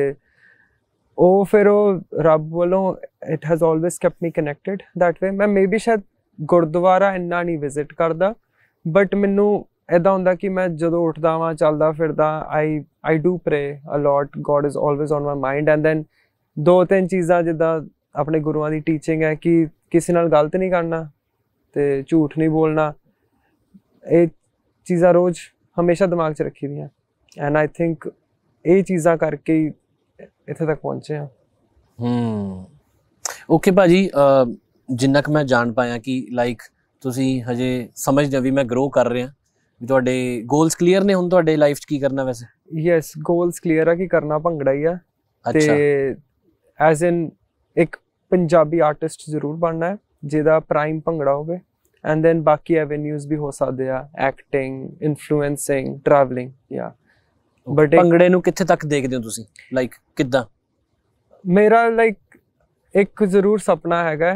ਉਹ ਫਿਰ ਉਹ ਰੱਬ ਵੱਲੋਂ it has always kept me connected that way ਮੈਂ ਮੇਬੀ ਸ਼ਾਇਦ ਗੁਰਦੁਆਰਾ ਇੰਨਾ ਨਹੀਂ ਵਿਜ਼ਿਟ ਕਰਦਾ ਬਟ ਮੈਨੂੰ ਇਦਾਂ ਹੁੰਦਾ ਕਿ ਮੈਂ ਜਦੋਂ ਉੱਠਦਾ ਵਾਂ ਚੱਲਦਾ ਫਿਰਦਾ I I do pray a lot God is always on my mind and then ਦੋ ਤਿੰਨ ਚੀਜ਼ਾਂ ਜਿੱਦਾਂ ਆਪਣੇ ਗੁਰੂਆਂ ਦੀ ਟੀਚਿੰਗ ਹੈ ਕਿ ਕਿਸੇ ਨਾਲ ਗਲਤ ਨਹੀਂ ਕਰਨਾ ਤੇ ਝੂਠ ਨਹੀਂ ਬੋਲਣਾ ਇਹ ਚੀਜ਼ਾਂ ਰੋਜ਼ ਹਮੇਸ਼ਾ ਦਿਮਾਗ 'ਚ ਰੱਖੀ ਦੀਆਂ ਐਂਡ ਆਈ ਥਿੰਕ ਇਹ ਚੀਜ਼ਾਂ ਕਰਕੇ ਇੱਥੇ ਤੱਕ ਪਹੁੰਚੇ ਹਾਂ ਹੂੰ ਓਕੇ ਭਾਜੀ ਜਿੰਨਾ ਕਿ ਮੈਂ ਜਾਣ ਪਾਇਆ ਕਿ ਲਾਈਕ ਤੁਸੀਂ ਹਜੇ ਸਮਝਦੇ ਹੋ ਵੀ ਮੈਂ ਗਰੋ ਕਰ ਰਿਹਾ ਵੀ ਤੁਹਾਡੇ ਗੋਲਸ ਕਲੀਅਰ ਨੇ ਹੁਣ ਤੁਹਾਡੇ ਲਾਈਫ 'ਚ ਕੀ ਕਰਨਾ ਵੈਸੇ ਯੈਸ ਗੋਲਸ ਕਲੀਅਰ ਆ ਕਿ ਕਰਨਾ ਭੰਗੜਾ ਹੀ ਆ ਤੇ ਐਸ ਇਨ ਇੱਕ ਪੰਜਾਬੀ ਆਰਟਿਸਟ ਜ਼ਰੂਰ ਬਣਨਾ ਹੈ ਜਿਹਦਾ ਪ੍ਰਾਈਮ ਭੰਗੜਾ ਹੋਵੇ ਐਂਡ ਦੈਨ ਬਾਕੀ ਐਵੇਨਿਊਜ਼ ਵੀ ਹੋ ਸਕਦੇ ਆ ਐਕਟਿੰਗ ਇਨਫਲੂਐਂਸਿੰਗ ਟਰੈਵਲਿੰਗ ਯਾ ਬਟ ਭੰਗੜੇ ਨੂੰ ਕਿੱਥੇ ਤੱਕ ਦੇਖਦੇ ਹੋ ਤੁਸੀਂ ਲਾਈਕ ਕਿੱਦਾਂ ਮੇਰਾ ਲਾਈਕ ਇੱਕ ਜ਼ਰੂਰ ਸੁਪਨਾ ਹੈਗਾ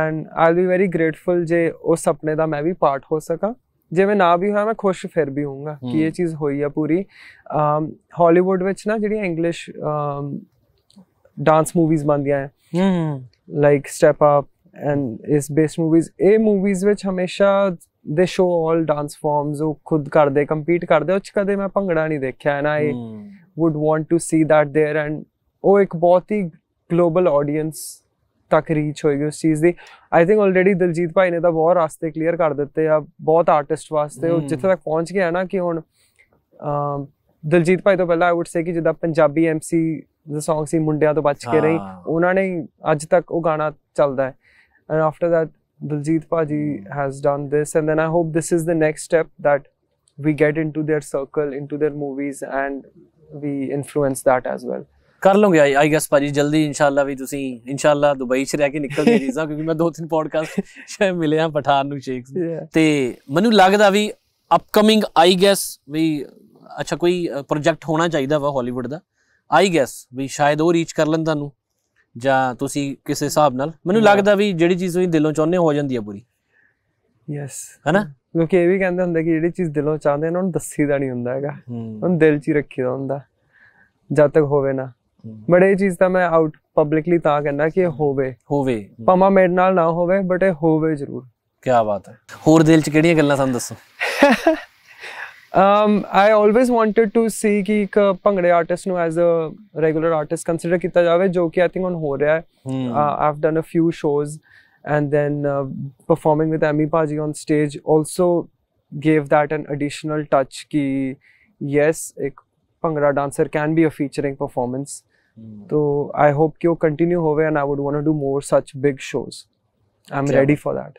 and I will be very grateful ਜੇ ਉਸ ਸੁਪਨੇ ਦਾ ਮੈਂ ਵੀ ਪਾਰਟ ਹੋ ਸਕਾਂ ਜਿਵੇਂ ਨਾ ਵੀ ਹੋਇਆ ਮੈਂ ਖੁਸ਼ ਫਿਰ ਵੀ ਹੋਊਂਗਾ ਕਿ ਇਹ ਚੀਜ਼ ਹੋਈ ਆ ਪੂਰੀ ਹਾਲੀਵੁੱਡ ਵਿੱਚ ਨਾ ਜਿਹੜੀਆਂ ਇੰਗਲਿਸ਼ ਡਾਂਸ ਮੂਵੀਜ਼ ਬਣਦੀਆਂ ਹੈ hmm like Step Up and ਇਸ ਬੇਸਡ ਮੂਵੀਜ਼ ਇਹ ਮੂਵੀਜ਼ ਵਿੱਚ ਹਮੇਸ਼ਾ ਦੇ ਸ਼ੋ ਆਲ ਡਾਂਸ ਫਾਰਮਸ ਉਹ ਖੁਦ ਕਰਦੇ ਕੰਪੀਟ ਕਰਦੇ ਉਹ ਚ ਕਦੇ ਮੈਂ ਭੰਗੜਾ ਨਹੀਂ ਦੇਖਿਆ ਨਾ ਇਹ would want to see that there and ਉਹ ਇੱਕ ਬਹੁਤ ਹੀ ਗਲੋਬਲ ਆਡੀਅנס ਤੱਕ ਰੀਚ ਹੋਏਗੀ ਉਸ ਚੀਜ਼ ਦੀ ਆਈ ਥਿੰਕ ਆਲਰੇਡੀ ਦਲਜੀਤ ਭਾਈ ਨੇ ਤਾਂ ਬਹੁਤ ਰਾਸਤੇ ਕਲੀਅਰ ਕਰ ਦਿੱਤੇ ਆ ਬਹੁਤ ਆਰਟਿਸਟ ਵਾਸਤੇ ਉਹ ਜਿੱਥੇ ਤੱਕ ਪਹੁੰਚ ਗਿਆ ਨਾ ਕਿ ਹੁਣ ਦਲਜੀਤ ਭਾਈ ਤੋਂ ਪਹਿਲਾਂ ਆਈ ਊਡ ਸੇ ਕਿ ਜਿੱਦਾਂ ਪੰਜਾਬੀ ਐਮਸੀ ਦਾ Song ਸੀ ਮੁੰਡਿਆਂ ਤੋਂ ਬਚ ਕੇ ਰਹੀ ਉਹਨਾਂ ਨੇ ਅੱਜ ਤੱਕ ਉਹ ਗਾਣਾ ਚੱਲਦਾ ਹੈ ਐਂਡ ਆਫਟਰ ਦੈਟ ਦਲਜੀਤ ਭਾਜੀ has done this and then I hope this is the next step that we get into their circle into their movies and we influence that as well ਕਰ ਲਵਾਂਗੇ ਆਈ ਗੈਸ ਭਾਜੀ ਜਲਦੀ ਇਨਸ਼ਾਅੱਲਾ ਵੀ ਤੁਸੀਂ ਇਨਸ਼ਾਅੱਲਾ Dubai 'ਚ ਰਹਿ ਕੇ ਨਿਕਲਦੇ ਰੀਜ਼ਾ ਕਿਉਂਕਿ ਮੈਂ ਦੋ ਤਿੰਨ ਪੋਡਕਾਸਟ ਸ਼ਾਇਦ ਮਿਲੇ ਆ ਪਠਾਨ ਨੂੰ ਸ਼ੇਖ ਤੇ ਮੈਨੂੰ ਲੱਗਦਾ ਵੀ ਅਪਕਮਿੰਗ ਆਈ ਗੈਸ ਵੀ ਅੱਛਾ ਕੋਈ ਪ੍ਰੋਜੈਕਟ ਹੋਣਾ ਚਾਹੀਦਾ ਵਾ ਹਾਲੀਵੁੱਡ ਦਾ ਆਈ ਗੈਸ ਵੀ ਸ਼ਾਇਦ ਉਹ ਰੀਚ ਕਰ ਲੈਣ ਤੁਹਾਨੂੰ ਜਾਂ ਤੁਸੀਂ ਕਿਸੇ ਹਿਸਾਬ ਨਾਲ ਮੈਨੂੰ ਲੱਗਦਾ ਵੀ ਜਿਹੜੀ ਚੀਜ਼ ਤੁਸੀਂ ਦਿਲੋਂ ਚਾਹੁੰਦੇ ਹੋ ਜਾਂਦੀ ਹੈ ਪੂਰੀ ਯੈਸ ਹੈਨਾ ਕਿਉਂਕਿ ਇਹ ਵੀ ਕਹਿੰਦੇ ਹੁੰਦੇ ਕਿ ਜਿਹੜੀ ਚੀਜ਼ ਦਿਲੋਂ ਚਾਹੁੰਦੇ ਨੇ ਉਹਨੂੰ ਦੱਸੀਦਾ ਨਹੀਂ ਹੁੰਦਾ ਹੈਗਾ ਉਹਨੂੰ ਦਿਲ 'ਚ ਹੀ ਰੱਖੀਦਾ ਹੁੰਦਾ ਜਦ ਤੱਕ ਹੋਵੇ ਨਾ ਬਟ ਇਹ ਚੀਜ਼ ਤਾਂ ਮੈਂ ਆਊਟ ਪਬਲਿਕਲੀ ਤਾਂ ਕਹਿੰਦਾ ਕਿ ਹੋਵੇ ਹੋਵੇ ਪਮਾ ਮੇਰੇ ਨਾਲ ਨਾ ਹੋਵੇ ਬਟ ਇਹ ਹੋਵੇ ਜ਼ਰੂਰ ਕੀ ਬਾਤ ਹੈ ਹੋਰ ਦਿਲ ਚ ਕਿਹੜੀਆਂ ਗੱਲਾਂ ਸਾਨੂੰ ਦੱਸੋ um i always wanted to see ਕਿ ਇੱਕ ਭੰਗੜੇ ਆਰਟਿਸਟ ਨੂੰ as a regular artist consider ਕੀਤਾ ਜਾਵੇ ਜੋ ਕਿ ਆਈ ਥਿੰਕ ਹੁਣ ਹੋ ਰਿਹਾ ਹੈ I've done a few shows and then performing with Ammy ਪਾਜੀ on stage also gave that an additional touch ਕਿ ਯੈਸ ਇੱਕ bhangra dancer can be a featuring performance Hmm. तो आई होप कि वो कंटिन्यू होवे and I would want to do more such big shows I am ready for that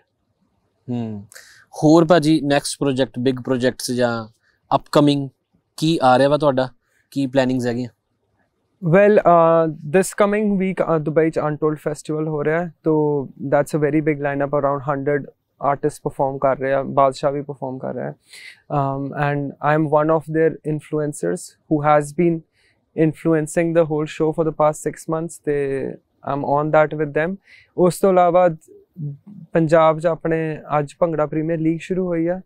ਹੂੰ ਹੋਰ ਭਾਜੀ next project big projects या अपकमिंग की आ रहा है ਤੁਹਾਡਾ ਕੀ ਪਲੈਨਿੰਗਸ ਹੈਗੀਆਂ well this coming week Dubai ਚ ਅਨਟੋਲਡ ਫੈਸਟੀਵਲ ਹੋ ਰਿਹਾ ਹੈ ਤੋ that's a very big lineup around 100 artist perform कर रहे हैं बादशाह भी परफॉर्म कर रहे हैं and I am one of their influencers who has been influencing ਦਾ whole show for the past 6 months ਤੇ I'm on that with them ਉਸ ਤੋਂ ਇਲਾਵਾ ਪੰਜਾਬ 'ਚ ਆਪਣੇ ਅੱਜ ਭੰਗੜਾ ਪ੍ਰੀਮੀਅਰ ਲੀਗ ਸ਼ੁਰੂ ਹੋਈ ਆ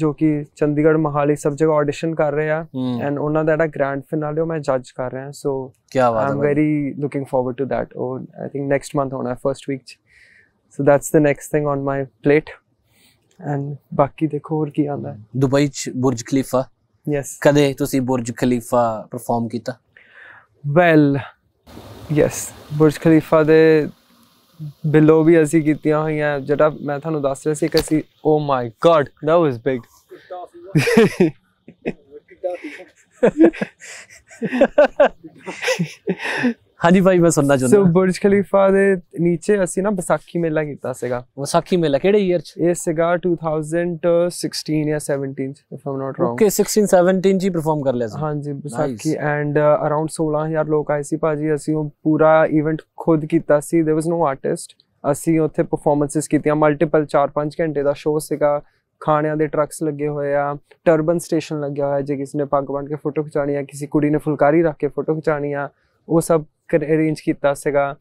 ਜੋ ਕਿ ਚੰਡੀਗੜ੍ਹ ਮਹਾਲੀ ਸਭ ਜਗ੍ਹਾ ਆਡੀਸ਼ਨ ਕਰ ਰਹੇ ਆ ਐਂਡ ਉਹਨਾਂ ਦਾ ਜਿਹੜਾ ਗ੍ਰੈਂਡ ਫਿਨਾਲੇ ਉਹ ਮੈਂ ਜੱਜ ਕਰ ਰਿਹਾ ਸੋ ਕੀ ਬਾਤ ਹੈ I'm very looking forward to that ਉਹ ਆਈ ਥਿੰਕ ਨੈਕਸਟ ਮੰਥ ਹੋਣਾ ਫਰਸਟ ਵੀਕ ਚ so that's the next thing on my plate and ਬਾਕੀ ਦੇਖੋ ਹੋਰ ਕੀ ਆਂਦਾ ਦੁਬਈ ਚ ਬੁਰਜ ਖਲੀਫਾ ਯੈਸ ਕਦੇ ਤੁਸੀਂ ਬੁਰਜ ਖਲੀਫਾ ਪਰਫਾਰਮ ਕੀਤਾ ਵੈਲ ਯੈਸ ਬੁਰਜ ਖਲੀਫਾ ਦੇ ਬਿਲੋ ਵੀ ਅਸੀਂ ਕੀਤੀਆਂ ਹੋਈਆਂ ਜਿਹੜਾ ਮੈਂ ਤੁਹਾਨੂੰ ਦੱਸ ਰਿਹਾ ਸੀ ਕਿ ਅਸੀਂ oh my God that was big ਹਾਂਜੀ ਭਾਈ ਮੈਂ ਸੁਣਨਾ ਚਾਹੁੰਦਾ ਸੋ ਬੁਰਜ ਖਲੀਫਾ ਦੇ ਨੀਚੇ ਅਸੀਂ ਨਾ ਵਿਸਾਖੀ ਮੇਲਾ ਕੀਤਾ ਸੀਗਾ ਵਿਸਾਖੀ ਮੇਲਾ ਕਿਹੜੇ ਈਅਰ ਚ ਇਹ ਸੀਗਾ 2016 ਜਾਂ 17 if I'm not wrong okay 16 17 ਜੀ ਪਰਫਾਰਮ ਕਰ ਲਿਆ ਸੀ ਹਾਂਜੀ ਵਿਸਾਖੀ ਐਂਡ ਅਰਾਊਂਡ 16000 ਲੋਕ ਆਏ ਸੀ ਭਾਜੀ ਅਸੀਂ ਉਹ ਪੂਰਾ ਇਵੈਂਟ ਖੁਦ ਕੀਤਾ ਸੀ देयर ਵਾਸ ਨੋ ਆਰਟਿਸਟ ਅਸੀਂ ਉੱਥੇ ਪਰਫਾਰਮੈਂਸਸ ਕੀਤੀਆਂ ਮਲਟੀਪਲ 4-5 ਘੰਟੇ ਦਾ ਸ਼ੋਅ ਸੀਗਾ ਖਾਣਿਆਂ ਦੇ ਟਰੱਕਸ ਲੱਗੇ ਹੋਏ ਆ ਟਰਬਨ ਸਟੇਸ਼ਨ ਲੱਗਿਆ ਹੋਇਆ ਜੇ ਕਿਸੇ ਨੇ ਪੱਗ ਬੰਨ ਕੇ ਫੋਟੋ ਖਿਚਾਣੀ ਆ ਕਿਸੇ ਕੁੜੀ ਨੇ ਫੁਲਕਾਰੀ ਰੱਖ ਕੇ ਫੋਟੋ ਖਿਚਾਣੀ ਆ ਉਹ ਸਭ ਅਰੇਂਜ ਕੀਤਾ ਸੀਗਾ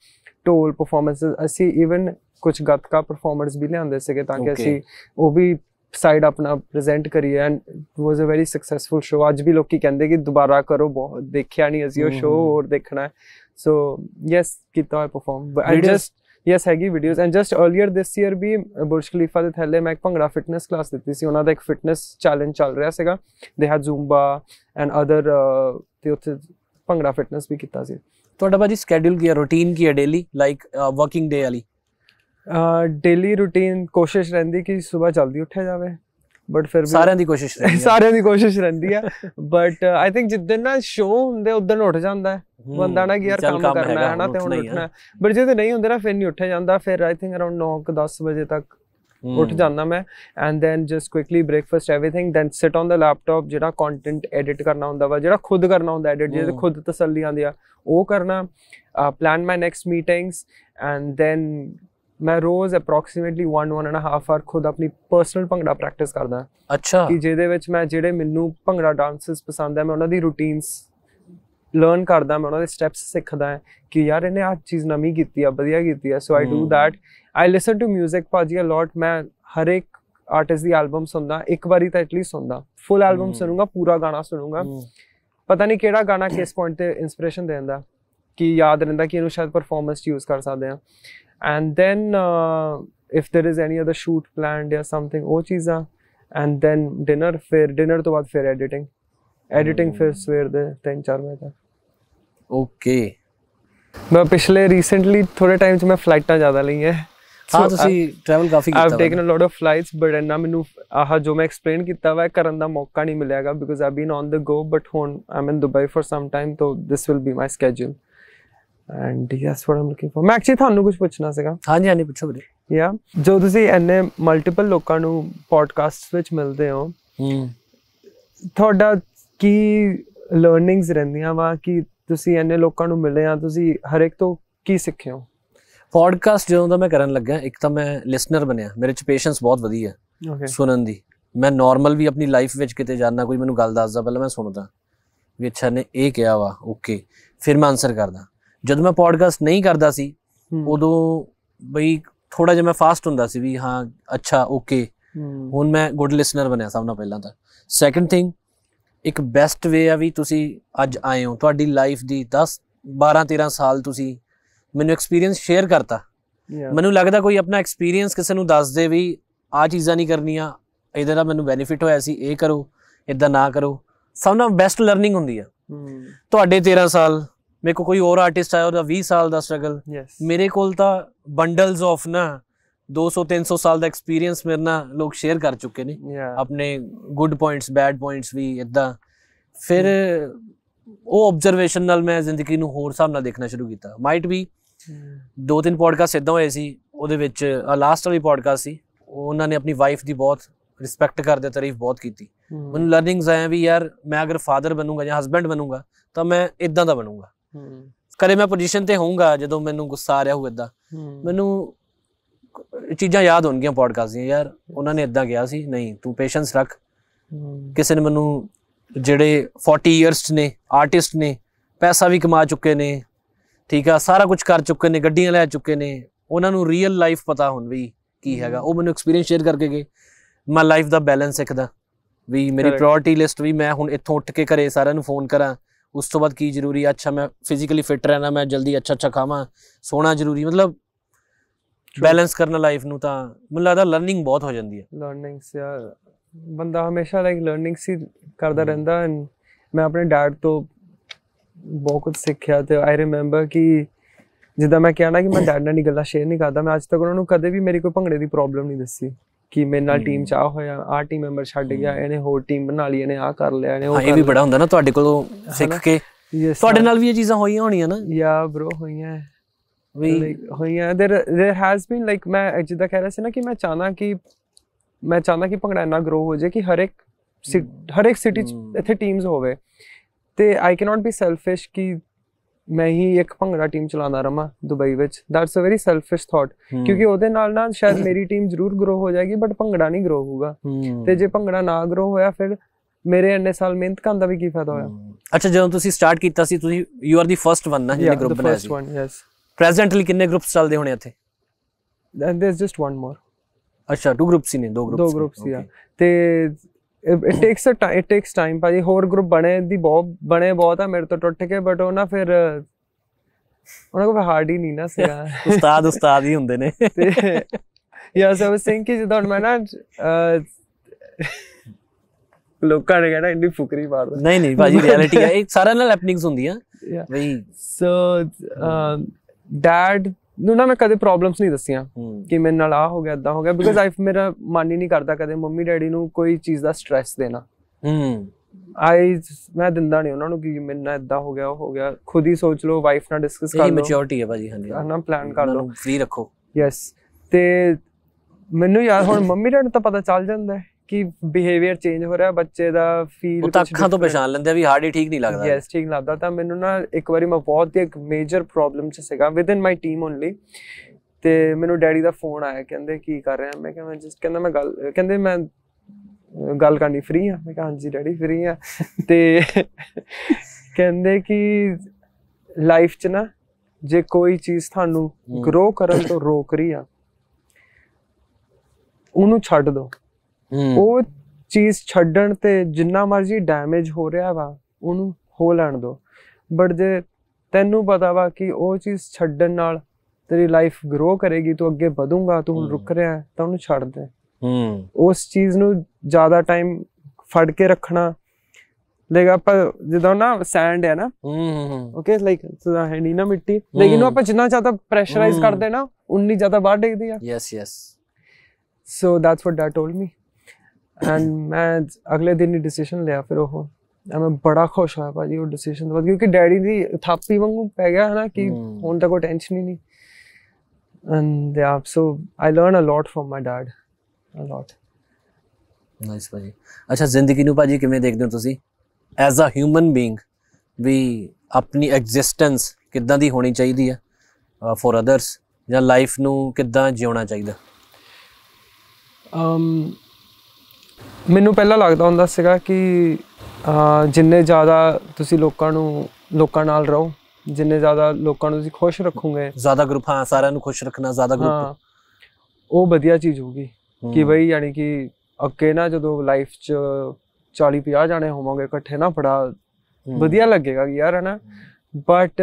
ਟੋਲ ਪਰਫਾਰਮੈਂਸਸ ਅਸੀਂ ਇਵਨ ਕੁਝ ਗੱਤਕਾ ਪਰਫਾਰਮਰਸ ਵੀ ਲਿਆਂਦੇ ਸੀਗੇ ਤਾਂ ਕਿ ਅਸੀਂ ਉਹ ਵੀ ਸਾਈਡ ਆਪਣਾ ਪ੍ਰੈਜ਼ੈਂਟ ਕਰੀਏ and was a very successful show ਅੱਜ ਵੀ ਲੋਕੀ ਕਹਿੰਦੇ ਕਿ ਦੁਬਾਰਾ ਕਰੋ ਬਹੁਤ ਦੇਖਿਆ ਨਹੀਂ ਅਸੀਂ ਉਹ ਸ਼ੋ ਹੋਰ ਦੇਖਣਾ ਸੋ ਯੈਸ ਕੀਤਾ ਹੈ ਪਰਫਾਰਮ ਐਂਡ ਜਸਟ ਯੈਸ ਹੈਗੀ videos and just earlier this year ਵੀ ਬੁਰਜ ਖਲੀਫਾ ਦੇ ਥੱਲੇ ਮੈਂ ਇੱਕ ਭੰਗੜਾ ਫਿਟਨੈਸ ਕਲਾਸ ਦਿੱਤੀ ਸੀ ਉਹਨਾਂ ਦਾ ਇੱਕ ਫਿਟਨੈਸ ਚੈਲੰਜ ਚੱਲ ਰਿਹਾ ਸੀਗਾ ਦੇ ਹੈਡ ਜ਼ੂਮਬਾ ਐਂਡ ਅਦਰ ਤੇ ਉੱਥੇ ਭੰਗੜਾ ਫਿਟਨੈਸ ਵੀ ਕੀਤਾ ਸੀ ਤੁਹਾਡਾ ਭਾਜੀ ਸ਼ੈਡਿਊਲ ਕੀ ਹੈ ਰੁਟੀਨ ਕੀ ਹੈ ਡੇਲੀ ਲਾਈਕ ਵਰਕਿੰਗ ਡੇ ਵਾਲੀ ਡੇਲੀ ਰੁਟੀਨ ਕੋਸ਼ਿਸ਼ ਰਹਿੰਦੀ ਕਿ ਸਵੇਰ ਜਲਦੀ ਉੱਠਿਆ ਜਾਵੇ ਬਟ ਫਿਰ ਵੀ ਸਾਰਿਆਂ ਦੀ ਕੋਸ਼ਿਸ਼ ਰਹਿੰਦੀ ਹੈ ਸਾਰਿਆਂ ਦੀ ਕੋਸ਼ਿਸ਼ ਰਹਿੰਦੀ ਹੈ ਬਟ ਆਈ ਥਿੰਕ ਦਿਨ ਨਾ ਸ਼ੋਅ ਹੁੰਦੇ ਉਦੋਂ ਉੱਠ ਜਾਂਦਾ ਹੈ ਬੰਦਾ ਨਾ ਕਿ ਯਾਰ ਕੰਮ ਕਰਨਾ ਹੈ ਨਾ ਤੇ ਹੁਣ ਉੱਠਣਾ ਬਟ ਤੇ ਨਹੀਂ ਹੁੰਦੇ ਨਾ ਫਿਰ ਨਹੀਂ ਉੱਠਿਆ ਜਾਂਦਾ ਫਿਰ ਆਈ ਥਿੰਕ ਅਰਾਊਂਡ 9 10 ਵਜੇ ਤੱਕ Hmm. ਉੱਠ ਜਾਂਦਾ ਮੈਂ and then just quickly breakfast everything then sit on the laptop ਜਿਹੜਾ ਕੰਟੈਂਟ ਐਡਿਟ ਕਰਨਾ ਹੁੰਦਾ ਵਾ ਜਿਹੜਾ ਖੁਦ ਕਰਨਾ ਹੁੰਦਾ ਐਡਿਟ ਜਿਹਦੇ hmm. ਖੁਦ ਤਸੱਲੀ ਆਂਦੀ ਆ ਉਹ ਕਰਨਾ plan my next meetings and then ਮੈਂ ਰੋਜ਼ ਅਪਰੋਕਸੀਮੇਟਲੀ 1 1 ਐਂਡ 1/2 ਆਰ ਖੁਦ ਆਪਣੀ ਪਰਸਨਲ ਭੰਗੜਾ ਪ੍ਰੈਕਟਿਸ ਕਰਦਾ ਅੱਛਾ ਕਿ ਜਿਹਦੇ ਵਿੱਚ ਮੈਂ ਜਿਹੜੇ ਮੈਨੂੰ ਭੰਗੜਾ ਡਾਂਸਸ ਪਸੰਦ ਆ ਮੈਂ ਉਹਨਾਂ ਦੀ ਰੂਟੀਨਸ ਲਰਨ ਕਰਦਾ ਮੈਂ ਉਹਨਾਂ ਦੇ ਸਟੈਪਸ ਸਿੱਖਦਾ ਹਾਂ ਕਿ ਯਾਰ ਇਹਨੇ ਆਹ ਚੀਜ਼ ਨਵੀਂ ਕੀਤੀ ਆ ਵਧੀਆ ਕੀਤੀ ਆ so I do that I listen to 뮤직 ਭਾਜੀ ਅ ਲੋਟ ਮੈਂ ਹਰ ਇੱਕ ਆਰਟਿਸਟ ਦੀ ਐਲਬਮ ਸੁਣਦਾ ਇੱਕ ਵਾਰੀ ਤਾਂ ਐਟਲੀਸਟ ਸੁਣਦਾ ਫੁੱਲ ਐਲਬਮ ਸੁਣੂਗਾ ਪੂਰਾ ਗਾਣਾ ਸੁਣੂਗਾ ਪਤਾ ਨਹੀਂ ਕਿਹੜਾ ਗਾਣਾ ਕਿਸ ਪੁਆਇੰਟ ਤੇ ਇਨਸਪੀਰੇਸ਼ਨ ਦਿੰਦਾ ਕਿ ਯਾਦ ਰਹਿੰਦਾ ਕਿ ਇਹਨੂੰ ਸ਼ਾਇਦ ਪਰਫਾਰਮੈਂਸ ਯੂਜ਼ ਕਰ ਸਕਦੇ ਆ and then if there is any other shoot planned ਜਾਂ ਸਮਥਿੰਗ ਉਹ ਚੀਜ਼ਾਂ ਐਂਡ ਦੈਨ ਡਿਨਰ ਫਿਰ ਡਿਨਰ ਤੋਂ ਬਾਅਦ ਫਿਰ ਐਡੀਟਿੰਗ ਐਡੀਟਿੰਗ ਫਿਰ ਸਵੇਰ ਦੇ 3-4 ਵਜੇ ਤੱਕ ਓਕੇ ਮੈਂ ਪਿਛਲੇ ਰੀਸੈਂਟਲੀ ਥੋੜੇ ਟਾਈਮ ਚ ਮੈਂ ਫਲਾਈਟਾਂ ਜ਼ਿਆਦਾ ਲਈਆਂ ਹਾਂ ਤੁਸੀਂ ਟ੍ਰੈਵਲ ਕਾਫੀ ਕੀਤਾ I've taken a lot of flights but ਨਾ ਮੈਨੂੰ ਆਹ ਜੋ ਮੈਂ ਐਕਸਪਲੇਨ ਕੀਤਾ ਵਾ ਕਰਨ ਦਾ ਮੌਕਾ ਨਹੀਂ ਮਿਲਿਆਗਾ because I been on the go but ਹੁਣ I'm in Dubai for some time ਤੋਂ this will be my schedule and that's what I'm looking for ਮੈਂ ਐਕਚੁਅਲੀ ਤੁਹਾਨੂੰ ਕੁਝ ਪੁੱਛਣਾ ਸੀਗਾ ਹਾਂਜੀ ਹਾਂਜੀ ਪੁੱਛੋ ਵੀਰੇ ਯਾ ਜੋ ਤੁਸੀਂ ਐਨੇ ਮਲਟੀਪਲ ਲੋਕਾਂ ਨੂੰ ਪੋਡਕਾਸਟਸ ਵਿੱਚ ਮਿਲਦੇ ਹੋ ਹੂੰ ਤੁਹਾਡਾ ਕੀ ਲਰਨਿੰਗਸ ਰਹਿੰਦੀਆਂ ਵਾ ਕਿ ਤੁਸੀਂ ਇੰਨੇ ਲੋਕਾਂ ਨੂੰ ਮਿਲੇ ਆ ਤੁਸੀਂ ਹਰ ਇੱਕ ਤੋਂ ਕੀ ਸਿੱਖੇ ਹੋ ਪੋਡਕਾਸਟ ਜਦੋਂ ਦਾ ਮੈਂ ਕਰਨ ਲੱਗਾ ਇੱਕ ਤਾਂ ਮੈਂ ਲਿਸਨਰ ਬਣਿਆ ਮੇਰੇ ਚ ਪੇਸ਼ੈਂਸ ਬਹੁਤ ਵਧੀਆ ਹੈ ਸੁਣਨ ਦੀ ਮੈਂ ਨਾਰਮਲ ਵੀ ਆਪਣੀ ਲਾਈਫ ਵਿੱਚ ਕਿਤੇ ਜਾਣਾ ਕੋਈ ਮੈਨੂੰ ਗੱਲ ਦੱਸਦਾ ਪਹਿਲਾਂ ਮੈਂ ਸੁਣਦਾ ਵੀ ਅੱਛਾ ਨੇ ਇਹ ਕਿਹਾ ਵਾ ਓਕੇ ਫਿਰ ਮੈਂ ਆਨਸਰ ਕਰਦਾ ਜਦੋਂ ਮੈਂ ਪੋਡਕਾਸਟ ਨਹੀਂ ਕਰਦਾ ਸੀ ਉਦੋਂ ਬਈ ਥੋੜਾ ਜਿਹਾ ਮੈਂ ਫਾਸਟ ਹੁੰਦਾ ਸੀ ਵੀ ਹਾਂ ਅੱਛਾ ਓਕੇ ਹੁਣ ਮੈਂ ਗੁੱਡ ਲਿਸਨਰ ਬਣਿਆ ਸਭ ਨਾਲ ਪਹਿਲਾਂ ਤਾਂ ਸੈਕੰਡ ਥਿੰਗ ਇੱਕ ਬੈਸਟ ਵੇ ਆ ਵੀ ਤੁਸੀਂ ਅੱਜ ਆਏ ਹੋ ਤੁਹਾਡੀ ਲਾਈਫ ਦੀ 10 12 13 ਸਾਲ ਤੁਸੀਂ ਮੈਨੂੰ ਐਕਸਪੀਰੀਅੰਸ ਸ਼ੇਅਰ ਕਰਤਾ ਮੈਨੂੰ ਲੱਗਦਾ ਕੋਈ ਆਪਣਾ ਐਕਸਪੀਰੀਅੰਸ ਕਿਸੇ ਨੂੰ ਦੱਸ ਦੇ ਵੀ ਆ ਚੀਜ਼ਾਂ ਨਹੀਂ ਕਰਨੀਆਂ ਇਹਦੇ ਨਾਲ ਮੈਨੂੰ ਬੈਨੀਫਿਟ ਹੋਇਆ ਸੀ ਇਹ ਕਰੋ ਇਦਾਂ ਨਾ ਕਰੋ ਸਭ ਨਾਲ ਬੈਸਟ ਲਰਨਿੰਗ ਹੁੰਦੀ ਆ ਤੁਹਾਡੇ 13 ਸਾਲ ਮੇਰੇ ਕੋ ਕੋਈ ਹੋਰ ਆਰਟਿਸਟ ਆਇਆ ਉਹਦਾ 20 ਸਾਲ ਦਾ ਸਟਰਗਲ ਮੇਰੇ ਕੋਲ ਤਾਂ ਬੰਡਲਸ ਆਫ ਨਾ 200 300 ਸਾਲ ਦਾ ਐਕਸਪੀਰੀਅੰਸ ਮੇਰੇ ਨਾਲ ਲੋਕ ਸ਼ੇਅਰ ਕਰ ਚੁੱਕੇ ਨੇ ਆਪਣੇ ਗੁੱਡ ਪੁਆਇੰਟਸ ਬੈਡ ਪੁਆਇੰਟਸ ਵੀ ਇਦਾਂ ਫਿਰ ਉਹ ਆਬਜ਼ਰਵੇਸ਼ਨ ਨਾਲ ਮੈਂ ਜ਼ਿੰਦਗੀ ਨੂੰ ਹੋਰ ਹਿਸਾਬ ਨਾਲ ਦੇਖਣਾ ਸ਼ੁਰੂ ਕੀਤਾ ਮਾਈਟ ਵੀ ਦੋ ਤਿੰਨ ਪੋਡਕਾਸਟ ਇਦਾਂ ਹੋਏ ਸੀ ਉਹਦੇ ਵਿੱਚ ਆ ਲਾਸਟ ਵਾਲੀ ਪੋਡਕਾਸਟ ਸੀ ਉਹਨਾਂ ਨੇ ਆਪਣੀ ਵਾਈਫ ਦੀ ਬਹੁਤ ਰਿਸਪੈਕਟ ਕਰਦੇ ਤਾਰੀਫ ਬਹੁਤ ਕੀਤੀ hmm. ਮੈਨੂੰ ਲਰਨਿੰਗਸ ਆਇਆ ਵੀ ਯਾਰ ਮੈਂ ਅਗਰ ਫਾਦਰ ਬਣੂਗਾ ਜਾਂ ਹਸਬੰਡ ਬਣੂਗਾ ਤਾਂ ਮੈਂ ਇਦਾਂ ਦਾ ਬਣੂਗਾ hmm. ਕਰੇ ਮੈਂ ਪੋਜੀਸ਼ਨ ਤੇ ਹੋਊਂਗਾ ਜਦੋਂ ਮੈਨੂੰ ਗੁੱਸਾ ਆ ਰਿਹਾ ਹੋਊ ਇਦਾਂ hmm. ਮੈਨੂੰ ਚੀਜ਼ਾਂ ਯਾਦ ਹੋਣਗੀਆਂ ਪੋਡਕਾਸਟ ਦੀਆਂ ਯਾਰ ਉਹਨਾਂ ਨੇ ਇਦਾਂ ਕਿਹਾ ਸੀ ਨਹੀਂ ਤੂੰ ਪੇਸ਼ੈਂਸ ਰੱਖ ਕਿਸੇ ਨੇ ਮੈਨੂੰ ਜਿਹੜੇ 40 ਇਅਰਸ ਨੇ ਆਰਟਿਸਟ ਨੇ ਪੈਸਾ ਵੀ ਕਮਾ ਚੁੱਕੇ ਨੇ ਠੀਕ ਆ ਸਾਰਾ ਕੁਝ ਕਰ ਚੁੱਕੇ ਨੇ ਗੱਡੀਆਂ ਲੈ ਚੁੱਕੇ ਨੇ ਉਹਨਾਂ ਨੂੰ ਰੀਅਲ ਲਾਈਫ ਪਤਾ ਹੁਣ ਵੀ ਕੀ ਹੈਗਾ ਉਹ ਮੈਨੂੰ ਐਕਸਪੀਰੀਅੰਸ ਸ਼ੇਅਰ ਕਰਕੇ ਗਏ ਮੈਂ ਲਾਈਫ ਦਾ ਬੈਲੈਂਸ ਸਿੱਖਦਾ ਵੀ ਮੇਰੀ ਪ੍ਰਾਇੋਰਟੀ ਲਿਸਟ ਵੀ ਮੈਂ ਹੁਣ ਇੱਥੋਂ ਉੱਠ ਕੇ ਘਰੇ ਸਾਰਿਆਂ ਨੂੰ ਫੋਨ ਕਰਾਂ ਉਸ ਤੋਂ ਬਾਅਦ ਕੀ ਜ਼ਰੂਰੀ ਅੱਛਾ ਮੈਂ ਫਿਜ਼ੀਕਲੀ ਫਿਟ ਰਹਿਣਾ ਮੈਂ ਜਲਦੀ ਅੱਛਾ ਅੱਛਾ ਖਾਵਾਂ ਸੋਣਾ ਜ਼ਰੂਰੀ ਮਤਲਬ ਬੈਲੈਂਸ ਕਰਨਾ ਲਾਈਫ ਨੂੰ ਤਾਂ ਮੈਨੂੰ ਲੱਗਦਾ ਲਰਨਿੰਗ ਬਹੁਤ ਹੋ ਜਾਂਦੀ ਹੈ ਲਰਨਿੰਗਸ ਯਾਰ ਬੰਦਾ ਹਮੇਸ਼ਾ ਲਾਈਕ ਲਰਨਿੰਗ ਸੀ ਕਰਦਾ ਰਹਿੰਦਾ ਐਂ ਮੈਂ ਆਪਣੇ ਡੈਡ ਤੋਂ ਬਹੁਤ ਕੁਝ ਸਿੱਖਿਆ ਤੇ ਆਈ ਰਿਮੈਂਬਰ ਕਿ ਜਿੱਦਾਂ ਮੈਂ ਕਹਿਣਾ ਕਿ ਮੈਂ ਡੈਡ ਨਾਲ ਨਹੀਂ ਗੱਲਾਂ ਸ਼ੇਅਰ ਨਹੀਂ ਕਰਦਾ ਮੈਂ ਅੱਜ ਤੱਕ ਉਹਨਾਂ ਨੂੰ ਕਦੇ ਵੀ ਮੇਰੀ ਕੋਈ ਭੰਗੜੇ ਦੀ ਪ੍ਰੋਬਲਮ ਨਹੀਂ ਦੱਸੀ ਕਿ ਮੇਰੇ ਨਾਲ ਟੀਮ ਚ ਆ ਹੋਇਆ ਆ ਟੀਮ ਮੈਂਬਰ ਛੱਡ ਗਿਆ ਇਹਨੇ ਹੋਰ ਟੀਮ ਬਣਾ ਲਈ ਇਹਨੇ ਆ ਕਰ ਲਿਆ ਇਹਨੇ ਉਹ ਇਹ ਵੀ ਬੜਾ ਹੁੰਦਾ ਨਾ ਤੁਹਾਡੇ ਕੋਲੋਂ ਸਿੱਖ ਕੇ ਤੁਹਾਡੇ ਨਾਲ ਵੀ ਇਹ ਚੀਜ਼ਾਂ ਹੋਈਆਂ ਹੋਣੀਆਂ ਨਾ ਯਾ ਬ్రో ਹੋਈਆਂ ਵੀ ਹੋਈਆਂ there there has been like ਮੈਂ ਜਿੱਦਾਂ ਕਹਿ ਰਿਹਾ ਸੀ ਨਾ ਕਿ ਮੈਂ ਚਾਹਨਾ ਕਿ ਮੈਂ ਚਾਹਨਾ ਕਿ ਭੰਗੜਾ ਇੰਨਾ ਗਰੋ ਹੋ ਜਾਏ ਕਿ ਹਰ ਇੱਕ mm. ਹਰ ਇੱਕ ਸਿਟੀ ਚ mm. ਇੱਥੇ ਟੀਮਸ ਹੋਵੇ ਤੇ ਆਈ ਕੈਨਟ ਬੀ ਸੈਲਫਿਸ਼ ਕਿ ਮੈਂ ਹੀ ਇੱਕ ਭੰਗੜਾ ਟੀਮ ਚਲਾਉਂਦਾ ਰਹਾ ਦੁਬਈ ਵਿੱਚ that's a very selfish thought ਕਿਉਂਕਿ ਉਹਦੇ ਨਾਲ ਨਾਲ ਸ਼ਾਇਦ ਮੇਰੀ ਟੀਮ ਜ਼ਰੂਰ ਗਰੋ ਹੋ ਜਾਏਗੀ ਬਟ ਭੰਗੜਾ ਨਹੀਂ ਗਰੋ ਹੋਊਗਾ mm. ਤੇ ਜੇ ਭੰਗੜਾ ਨਾ ਗਰੋ ਹੋਇਆ ਫਿਰ ਮੇਰੇ ਇੰਨੇ ਸਾਲ ਮਿਹਨਤ ਕਰਨ ਦਾ ਵੀ ਕੀ ਫਾਇਦਾ ਹੋਇਆ ਅੱਛਾ ਜਦੋਂ ਤੁਸੀਂ ਸਟਾਰਟ ਕੀਤਾ ਸੀ ਤੁਸੀਂ you are the first one ਨਾ ਜਿਹਨੇ ਗਰੁੱਪ ਬਣਾਇਆ ਸੀ ਪ੍ਰੈਜ਼ੈਂਟਲੀ ਕਿੰਨੇ ਗਰੁੱਪਸ ਚੱਲਦੇ ਹੋਣੇ ਇੱਥੇ there is just one more ਅੱਛਾ ਟੂ ਗਰੁੱਪਸ ਹੀ ਨੇ ਦੋ ਗਰੁੱਪਸ ਦੋ ਗਰੁੱਪਸ ਆ ਤੇ it takes a it takes time ਭਾਜੀ ਹੋਰ ਗਰੁੱਪ ਬਣੇ ਦੀ ਬਹੁਤ ਬਣੇ ਬਹੁਤ ਆ ਮੇਰੇ ਤੋਂ ਟੁੱਟ ਕੇ ਬਟ ਉਹ ਨਾ ਫਿਰ ਉਹਨਾਂ ਕੋਲ ਹਾਰਡ ਹੀ ਨਹੀਂ ਨਾ ਸੀਗਾ ਉਸਤਾਦ ਉਸਤਾਦ ਹੀ ਹੁੰਦੇ ਨੇ ਯਾ ਸੋ ਆਈ ਵਾਸ ਥਿੰਕਿੰਗ ਕਿ ਜਦੋਂ ਮੈਂ ਨਾ ਲੋਕਾਂ ਨੇ ਕਹਿਣਾ ਇੰਨੀ ਫੁਕਰੀ ਮਾਰਦਾ ਨਹੀਂ ਨਹੀਂ ਭਾਜੀ ਰਿਐਲਿਟੀ ਹੈ ਇਹ ਸਾਰਿਆਂ ਨਾਲ ਹੈਪਨਿੰਗਸ ਹੁੰਦੀਆਂ ਬਈ ਸੋ ਡੈਡ ਨੂੰ ਨਾ ਮੈਂ ਕਦੇ ਪ੍ਰੋਬਲਮਸ ਨਹੀਂ ਦੱਸੀਆਂ ਕਿ ਮੇਰੇ ਨਾਲ ਆ ਹੋ ਗਿਆ ਇਦਾਂ ਹੋ ਗਿਆ ਬਿਕਾਜ਼ ਆਈ ਮੇਰਾ ਮਨ ਹੀ ਨਹੀਂ ਕਰਦਾ ਕਦੇ ਮੰਮੀ ਡੈਡੀ ਨੂੰ ਕੋਈ ਚੀਜ਼ ਦਾ ਸਟ੍ਰੈਸ ਦੇਣਾ ਹੂੰ ਆਈ ਮੈਂ ਦਿੰਦਾ ਨਹੀਂ ਉਹਨਾਂ ਨੂੰ ਕਿ ਮੇਰੇ ਨਾਲ ਇਦਾਂ ਹੋ ਗਿਆ ਉਹ ਹੋ ਗਿਆ ਖੁਦ ਹੀ ਸੋਚ ਲਓ ਵਾਈਫ ਨਾਲ ਡਿਸਕਸ ਕਰ ਲਓ ਇਹ ਮੈਚੁਰਿਟੀ ਹੈ ਭਾਜੀ ਹਾਂਜੀ ਨਾ ਪਲਾਨ ਕਰ ਲਓ ਫ੍ਰੀ ਰੱਖੋ ਯੈਸ ਤੇ ਮੈਨੂੰ ਯਾਰ ਹੁਣ ਮੰਮੀ ਡੈਡ ਤਾਂ ਪਤਾ ਚੱਲ ਜਾਂਦਾ ਹੈ ਕਿ ਬਿਹੇਵੀਅਰ ਚੇਂਜ ਹੋ ਰਿਹਾ ਬੱਚੇ ਦਾ ਫੀਲ ਉਹ ਅੱਖਾਂ ਤੋਂ ਪਛਾਣ ਲੈਂਦੇ ਆ ਵੀ ਹਾਰਡ ਹੀ ਠੀਕ ਨਹੀਂ ਲੱਗਦਾ ਯੈਸ ਠੀਕ ਲੱਗਦਾ ਤਾਂ ਮੈਨੂੰ ਨਾ ਇੱਕ ਵਾਰੀ ਮੈਂ ਬਹੁਤ ਹੀ ਇੱਕ ਮੇਜਰ ਪ੍ਰੋਬਲਮ ਚ ਸੀਗਾ ਇਨ ਮਾਈ ਟੀਮ ਓਨਲੀ ਤੇ ਮੈਨੂੰ ਡੈਡੀ ਦਾ ਫੋਨ ਆਇਆ ਕਹਿੰਦੇ ਕੀ ਕਰ ਰਿਹਾ ਮੈਂ ਕਿਹਾ ਮੈਂ ਜਸਟ ਕਹਿੰਦਾ ਮੈਂ ਗੱਲ ਕਹਿੰਦੇ ਮੈਂ ਗੱਲ ਕਰਨੀ ਫ੍ਰੀ ਆ ਮੈਂ ਕਿਹਾ ਹਾਂਜੀ ਡੈਡੀ ਫ੍ਰੀ ਆ ਤੇ ਕਹਿੰਦੇ ਕਿ ਲਾਈਫ 'ਚ ਨਾ ਜੇ ਕੋਈ ਚੀਜ਼ ਤੁਹਾਨੂੰ ਗਰੋ ਕਰਨ ਤੋਂ ਰੋਕ ਰਹੀ ਆ ਉਹਨੂੰ ਛੱਡ ਦਿਓ ਉਹ ਚੀਜ਼ ਛੱਡਣ ਤੇ ਜਿੰਨਾ ਮਰਜ਼ੀ ਡੈਮੇਜ ਹੋ ਰਿਹਾ ਵਾ ਉਹਨੂੰ ਹੋ ਲੈਣ ਦੋ ਬਟ ਜੇ ਤੈਨੂੰ ਪਤਾ ਵਾ ਕਿ ਉਹ ਚੀਜ਼ ਛੱਡਣ ਨਾਲ ਤੇਰੀ ਲਾਈਫ ਗਰੋ ਕਰੇਗੀ ਤੂੰ ਅੱਗੇ ਵਧੂਗਾ ਤੂੰ ਹੁਣ ਰੁਕ ਰਿਹਾ ਤਾਂ ਉਹਨੂੰ ਛੱਡ ਦੇ ਹੂੰ ਉਸ ਚੀਜ਼ ਨੂੰ ਜ਼ਿਆਦਾ ਟਾਈਮ ਫੜ ਕੇ ਰੱਖਣਾ ਲੇਕਿਨ ਆਪਾਂ ਜਦੋਂ ਨਾ ਸੈਂਡ ਹੈ ਨਾ ਹੂੰ ਓਕੇ ਲਾਈਕ ਹੈ ਨਹੀਂ ਨਾ ਮਿੱਟੀ ਲੇਕਿਨ ਉਹ ਆਪਾਂ ਜਿੰਨਾ ਜ਼ਿਆਦਾ ਪ੍ਰੈਸ਼ਰਾਈਜ਼ ਕਰਦੇ ਨਾ ਉਨੀ ਜ਼ਿਆਦਾ ਬਾਹਰ ਦੇਖਦੀ ਆ yes yes so that's what that told me and ਮੈਂ ਅਗਲੇ ਦਿਨ ਹੀ ਡਿਸੀਜਨ ਲਿਆ ਫਿਰ ਉਹ ਮੈਂ ਬੜਾ ਖੁਸ਼ ਹੋਇਆ ਭਾਜੀ ਉਹ ਡਿਸੀਜਨ ਤੋਂ ਬਾਅਦ ਕਿਉਂਕਿ ਡੈਡੀ ਦੀ ਥਾਪੀ ਵਾਂਗੂ ਪੈ ਗਿਆ ਹਨਾ ਕਿ ਹੁਣ ਤਾਂ ਕੋਈ ਟੈਨਸ਼ਨ ਹੀ ਨਹੀਂ ਐਂਡ ਦੇ ਆਪ so I learn a lot from my dad a lot nice ਭਾਜੀ ਅੱਛਾ ਜ਼ਿੰਦਗੀ ਨੂੰ ਭਾਜੀ ਕਿਵੇਂ ਦੇਖਦੇ ਹੋ ਤੁਸੀਂ ਐਜ਼ ਅ ਹਿਊਮਨ ਬੀਇੰਗ ਵੀ ਆਪਣੀ ਐਗਜ਼ਿਸਟੈਂਸ ਕਿੱਦਾਂ ਦੀ ਹੋਣੀ ਚਾਹੀਦੀ ਹੈ ਫॉर ਅਦਰਸ ਜਾਂ ਲਾਈਫ ਨੂੰ ਕਿੱਦਾਂ ਜਿਉਣਾ ਚਾਹੀਦਾ ਅਮ um, ਮੈਨੂੰ ਪਹਿਲਾਂ ਲੱਗਦਾ ਹੁੰਦਾ ਸੀਗਾ ਕਿ ਜਿੰਨੇ ਜ਼ਿਆਦਾ ਤੁਸੀਂ ਲੋਕਾਂ ਨੂੰ ਲੋਕਾਂ ਨਾਲ ਰਹੋ ਜਿੰਨੇ ਜ਼ਿਆਦਾ ਲੋਕਾਂ ਨੂੰ ਤੁਸੀਂ ਖੁਸ਼ ਰੱਖੋਗੇ ਜ਼ਿਆਦਾ ਗਰੁੱਪ ਹਾਂ ਸਾਰਿਆਂ ਨੂੰ ਖੁਸ਼ ਰੱਖਣਾ ਜ਼ਿਆਦਾ ਗਰੁੱਪ ਉਹ ਵਧੀਆ ਚੀਜ਼ ਹੋਊਗੀ ਕਿ ਬਈ ਯਾਨੀ ਕਿ ਅੱਗੇ ਨਾ ਜਦੋਂ ਲਾਈਫ 'ਚ 40 50 ਜਾਣੇ ਹੋਵਾਂਗੇ ਇਕੱਠੇ ਨਾ ਬੜਾ ਵਧੀਆ ਲੱਗੇਗਾ ਯਾਰ ਹਨਾ ਬਟ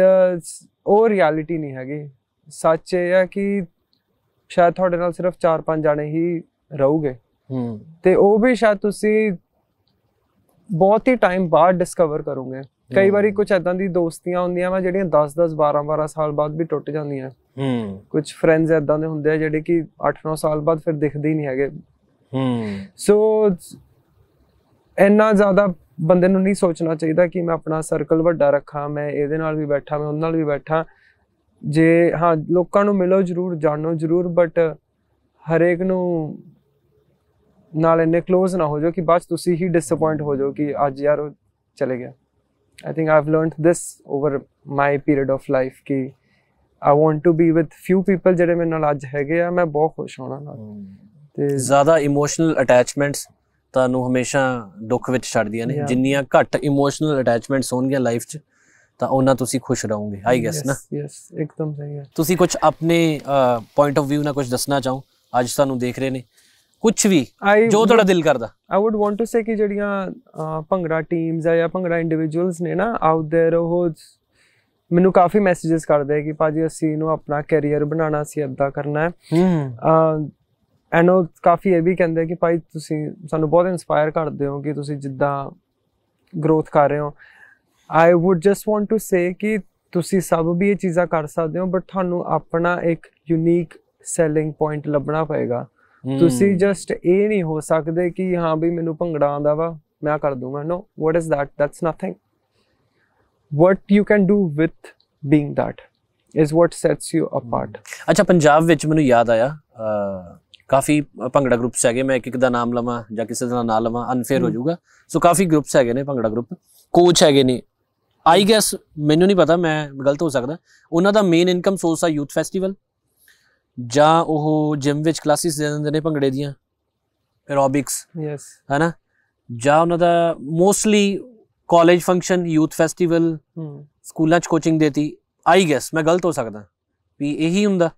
ਉਹ ਰਿਐਲਿਟੀ ਨਹੀਂ ਹੈਗੀ ਸੱਚ ਇਹ ਹੈ ਕਿ ਸ਼ਾਇਦ ਤੁਹਾਡੇ ਨਾਲ ਸਿਰਫ 4-5 ਜਾਣੇ ਹੀ ਰਹੋਗੇ ਹੂੰ ਤੇ ਉਹ ਵੀ ਸ਼ਾਇਦ ਤੁਸੀਂ ਬਹੁਤ ਹੀ ਟਾਈਮ ਬਾਅਦ ਡਿਸਕਵਰ ਕਰੋਗੇ ਕਈ ਵਾਰੀ ਕੁਝ ਐਦਾਂ ਦੀ ਦੋਸਤੀਆਂ ਹੁੰਦੀਆਂ ਵਾ ਜਿਹੜੀਆਂ 10 10 12 12 ਸਾਲ ਬਾਅਦ ਵੀ ਟੁੱਟ ਜਾਂਦੀਆਂ ਹੂੰ ਕੁਝ ਫਰੈਂਡਸ ਐਦਾਂ ਦੇ ਹੁੰਦੇ ਆ ਜਿਹੜੇ ਕਿ 8 9 ਸਾਲ ਬਾਅਦ ਫਿਰ ਦਿਖਦੇ ਹੀ ਨਹੀਂ ਹੈਗੇ ਹੂੰ ਸੋ ਇੰਨਾ ਜ਼ਿਆਦਾ ਬੰਦੇ ਨੂੰ ਨਹੀਂ ਸੋਚਣਾ ਚਾਹੀਦਾ ਕਿ ਮੈਂ ਆਪਣਾ ਸਰਕਲ ਵੱਡਾ ਰੱਖਾਂ ਮੈਂ ਇਹਦੇ ਨਾਲ ਵੀ ਬੈਠਾ ਮੈਂ ਉਹਨਾਂ ਨਾਲ ਵੀ ਬੈਠਾ ਜੇ ਹਾਂ ਲੋਕਾਂ ਨੂੰ ਮਿਲੋ ਜ਼ਰੂਰ ਜਾਣੋ ਜ਼ਰੂਰ ਬਟ ਹਰੇਕ ਨੂੰ ਨਾਲ ਇੰਨੇ ক্লোਜ਼ ਨਾ ਹੋ ਜਾਓ ਕਿ ਬਾਅਦ ਤੁਸੀਂ ਹੀ ਡਿਸਪਾਇੰਟ ਹੋ ਜਾਓ ਕਿ ਅੱਜ ਯਾਰ ਉਹ ਚਲੇ ਗਿਆ I think I've learned this over my period of life ਕਿ I want to be with few people ਜਿਹੜੇ ਮੇਰੇ ਨਾਲ ਅੱਜ ਹੈਗੇ ਆ ਮੈਂ ਬਹੁਤ ਖੁਸ਼ ਹੋਣਾ ਨਾਲ ਤੇ ਜ਼ਿਆਦਾ ਇਮੋਸ਼ਨਲ ਅਟੈਚਮੈਂਟਸ ਤੁਹਾਨੂੰ ਹਮੇਸ਼ਾ ਦੁੱਖ ਵਿੱਚ ਛੱਡਦੀਆਂ ਨੇ ਜਿੰਨੀਆਂ ਘੱਟ ਇਮੋਸ਼ਨਲ ਅਟੈਚਮੈਂਟਸ ਹੋਣਗੀਆਂ ਲਾਈਫ 'ਚ ਤਾਂ ਉਹਨਾਂ ਤੁਸੀਂ ਖੁਸ਼ ਰਹੋਗੇ ਆਈ ਗੈਸ ਨਾ ਯੈਸ ਇੱਕਦਮ ਸਹੀ ਹੈ ਤੁਸੀਂ ਕੁਝ ਆਪਣੇ ਪੁਆਇੰਟ ਆਫ View ਨਾਲ ਕੁਝ ਦੱਸਣਾ ਚਾਹੋ ਅੱਜ ਤੁਹਾਨੂੰ ਦੇਖ ਰਹੇ ਨੇ ਕੁਝ ਵੀ ਜੋ ਤੁਹਾਡਾ ਦਿਲ ਕਰਦਾ I would want to say ਕਿ ਜਿਹੜੀਆਂ ਭੰਗੜਾ ਟੀਮਸ ਆ ਜਾਂ ਭੰਗੜਾ ਇੰਡੀਵਿਜੂਅਲਸ ਨੇ ਨਾ ਆਊਟ देयर ਉਹ ਮੈਨੂੰ ਕਾਫੀ ਮੈਸੇजेस ਕਰਦੇ ਕਿ ਭਾਜੀ ਅਸੀਂ ਇਹਨੂੰ ਆਪਣਾ ਕੈਰੀਅਰ ਬਣਾਉਣਾ ਸੀ ਅੱਦਾ ਕਰਨਾ ਹੈ ਐਂਡ ਉਹ ਕਾਫੀ ਇਹ ਵੀ ਕਹਿੰਦੇ ਕਿ ਭਾਈ ਤੁਸੀਂ ਸਾਨੂੰ ਬਹੁਤ ਇਨਸਪਾਇਰ ਕਰਦੇ ਹੋ ਕਿ ਤੁਸੀਂ ਜਿੱਦਾਂ ਗਰੋਥ ਕਰ ਰਹੇ ਹੋ I would just want to say ਕਿ ਤੁਸੀਂ ਸਭ ਵੀ ਇਹ ਚੀਜ਼ਾਂ ਕਰ ਸਕਦੇ ਹੋ ਬਟ ਤੁਹਾਨੂੰ ਆਪਣਾ ਇੱਕ ਯੂਨੀਕ ਸੈਲਿੰਗ ਪੁਆਇੰਟ ਲੱਭਣਾ ਪਏਗਾ ਤੁਸੀਂ ਜਸਟ ਇਹ ਨਹੀਂ ਹੋ ਸਕਦੇ ਕਿ ਹਾਂ ਵੀ ਮੈਨੂੰ ਭੰਗੜਾ ਆਉਂਦਾ ਵਾ ਮੈਂ ਕਰ ਦੂੰਗਾ no what is that that's nothing what you can do with being that is what sets you apart ਅੱਛਾ ਪੰਜਾਬ ਵਿੱਚ ਮੈਨੂੰ ਯਾਦ ਆਇਆ ਕਾਫੀ ਭੰਗੜਾ ਗਰੁੱਪਸ ਹੈਗੇ ਮੈਂ ਇੱਕ ਇੱਕ ਦਾ ਨਾਮ ਲਵਾਂ ਜਾਂ ਕਿਸੇ ਦਾ ਨਾਮ ਲਵਾਂ ਅਨਫੇਅਰ ਹੋ ਜਾਊਗਾ ਸੋ ਕਾਫੀ ਗਰੁੱਪਸ ਹੈਗੇ ਨੇ ਭੰਗੜਾ ਗਰੁੱਪ ਕੋਚ ਹੈਗੇ ਨੇ ਆਈ ਗੈਸ ਮੈਨੂੰ ਨਹੀਂ ਪਤਾ ਮੈਂ ਗਲਤ ਹੋ ਸਕਦਾ ਉਹਨਾਂ ਦਾ ਮੇਨ ਇਨਕਮ ਸੋਰਸ ਆ ਯੂਥ ਫੈਸਟੀਵਲ ਜਾਂ ਉਹ ਜਿਮ ਵਿੱਚ ਕਲਾਸਿਸ ਦੇ ਦਿੰਦੇ ਨੇ ਭੰਗੜੇ ਦੀਆਂ ਐਰੋਬਿਕਸ ਯੈਸ ਹੈਨਾ ਜਾਂ ਉਹਨਾਂ ਦਾ mostly college function youth festival ਸਕੂਲਾਂ 'ਚ ਕੋਚਿੰਗ ਦੇਤੀ ਆਈ ਗੈਸ ਮੈਂ ਗਲਤ ਹੋ ਸਕਦਾ ਵੀ ਇਹੀ ਹੁੰਦਾ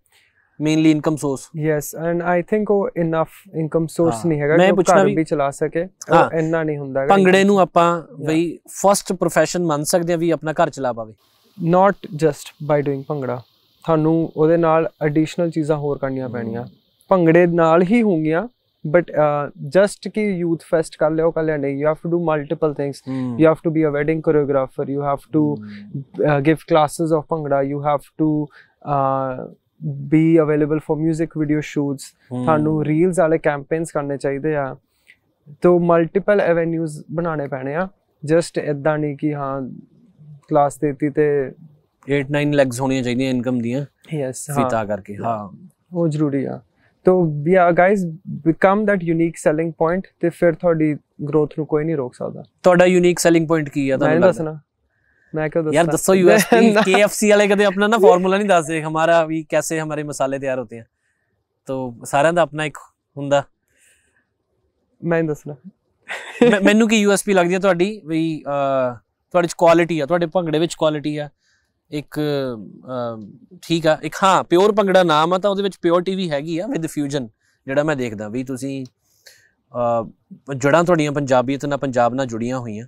mainly income source yes and I think ਉਹ ਇਨਫ ਇਨਕਮ ਸੋਰਸ ਨਹੀਂ ਹੈਗਾ ਕਿ ਘਰ ਵੀ ਚਲਾ ਸਕੇ ਉਹ ਇੰਨਾ ਨਹੀਂ ਹੁੰਦਾ ਭੰਗੜੇ ਨੂੰ ਆਪਾਂ ਬਈ ਫਰਸਟ profession ਮੰਨ ਸਕਦੇ ਆ ਵੀ ਆਪਣਾ ਘਰ ਚਲਾ ਪਾਵੇ not just by doing bhangra ਤੁਹਾਨੂੰ ਉਹਦੇ ਨਾਲ ਐਡੀਸ਼ਨਲ ਚੀਜ਼ਾਂ ਹੋਰ ਕਰਨੀਆਂ ਪੈਣੀਆਂ ਭੰਗੜੇ ਨਾਲ ਹੀ ਹੋਣਗੀਆਂ ਬਟ ਜਸਟ ਕਿ ਯੂਥ ਫੈਸਟ ਕਰ ਲਿਓ ਕਰ ਲਿਆ ਨਹੀਂ you have to do multiple things you have to be a wedding choreographer you have to give classes of bhangra you have to be available for 뮤직 video shoots ਤੁਹਾਨੂੰ reels ਵਾਲੇ campaigns ਕਰਨੇ ਚਾਹੀਦੇ ਆ ਤੋ ਮਲਟੀਪਲ ਐਵੇਨਿਊਜ਼ ਬਣਾਉਣੇ ਪੈਣੇ ਆ just ਇਦਾਂ ਨਹੀਂ ਕਿ ਹਾਂ ਕਲਾਸ ਦੇਤੀ ਤੇ एट नाइन लैक्स होनी चाहिए इनकम दी यस फिता करके हाँ वो जरूरी है तो या guys become that unique selling point ਤੇ ਫਿਰ ਤੁਹਾਡੀ ਗਰੋਥ ਨੂੰ ਕੋਈ ਨਹੀਂ ਰੋਕ ਸਕਦਾ ਤੁਹਾਡਾ ਯੂਨੀਕ ਸੈਲਿੰਗ ਪॉइंट ਕੀ ਆ ਤੁਹਾਨੂੰ ਦੱਸਣਾ मैं क्या यार दसो यूएसपी केएफसी वाले कदे अपना ना फार्मूला नहीं दसदे हमारा भी कैसे हमारे मसाले तैयार होते हैं तो सारा ਦਾ ਆਪਣਾ ਇੱਕ ਹੁੰਦਾ ਮੈਂ ਦੱਸਣਾ ਮੈਨੂੰ ਕੀ ਯੂਐਸਪੀ ਲੱਗਦੀ ਹੈ ਤੁਹਾਡੀ ਵੀ ਤੁਹਾਡੇ ਚ ਕੁਆਲਿਟੀ ਆ ਤੁਹਾਡੇ ਭੰਗੜੇ ਵਿੱਚ ਕੁਆਲਿਟੀ ਇੱਕ ਠੀਕ ਆ ਇੱਕ ਹਾਂ ਪਿਓਰ ਭੰਗੜਾ ਨਾਮ ਆ ਤਾਂ ਉਹਦੇ ਵਿੱਚ ਪਿਓਰਟੀ ਵੀ ਹੈਗੀ ਆ ਵਿਦ ਫਿਊਜ਼ਨ ਜਿਹੜਾ ਮੈਂ ਦੇਖਦਾ ਵੀ ਤੁਸੀਂ ਜੜਾਂ ਤੁਹਾਡੀਆਂ ਪੰਜਾਬੀਅਤ ਨਾਲ ਪੰਜਾਬ ਨਾਲ ਜੁੜੀਆਂ ਹੋਈਆਂ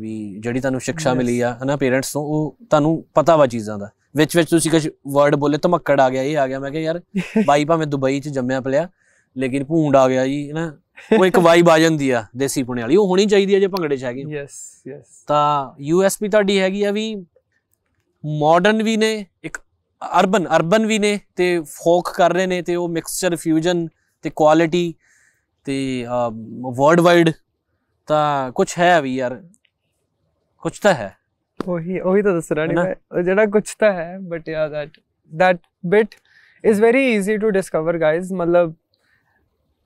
ਵੀ ਜਿਹੜੀ ਤੁਹਾਨੂੰ ਸਿੱਖਿਆ ਮਿਲੀ ਆ ਹਨਾ ਪੇਰੈਂਟਸ ਤੋਂ ਉਹ ਤੁਹਾਨੂੰ ਪਤਾ ਵਾ ਚੀਜ਼ਾਂ ਦਾ ਵਿੱਚ ਵਿੱਚ ਤੁਸੀਂ ਕੁਝ ਵਰਡ ਬੋਲੇ ਧਮੱਕੜ ਆ ਗਿਆ ਇਹ ਆ ਗਿਆ ਮੈਂ ਕਿਹਾ ਯਾਰ ਬਾਈ ਭਾਵੇਂ ਦੁਬਈ 'ਚ ਜੰਮਿਆ ਪਲਿਆ ਲੇਕਿਨ ਭੂੰਡ ਆ ਗਿਆ ਜੀ ਹਨਾ ਉਹ ਇੱਕ ਵਾਈਬ ਆ ਜਾਂਦੀ ਆ ਦੇਸੀ ਪੁਣੇ ਵਾਲੀ ਉਹ ਹੋਣੀ ਚਾਹੀਦੀ ਆ ਜੇ ਭੰਗੜੇ 'ਚ ਹੈਗੀ ਯੈਸ ਯੈਸ ਤਾਂ ਯੂਐਸਪੀ ਤੁਹਾਡੀ ਹੈਗੀ ਆ ਵੀ ਮਾਡਰਨ ਵੀ ਨੇ ਇੱਕ ਅਰਬਨ ਅਰਬਨ ਵੀ ਨੇ ਤੇ ਫੋਕ ਕਰ ਰਹੇ ਨੇ ਤੇ ਉਹ ਮਿਕਸਚਰ ਫਿਊਜ਼ਨ ਤੇ ਕੁਆਲਿਟੀ ਤੇ ਵਰਲਡ ਵਾਈਡ ਤਾਂ ਕੁਝ ਹੈ ਵੀ ਯਾਰ ਕੁਝ ਤਾਂ ਹੈ ਉਹੀ ਉਹੀ ਤਾਂ ਦੱਸ ਰਿਹਾ ਨਹੀਂ ਜਿਹੜਾ ਕੁਝ ਤਾਂ ਹੈ but yeah that that bit is very easy to discover guys ਮਤਲਬ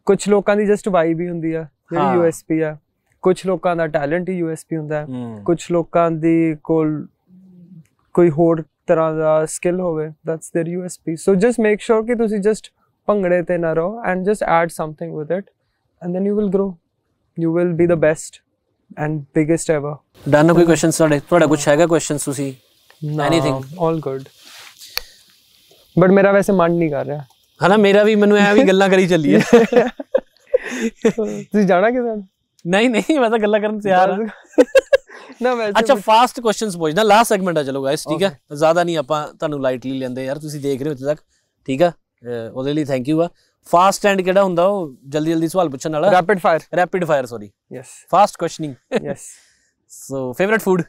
ਕੁਝ ਲੋਕਾਂ ਦੀ ਜਸਟ ਵਾਈਬ ਹੀ ਹੁੰਦੀ ਆ ਜਿਹੜੀ ਯੂਐਸਪੀ ਆ ਕੁਝ ਲੋਕਾਂ ਦਾ ਟੈਲੈਂਟ ਹੀ ਯੂਐਸਪੀ ਹੁੰਦਾ ਹੈ ਕੁਝ ਲੋਕਾਂ ਦੀ ਕੋਲ ਕੋਈ ਹੋਰ ਤਰ੍ਹਾਂ ਦਾ ਸਕਿੱਲ ਹੋਵੇ that's their USP so just make sure ਕਿ ਤੁਸੀਂ ਜਸਟ ਭੰਗੜੇ ਤੇ ਨਾ ਰਹੋ and just add something with it and then you will grow you will be the best and biggest ever done ਕੋਈ ਕੁਐਸਚਨ ਤੁਹਾਡੇ ਤੁਹਾਡਾ ਕੁਝ ਹੈਗਾ ਕੁਐਸਚਨ ਤੁਸੀਂ ਐਨੀਥਿੰਗ ਆਲ ਗੁੱਡ ਬਟ ਮੇਰਾ ਵੈਸੇ ਮਨ ਨਹੀਂ ਕਰ ਰਿਹਾ ਹਨਾ ਮੇਰਾ ਵੀ ਮੈਨੂੰ ਐ ਵੀ ਗੱਲਾਂ ਕਰੀ ਚੱਲੀ ਹੈ ਤੁਸੀਂ ਜਾਣਾ ਕਿਦਾਂ नहीं नहीं वैसा गल्ला करने से यार ਨਾ ਮੈਂ ਅੱਛਾ ਫਾਸਟ ਕੁਐਸਚਨਸ ਪੁੱਛਦਾ ਲਾਸਟ ਸੈਗਮੈਂਟ ਆ ਚਲੋ ਗਾਇਸ ਠੀਕ ਹੈ ਜ਼ਿਆਦਾ ਨਹੀਂ ਆਪਾਂ ਤੁਹਾਨੂੰ ਲਾਈਟਲੀ ਲੈਂਦੇ ਯਾਰ ਤੁਸੀਂ ਦੇਖ ਰਹੇ ਹੋ ਇੱਥੇ ਤੱਕ ਠੀਕ ਆ ਉਹਦੇ ਲਈ ਥੈਂਕ ਯੂ ਆ ਫਾਸਟ ਐਂਡ ਕਿਹੜਾ ਹੁੰਦਾ ਉਹ ਜਲਦੀ ਜਲਦੀ ਸਵਾਲ ਪੁੱਛਣ ਵਾਲਾ rapid fire rapid fire sorry yes fast questioning yes so favourite food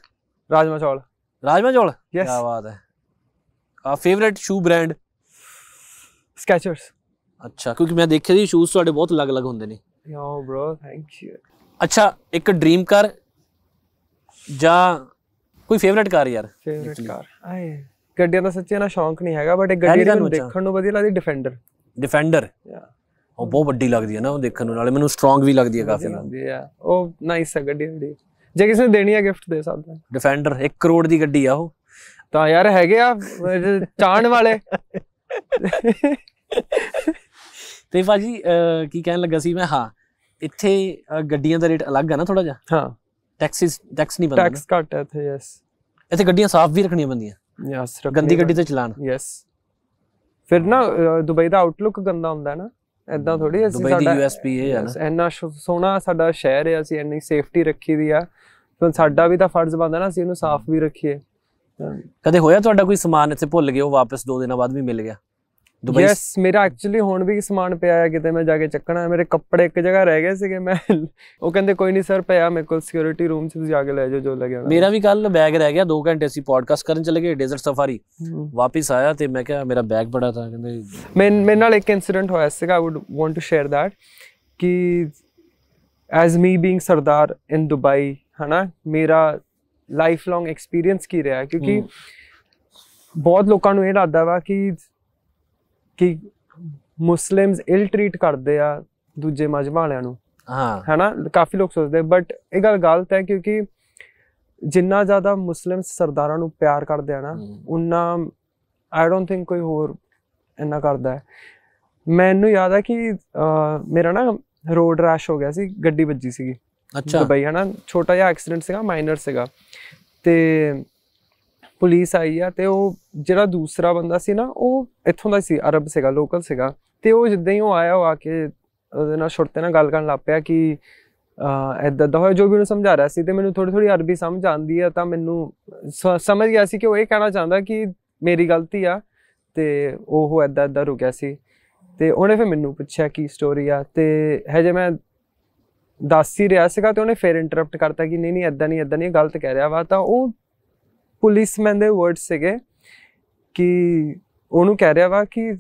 rajma chawal rajma ਚੌਲ ਕੀ ਬਾਤ ਹੈ ਆ ਫੇਵਰਿਟ ਸ਼ੂ ਬ੍ਰਾਂਡ ਸਕੈਚਰਸ ਅੱਛਾ ਕਿਉਂਕਿ ਮੈਂ ਦੇਖਿਆ ਸੀ ਸ਼ੂਜ਼ ਤੁਹਾਡੇ ਬਹੁਤ ਅਲੱਗ-ਅਲੱਗ ਹੁੰਦੇ ਨੇ ਯਾ ਬ్రో ਥੈਂਕ ਯੂ ਅੱਛਾ ਇੱਕ ਡ੍ਰੀਮ ਕਾਰ ਜਾਂ ਕੋਈ ਫੇਵਰਿਟ ਕਾਰ ਯਾਰ ਫੇਵਰਿਟ ਕਾਰ ਆਏ ਗੱਡੀਆਂ ਦਾ ਸੱਚੇ ਨਾ ਸ਼ੌਂਕ ਨਹੀਂ ਹੈਗਾ ਬਟ ਇੱਕ ਗੱਡੀ ਨੂੰ ਦੇਖਣ ਨੂੰ ਵਧੀਆ ਲੱਗਦੀ ਡਿਫੈਂਡਰ ਡਿਫੈਂਡਰ ਯਾ ਉਹ ਬਹੁਤ ਵੱਡੀ ਲੱਗਦੀ ਹੈ ਨਾ ਉਹ ਦੇਖਣ ਨੂੰ ਨਾਲੇ ਮੈਨੂੰ ਸਟਰੋਂਗ ਵੀ ਲੱਗਦੀ ਹੈ ਕਾਫੀ ਲੱਗਦੀ ਹੈ ਉਹ ਨਾਈਸ ਹੈ ਗੱਡੀ ਹੁੰਦੀ ਜੇ ਕਿਸੇ ਨੇ ਦੇਣੀ ਹੈ ਗਿਫਟ ਦੇ ਸਕਦਾ ਡਿਫੈਂਡਰ 1 ਕਰੋੜ ਦੀ ਗੱਡੀ ਆ ਉਹ ਤਾਂ ਯਾਰ ਹੈਗੇ ਆ ਚਾਣ ਵਾਲੇ ਤੇ ਭਾਜੀ ਕੀ ਕਹਿਣ ਲੱਗਾ ਸੀ ਮੈਂ ਹਾਂ ਇੱਥੇ ਗੱਡੀਆਂ ਦਾ ਰੇਟ ਅਲੱਗ ਆ ਨਾ ਥੋੜਾ ਜਿਹਾ ਹਾਂ ਟੈਕਸਿਸ ਟੈਕਸ ਨਹੀਂ ਬਣਦਾ ਟੈਕਸ ਘੱਟ ਹੈ ਇੱਥੇ ਯੈਸ ਇੱਥੇ ਗੱਡੀਆਂ ਸਾਫ਼ ਵੀ ਰੱਖਣੀਆਂ ਬੰਦੀਆਂ ਯੈਸ ਗੰਦੀ ਗੱਡੀ ਤੇ ਚਲਾਣ ਯੈਸ ਫਿਰ ਨਾ ਦੁਬਈ ਦਾ ਆਊਟਲੁੱਕ ਗੰਦਾ ਹੁੰਦਾ ਹੈ ਨਾ ਐਦਾਂ ਥੋੜੀ ਅਸੀਂ ਸਾਡਾ ਦੁਬਈ ਦੀ ਯੂਐਸਪੀ ਇਹ ਹੈ ਨਾ ਇੰਨਾ ਸੋਹਣਾ ਸਾਡਾ ਸ਼ਹਿਰ ਹੈ ਅਸੀਂ ਇੰਨੀ ਸੇਫਟੀ ਰੱਖੀ ਦੀ ਆ ਤਾਂ ਸਾਡਾ ਵੀ ਤਾਂ ਫਰਜ਼ ਬਣਦਾ ਨਾ ਅਸੀਂ ਇਹਨੂੰ ਸਾਫ਼ ਵੀ ਰੱਖੀਏ ਕਦੇ ਹੋਇਆ ਤੁਹਾਡਾ ਕੋਈ ਸਮਾਨ ਇੱਥੇ ਭੁੱਲ ਗਏ ਉਹ ਵਾਪਸ 2 ਦਿਨਾਂ ਬਾਅਦ ਵੀ ਮਿਲ ਗਿਆ ਦੁਬਈ ਯੈਸ ਮੇਰਾ ਐਕਚੁਅਲੀ ਹੁਣ ਵੀ ਸਮਾਨ ਪਿਆ ਹੈ ਕਿਤੇ ਮੈਂ ਜਾ ਕੇ ਚੱਕਣਾ ਮੇਰੇ ਕੱਪੜੇ ਇੱਕ ਜਗ੍ਹਾ ਰਹਿ ਗਏ ਸੀਗੇ ਮੈਂ ਉਹ ਕਹਿੰਦੇ ਕੋਈ ਨਹੀਂ ਸਰ ਪਿਆ ਮੇਰੇ ਕੋਲ ਸਿਕਿਉਰਿਟੀ ਰੂਮ 'ਚ ਤੁਸੀਂ ਜਾ ਕੇ ਲੈ ਜਾਓ ਜੋ ਲੱਗਿਆ ਮੇਰਾ ਵੀ ਕੱਲ ਬੈਗ ਰਹਿ ਗਿਆ 2 ਘੰਟੇ ਅਸੀਂ ਪੋਡਕਾਸਟ ਕਰਨ ਚਲੇ ਗਏ ਡੈਜ਼ਰਟ ਸਫਾਰੀ ਵਾਪਸ ਆਇਆ ਤੇ ਮੈਂ ਕਿਹਾ ਮੇਰਾ ਬੈਗ ਬੜਾ ਥਾ ਕਹਿੰਦੇ ਮੈਂ ਮੇਰੇ ਨਾਲ ਇੱਕ ਇਨਸੀਡੈਂਟ ਹੋਇਆ ਸੀਗਾ I would want to share that ਕਿ as me being sardar in Dubai ਹਨਾ ਮੇਰਾ ਲਾਈਫ ਲੌਂਗ ਐਕਸਪੀਰੀਅੰਸ ਕੀ ਰਿਹਾ ਕਿਉਂਕਿ ਬਹੁਤ ਲੋਕਾਂ ਨੂੰ ਇਹ ਲੱਗਦਾ ਵਾ ਕਿ ਕਿ ਮੁਸਲਮਸ ਇਲ ਟ੍ਰੀਟ ਕਰਦੇ ਆ ਦੂਜੇ ਮਜਮਾ ਵਾਲਿਆਂ ਨੂੰ ਹਾਂ ਹੈਨਾ ਕਾਫੀ ਲੋਕ ਸੋਚਦੇ ਬਟ ਇਹ ਗੱਲ ਗਲਤ ਹੈ ਕਿਉਂਕਿ ਜਿੰਨਾ ਜ਼ਿਆਦਾ ਮੁਸਲਮ ਸਰਦਾਰਾਂ ਨੂੰ ਪਿਆਰ ਕਰਦੇ ਆ ਨਾ ਉਨਾ ਆਈ ਡੋਨਟ ਥਿੰਕ ਕੋਈ ਹੋਰ ਇੰਨਾ ਕਰਦਾ ਹੈ ਮੈਨੂੰ ਯਾਦ ਆ ਕਿ ਮੇਰਾ ਨਾ ਰੋਡ ਰੈਸ਼ ਹੋ ਗਿਆ ਸੀ ਗੱਡੀ ਵੱਜੀ ਸੀਗੀ ਅੱਛਾ ਬਈ ਹੈਨਾ ਛੋਟਾ ਜਿਹਾ ਐਕਸੀਡੈਂਟ ਸੀਗਾ ਮਾਈਨਰ ਸੀਗਾ ਤੇ ਪੁਲਿਸ ਆਈ ਆ ਤੇ ਉਹ ਜਿਹੜਾ ਦੂਸਰਾ ਬੰਦਾ ਸੀ ਨਾ ਉਹ ਇੱਥੋਂ ਦਾ ਸੀ ਅਰਬ ਸੀਗਾ ਲੋਕਲ ਸੀਗਾ ਤੇ ਉਹ ਜਿੱਦਾਂ ਹੀ ਉਹ ਆਇਆ ਉਹ ਆ ਕੇ ਉਹਦੇ ਨਾਲ ਛੁਰਤੇ ਨਾਲ ਗੱਲ ਕਰਨ ਲੱਗ ਪਿਆ ਕਿ ਇਦਾਂ ਦਾ ਹੋਇਆ ਜੋ ਵੀ ਉਹਨੂੰ ਸਮਝਾ ਰਿਹਾ ਸੀ ਤੇ ਮੈਨੂੰ ਥੋੜੀ ਥੋੜੀ ਅਰਬੀ ਸਮਝ ਆਂਦੀ ਆ ਤਾਂ ਮੈਨੂੰ ਸਮਝ ਗਿਆ ਸੀ ਕਿ ਉਹ ਇਹ ਕਹਿਣਾ ਚਾਹੁੰਦਾ ਕਿ ਮੇਰੀ ਗਲਤੀ ਆ ਤੇ ਉਹ ਇਦਾਂ ਇਦਾਂ ਰੁਕਿਆ ਸੀ ਤੇ ਉਹਨੇ ਫਿਰ ਮੈਨੂੰ ਪੁੱਛਿਆ ਕੀ ਸਟੋਰੀ ਆ ਤੇ ਹਜੇ ਮੈਂ ਦੱਸ ਹੀ ਰਿਹਾ ਸੀਗਾ ਤੇ ਉਹਨੇ ਫਿਰ ਇੰਟਰਰਪਟ ਕਰਤਾ ਕਿ ਨਹੀਂ ਨਹੀਂ ਇਦਾਂ ਨਹੀਂ ਇਦਾਂ ਨਹੀਂ ਗਲਤ ਕਹਿ ਰਿਹਾ ਵਾ ਤਾਂ ਉਹ ਪੁਲਿਸਮੈਨ ਦੇ ਵਰਡ ਸੀਗੇ ਕਿ ਉਹਨੂੰ ਕਹਿ ਰਿਹਾ ਵਾ ਕਿ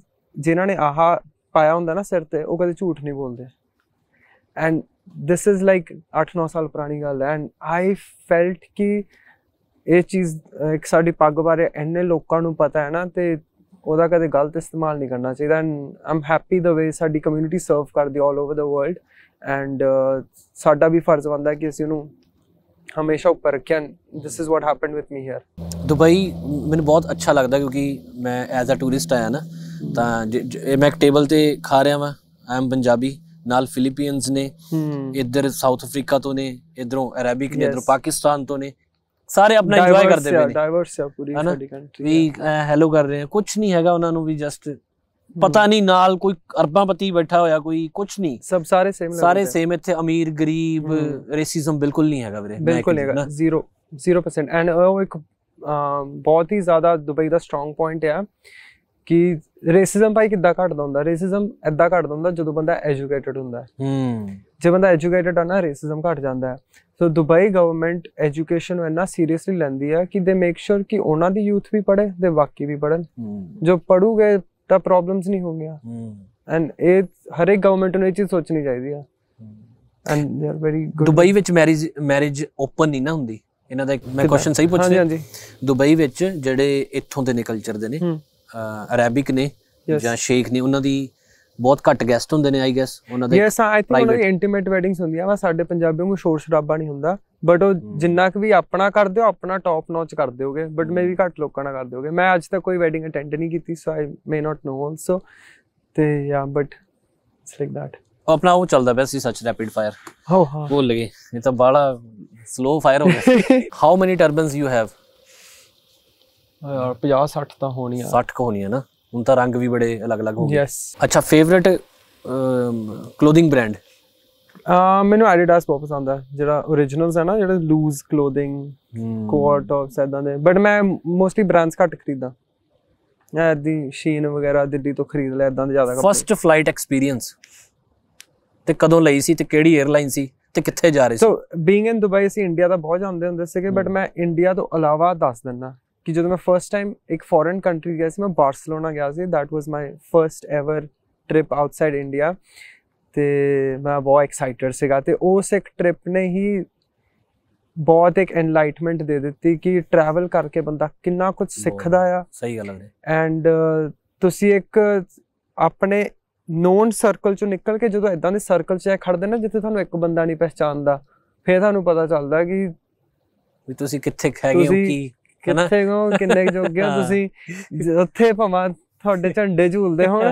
ਜਿਨ੍ਹਾਂ ਨੇ ਆਹਾ ਪਾਇਆ ਹੁੰਦਾ ਨਾ ਸਿਰ ਤੇ ਉਹ ਕਦੇ ਝੂਠ ਨਹੀਂ ਬੋਲਦੇ ਐਂਡ ਥਿਸ ਇਜ਼ ਲਾਈਕ 8-9 ਸਾਲ ਪੁਰਾਣੀ ਗੱਲ ਐਂਡ ਆਈ ਫੈਲਟ ਕਿ ਇਹ ਚੀਜ਼ ਇੱਕ ਸਾਡੀ ਪੱਗ ਬਾਰੇ ਐਨੇ ਲੋਕਾਂ ਨੂੰ ਪਤਾ ਹੈ ਨਾ ਤੇ ਉਹਦਾ ਕਦੇ ਗਲਤ ਇਸਤੇਮਾਲ ਨਹੀਂ ਕਰਨਾ ਚਾਹੀਦਾ ਐਂਡ ਆਮ ਹੈਪੀ ਦ ਵੇ ਸਾਡੀ ਕਮਿਊਨਿਟੀ ਸਰਵ ਕਰਦੀ all over the world and ਸਾਡਾ ਵੀ ਫਰਜ਼ ਬਣਦਾ ਕਿ ਅਸੀਂ ਉਹਨੂੰ ਹਮੇਸ਼ਾ ਉੱਪਰ ਰੱਖਿਆ this is what happened with me here Dubai ਮੈਨੂੰ ਬਹੁਤ ਅੱਛਾ ਲੱਗਦਾ ਕਿਉਂਕਿ ਮੈਂ ਐਜ਼ ਅ ਟੂਰਿਸਟ ਆਇਆ ਨਾ ਤਾਂ ਇਹ ਮੈਂ ਇੱਕ ਟੇਬਲ ਤੇ ਖਾ ਰਿਹਾ ਵਾਂ ਆਮ ਪੰਜਾਬੀ ਨਾਲ ਫਿਲੀਪੀਨਸ ਨੇ hmm. ਇੱਧਰ ਸਾਊਥ ਅਫਰੀਕਾ ਤੋਂ ਨੇ ਇਧਰੋਂ ਅਰੇਬਿਕ ਨੇ ਇਧਰੋਂ ਪਾਕਿਸਤਾਨ ਤੋਂ ਨੇ ਸਾਰੇ ਆਪਣਾ ਇੰਜੋਏ ਕਰਦੇ ਪਏ ਨੇ ਡਾਈਵਰਸ ਹੈ ਪੂਰੀ ਸਾਡੀ ਕੰਟਰੀ ਵੀ ਹੈਲੋ ਕਰ ਰਹੇ ਆ ਕੁਝ ਨਹੀਂ ਹੈਗਾ ਉਹਨਾਂ ਨੂੰ ਵੀ ਜਸਟ ਪਤਾ ਨਹੀਂ ਨਾਲ ਕੋਈ ਅਰਬਾਂਪਤੀ ਬੈਠਾ ਹੋਇਆ ਕੋਈ ਕੁਝ ਨਹੀਂ ਸਭ ਸਾਰੇ ਸੇਮ ਲੱਗਦੇ ਸਾਰੇ ਸੇਮ ਇੱਥੇ ਅਮੀਰ ਗਰੀਬ ਰੇਸਿਜ਼ਮ ਬਿਲਕੁਲ ਨਹੀਂ ਹੈਗਾ ਵੀਰੇ ਬਿਲਕੁਲ ਨਹੀਂ ਹੈਗਾ 0 0% ਐਂਡ ਉਹ ਇੱਕ ਬਹੁਤ ਹੀ ਜ਼ਿਆਦਾ ਦੁਬਈ ਦਾ ਸਟਰੋਂਗ ਪੁਆਇੰਟ ਹੈ ਕਿ ਰੇਸਿਜ਼ਮ ਭਾਈ ਕਿੱਦਾਂ ਘਟਦਾ ਹੁੰਦਾ ਰੇਸਿਜ਼ਮ ਐਦਾਂ ਘਟਦਾ ਹੁੰਦਾ ਜਦੋਂ ਬੰਦਾ ਐਜੂਕੇਟਿਡ ਹੁੰਦਾ ਹੈ ਹੂੰ ਜੇ ਬੰਦਾ ਐਜੂਕੇਟਿਡ ਹੋਣਾ ਨਾ ਰੇਸਿਜ਼ਮ ਘਟ ਜਾਂਦਾ ਹੈ ਸੋ ਦੁਬਈ ਗਵਰਨਮੈਂਟ ਐਜੂਕੇਸ਼ਨ ਨੂੰ ਇੰਨਾ ਸੀਰੀਅਸਲੀ ਲੈਂਦੀ ਹੈ ਕਿ ਦੇ ਮੇਕ ਸ਼ੋਰ ਕਿ ਉਹਨਾਂ ਦੀ ਯੂਥ ਵੀ ਪੜ੍ਹੇ ਤੇ ਬਾਕੀ ਵੀ ਪੜ੍ਹਨ ਜੋ ਪੜੂਗੇ ਤਾਂ ਪ੍ਰੋਬਲਮਸ ਨਹੀਂ ਹੋਣਗੀਆਂ ਐਂਡ ਇਹ ਹਰ ਇੱਕ ਗਵਰਨਮੈਂਟ ਨੂੰ ਇਹ ਚੀਜ਼ ਸੋਚਣੀ ਚਾਹੀਦੀ ਆ and they are very good Dubai ਵਿੱਚ ਮੈਰਿਜ ਮੈਰਿਜ ਓਪਨ ਨਹੀਂ ਨਾ ਹੁੰਦੀ ਇਹਨਾਂ ਦਾ ਮੈਂ ਕੁਐਸਚਨ ਸਹੀ ਪੁੱਛ ਰਿਹਾ ਹਾਂਜੀ ਦੁਬਈ ਵਿੱਚ ਜਿਹੜੇ ਇੱਥੋਂ ਦੇ ਨਿਕਲ ਦੇ ਨੇ ਅਰੇਬਿਕ ਨੇ ਜਾਂ ਸ਼ੇਖ ਨੇ ਉਹਨਾਂ ਦੀ ਬਹੁਤ ਘੱਟ ਗੈਸਟ ਹੁੰਦੇ ਨੇ ਆਈ ਗੈਸ ਉਹਨਾਂ ਦੇ ਯੈਸ ਆਈ ਥਿੰਕ ਉਹਨਾਂ ਦੀ ਇੰਟੀਮੇਟ ਵੈਡਿੰਗਸ ਹੁੰਦੀਆਂ ਵਾ ਸਾਡੇ ਪੰਜਾਬੀਆਂ ਨੂੰ ਸ਼ੋਰ ਸ਼ਰਾਬਾ ਨਹੀਂ ਹੁੰਦਾ ਬਟ ਉਹ ਜਿੰਨਾ ਕੁ ਵੀ ਆਪਣਾ ਕਰਦੇ ਹੋ ਆਪਣਾ ਟੌਪ ਨੌਚ ਕਰਦੇ ਹੋਗੇ ਬਟ ਮੈਂ ਵੀ ਘੱਟ ਲੋਕਾਂ ਨਾਲ ਕਰਦੇ ਹੋਗੇ ਮੈਂ ਅੱਜ ਤੱਕ ਕੋਈ ਵੈਡਿੰਗ ਅਟੈਂਡ ਨਹੀਂ ਕੀਤੀ ਸੋ ਆਈ ਮੇ ਨਾਟ ਨੋ ਆਲਸੋ ਤੇ ਯਾ ਬਟ ਇਟਸ ਲਾਈਕ ਥੈਟ ਆਪਣਾ ਉਹ ਚੱਲਦਾ ਪਿਆ ਸੀ ਸੱਚ ਰੈਪਿਡ ਫਾਇਰ ਹੋ ਹਾਂ ਭੁੱਲ ਲਗੇ ਇਹ ਤਾਂ ਬਾਲਾ ਸਲੋ ਫਾਇਰ ਹੋ ਗਿਆ how many turbans you have ਯਾਰ 50 60 ਤਾਂ ਹੋਣੀ ਆ 60 ਕ ਹੋਣੀ ਆ ਨਾ ਹੁਣ ਤਾਂ ਰੰਗ ਵੀ ਬੜੇ ਅਲੱਗ-ਅਲੱਗ ਹੋ ਗਏ ਯੈਸ ਅੱਛਾ ਫੇਵਰਿਟ ਕਲੋਥਿੰਗ ਬ੍ਰਾਂਡ ਮੈਨੂੰ ਐਡੀਡਾਸ ਬਹੁਤ ਪਸੰਦ ਆ ਜਿਹੜਾ origignals ਹੈ ਨਾ ਜਿਹੜੇ ਲੂਜ਼ ਕਲੋਥਿੰਗ ਕੋਅਰ ਆਫ ਐਦਾਂ ਦੇ ਬਟ ਮੈਂ ਮੋਸਟਲੀ ਬ੍ਰਾਂਡਸ ਘੱਟ ਖਰੀਦਦਾ ਐ ਦੀ ਸ਼ੀਨ ਵਗੈਰਾ ਦਿੱਲੀ ਤੋਂ ਖਰੀਦ ਲਿਆ ਇਦਾਂ ਦੇ ਜ਼ਿਆਦਾ ਫਸਟ ਫਰਸਟ ਫਲਾਈਟ ਐਕਸਪੀਰੀਅੰਸ ਤੇ ਕਦੋਂ ਲਈ ਸੀ ਤੇ ਕਿਹੜੀ 에ਅਰਲਾਈਨ ਸੀ ਤੇ ਕਿੱਥੇ ਜਾ ਰਹੇ ਸੀ ਸੋ ਬੀਇੰਗ ਇਨ ਦੁਬਈ ਸੀ ਇੰਡੀਆ ਦਾ ਬਹੁਤ ਜਾਂਦੇ ਹੁੰਦੇ ਸੀਗੇ ਬਟ ਮੈਂ ਇੰਡੀਆ ਤੋਂ ਇਲਾਵਾ ਦੱਸ ਦਿੰਦਾ ਕਿ ਜਦੋਂ ਮੈਂ ਫਰਸਟ ਟਾਈਮ ਇੱਕ ਫੋਰਨ ਕੰਟਰੀ ਗਿਆ ਸੀ ਮੈਂ ਬਾਰਸਲੋਨਾ ਗਿਆ ਸੀ that was my first ever trip outside India ਤੇ ਮੈਂ ਬਹੁਤ ਐਕਸਾਈਟਡ ਸੀਗਾ ਤੇ ਉਸ ਇੱਕ ਟ੍ਰਿਪ ਨੇ ਹੀ ਬਹੁਤ ਇੱਕ ਐਨਲਾਈਟਮੈਂਟ ਦੇ ਦਿੱਤੀ ਕਿ ਟਰੈਵਲ ਕਰਕੇ ਬੰਦਾ ਕਿੰਨਾ ਕੁਝ ਸਿੱਖਦਾ ਆ ਸਹੀ ਗੱਲ ਹੈ ਐਂਡ ਤੁਸੀਂ ਇੱਕ ਆਪਣੇ ਨੋਨ ਸਰਕਲ ਚੋਂ ਨਿਕਲ ਕੇ ਜਦੋਂ ਇਦਾਂ ਦੇ ਸਰਕਲ 'ਚ ਆ ਖੜਦੇ ਨਾ ਜਿੱਥੇ ਤੁਹਾਨੂੰ ਇੱਕ ਬੰਦਾ ਨਹੀਂ ਪਛਾਣਦਾ ਫਿਰ ਤੁਹਾਨੂੰ ਪਤਾ ਚੱਲਦਾ ਕਿ ਵੀ ਤੁਸੀਂ ਕਿੱਥੇ ਖੈ ਗਏ ਹੋ ਕੀ ਕਿੱਥੇ ਹੋ ਕਿੰਨੇ ਜੋਗੇ ਹੋ ਤੁਸੀਂ ਉੱਥੇ ਭਵਾਂ ਤੁਹਾਡੇ ਝੰਡੇ ਝੂਲਦੇ ਹੋਣ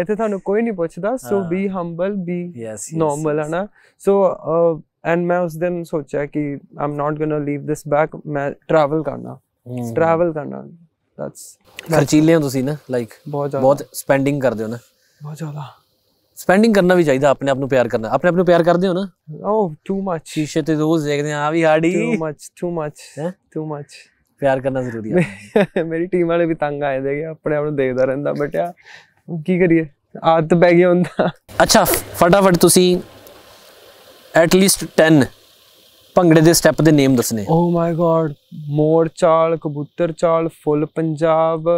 ਇੱਥੇ ਤੁਹਾਨੂੰ ਕੋਈ ਨਹੀਂ ਪੁੱਛਦਾ so be humble be normal ਹਨਾ ਸੋ ਐਂਡ uh, ਮੈਂ ਉਸ ਦਿਨ ਸੋਚਿਆ ਕਿ I'm not to leave this back ਮੈਂ ਟਰੈਵਲ ਕਰਨਾ ਟਰੈਵਲ ਕਰਨਾ ਦੈਟਸ ਖਰਚੀਲੇ ਹੋ ਤੁਸੀਂ ਨਾ ਲਾਈਕ ਬਹੁਤ ਸਪੈਂਡਿੰਗ ਕਰਦੇ ਹੋ ਨਾ ਬਹੁਤ ਜ਼ਿਆਦਾ ਸਪੈਂਡਿੰਗ ਕਰਨਾ ਵੀ ਚਾਹੀਦਾ ਆਪਣੇ ਆਪ ਨੂੰ ਪਿਆਰ ਕਰਨਾ ਆਪਣੇ ਆਪ ਨੂੰ ਪਿਆਰ ਕਰਦੇ ਹੋ ਨਾ ਓ ਟੂ ਮੱਚ ਸ਼ੀਸ਼ੇ ਤੇ ਰੋਜ਼ ਦੇਖਦੇ ਆ ਆ ਵੀ ਹਾੜੀ too much too much too much ਪਿਆਰ ਕਰਨਾ ਜ਼ਰੂਰੀ ਹੈ ਮੇਰੀ ਟੀਮ ਵਾਲੇ ਵੀ ਤੰਗ ਆਏ ਦੇਗੇ ਆਪਣੇ ਆਪ ਨੂੰ ਦੇਖਦਾ ਰਹਿੰਦਾ ਬਟਿਆ ਕੀ ਕਰੀਏ ਆਦਤ ਪੈ ਗਈ ਹੁੰਦਾ ਅੱਛਾ ਫਟਾਫਟ ਤੁਸੀਂ ਐਟ ਲੀਸਟ 10 ਭੰਗੜੇ ਦੇ ਸਟੈਪ ਦੇ ਨੇਮ ਦੱਸਨੇ ਓ ਮਾਈ ਗੋਡ ਮੋੜ ਚਾਲ ਕਬੂਤਰ ਚਾਲ ਫੁੱਲ ਪੰਜਾਬ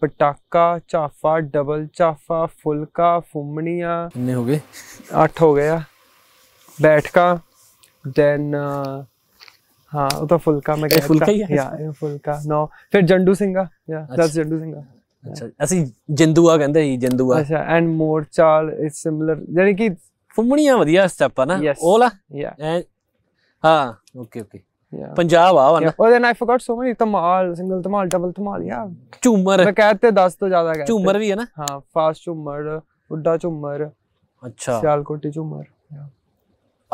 ਪਟਾਕਾ ਚਾਫਾ ਡਬਲ ਚਾਫਾ ਫੁਲਕਾ ਫੁੰਮਣੀਆਂ ਕਿੰਨੇ ਹੋ ਗਏ 8 ਹੋ ਗਏ ਆ ਬੈਠਕਾ ਦੈਨ ਹਾਂ ਉਹ ਤਾਂ ਫੁਲਕਾ ਮੈਂ ਕਹਿੰਦਾ ਫੁਲਕਾ ਹੀ ਹੈ ਯਾ ਫੁਲਕਾ ਨੋ ਫਿਰ ਜੰਡੂ ਸਿੰਘਾ ਯਾ ਦੱਸ ਜੰਡੂ ਸਿੰਘਾ ਅੱਛਾ ਅਸੀਂ ਜੰਦੂਆ ਕਹਿੰਦੇ ਸੀ ਜੰਦੂਆ ਅੱਛਾ ਐਂਡ ਮੋਰ ਚਾਲ ਇਸ ਸਿਮਿਲਰ ਯਾਨੀ ਕਿ ਫੁੰਮਣੀਆਂ ਵਧੀਆ ਸਟੈਪ ਆ ਨਾ ਓਲਾ ਯਾ ਹਾਂ ਓਕੇ ਓਕੇ ਪੰਜਾਬ ਆ ਵਨ ਉਹ then I forgot so many ਤਮਾਲ ਸਿੰਗਲ ਤਮਾਲ ਡਬਲ ਤਮਾਲ ਯਾ ਝੂਮਰ ਮੈਂ ਕਹਤੇ 10 ਤੋਂ ਜ਼ਿਆਦਾ ਕਹਤੇ ਝੂਮਰ ਵੀ ਹੈ ਨਾ ਹਾਂ ਫਾਸਟ ਝੂਮਰ ਉੱਡਾ ਝੂਮਰ ਅੱਛਾ ਸਿਆਲਕੋਟੀ ਝੂਮਰ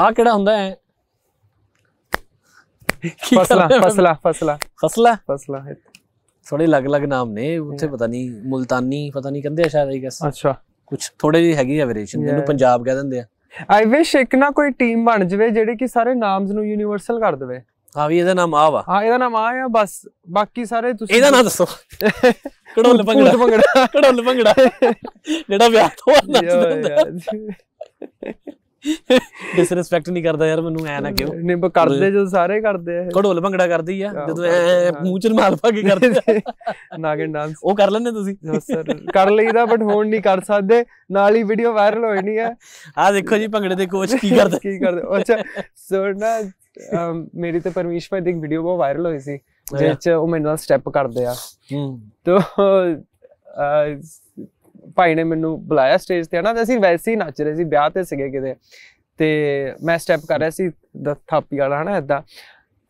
ਆ ਕਿਹੜਾ ਹੁੰਦਾ ਹੈ ਫਸਲਾ ਫਸਲਾ ਫਸਲਾ ਫਸਲਾ ਫਸਲਾ ਥੋੜੇ ਲਗ ਲਗ ਨਾਮ ਨੇ ਉੱਥੇ ਪਤਾ ਨਹੀਂ ਮੁਲਤਾਨੀ ਪਤਾ ਨਹੀਂ ਕਹਿੰਦੇ ਆ ਸ਼ਾਇਦ ਆਈ ਗੈਸ ਅੱਛਾ ਕੁਝ ਥੋੜੇ ਜਿਹੀ ਹੈਗੀ ਆ ਵੇਰੀਏਸ਼ਨ ਜਿਹਨੂੰ ਪੰਜਾਬ ਕਹਿ ਦਿੰਦੇ ਆ ਆਈ ਵਿਸ਼ ਇੱਕ ਨਾ ਕੋਈ ਟੀਮ ਬਣ ਜਵੇ ਜਿਹੜੇ ਕਿ ਸਾਰੇ ਨਾਮਸ ਨੂੰ ਯੂਨੀਵਰਸਲ ਕਰ ਦੇਵੇ ਹਾਂ ਵੀ ਇਹਦਾ ਨਾਮ ਆ ਵਾ ਹਾਂ ਇਹਦਾ ਨਾਮ ਆ ਆ ਬਸ ਬਾਕੀ ਸਾਰੇ ਤੁਸੀਂ ਇਹਦਾ ਨਾਮ ਦੱਸੋ ਕੜੋਲ ਭੰਗੜਾ ਭੰਗੜਾ ਕੜੋਲ ਭੰਗੜਾ ਜਿਹੜਾ ਵਿਆਹ ਤੋਂ ਨੱਚਦਾ ਹੁੰਦਾ ਡਿਸਰੈਸਪੈਕਟ ਨਹੀਂ ਕਰਦਾ ਯਾਰ ਮੈਨੂੰ ਐ ਨਾ ਕਿਉਂ ਨਿੰਬ ਕਰਦੇ ਜੋ ਸਾਰੇ ਕਰਦੇ ਆ ਘੜੋਲ ਭੰਗੜਾ ਕਰਦੀ ਆ ਜਦੋਂ ਐ ਮੂੰਹ ਚ ਰਮਾਲ ਪਾ ਕੇ ਕਰਦੇ ਨਾਗਨ ਡਾਂਸ ਉਹ ਕਰ ਲੈਂਦੇ ਤੁਸੀਂ ਸਰ ਕਰ ਲਈਦਾ ਬਟ ਹੁਣ ਨਹੀਂ ਕਰ ਸਕਦੇ ਨਾਲ ਹੀ ਵੀਡੀਓ ਵਾਇਰਲ ਹੋ ਆ ਆ ਦੇਖੋ ਜੀ ਭੰਗੜੇ ਦੇ ਕੋਚ ਕੀ ਕਰਦੇ ਕੀ ਕਰਦੇ ਅੱਛਾ ਸਰ ਨਾ ਮੇਰੀ ਤੇ ਪਰਮੇਸ਼ਰ ਦੀ ਇੱਕ ਵੀਡੀਓ ਬਹੁਤ ਵਾਇਰਲ ਹੋਈ ਸੀ ਜਿਸ ਚ ਉਹ ਮੈਨੂੰ ਨਾਲ ਸਟੈਪ ਕਰਦੇ ਆ ਹੂੰ ਤੋਂ ਭਾਈ ਨੇ ਮੈਨੂੰ ਬੁਲਾਇਆ ਸਟੇਜ ਤੇ ਹਨਾ ਤੇ ਅਸੀਂ ਵੈਸੇ ਹੀ ਨੱਚ ਰਹੇ ਸੀ ਵਿਆਹ ਤੇ ਸੀਗੇ ਕਿਤੇ ਤੇ ਮੈਂ ਸਟੈਪ ਕਰ ਰਿਹਾ ਸੀ ਥਾਪੀ ਵਾਲਾ ਹਨਾ ਐਦਾਂ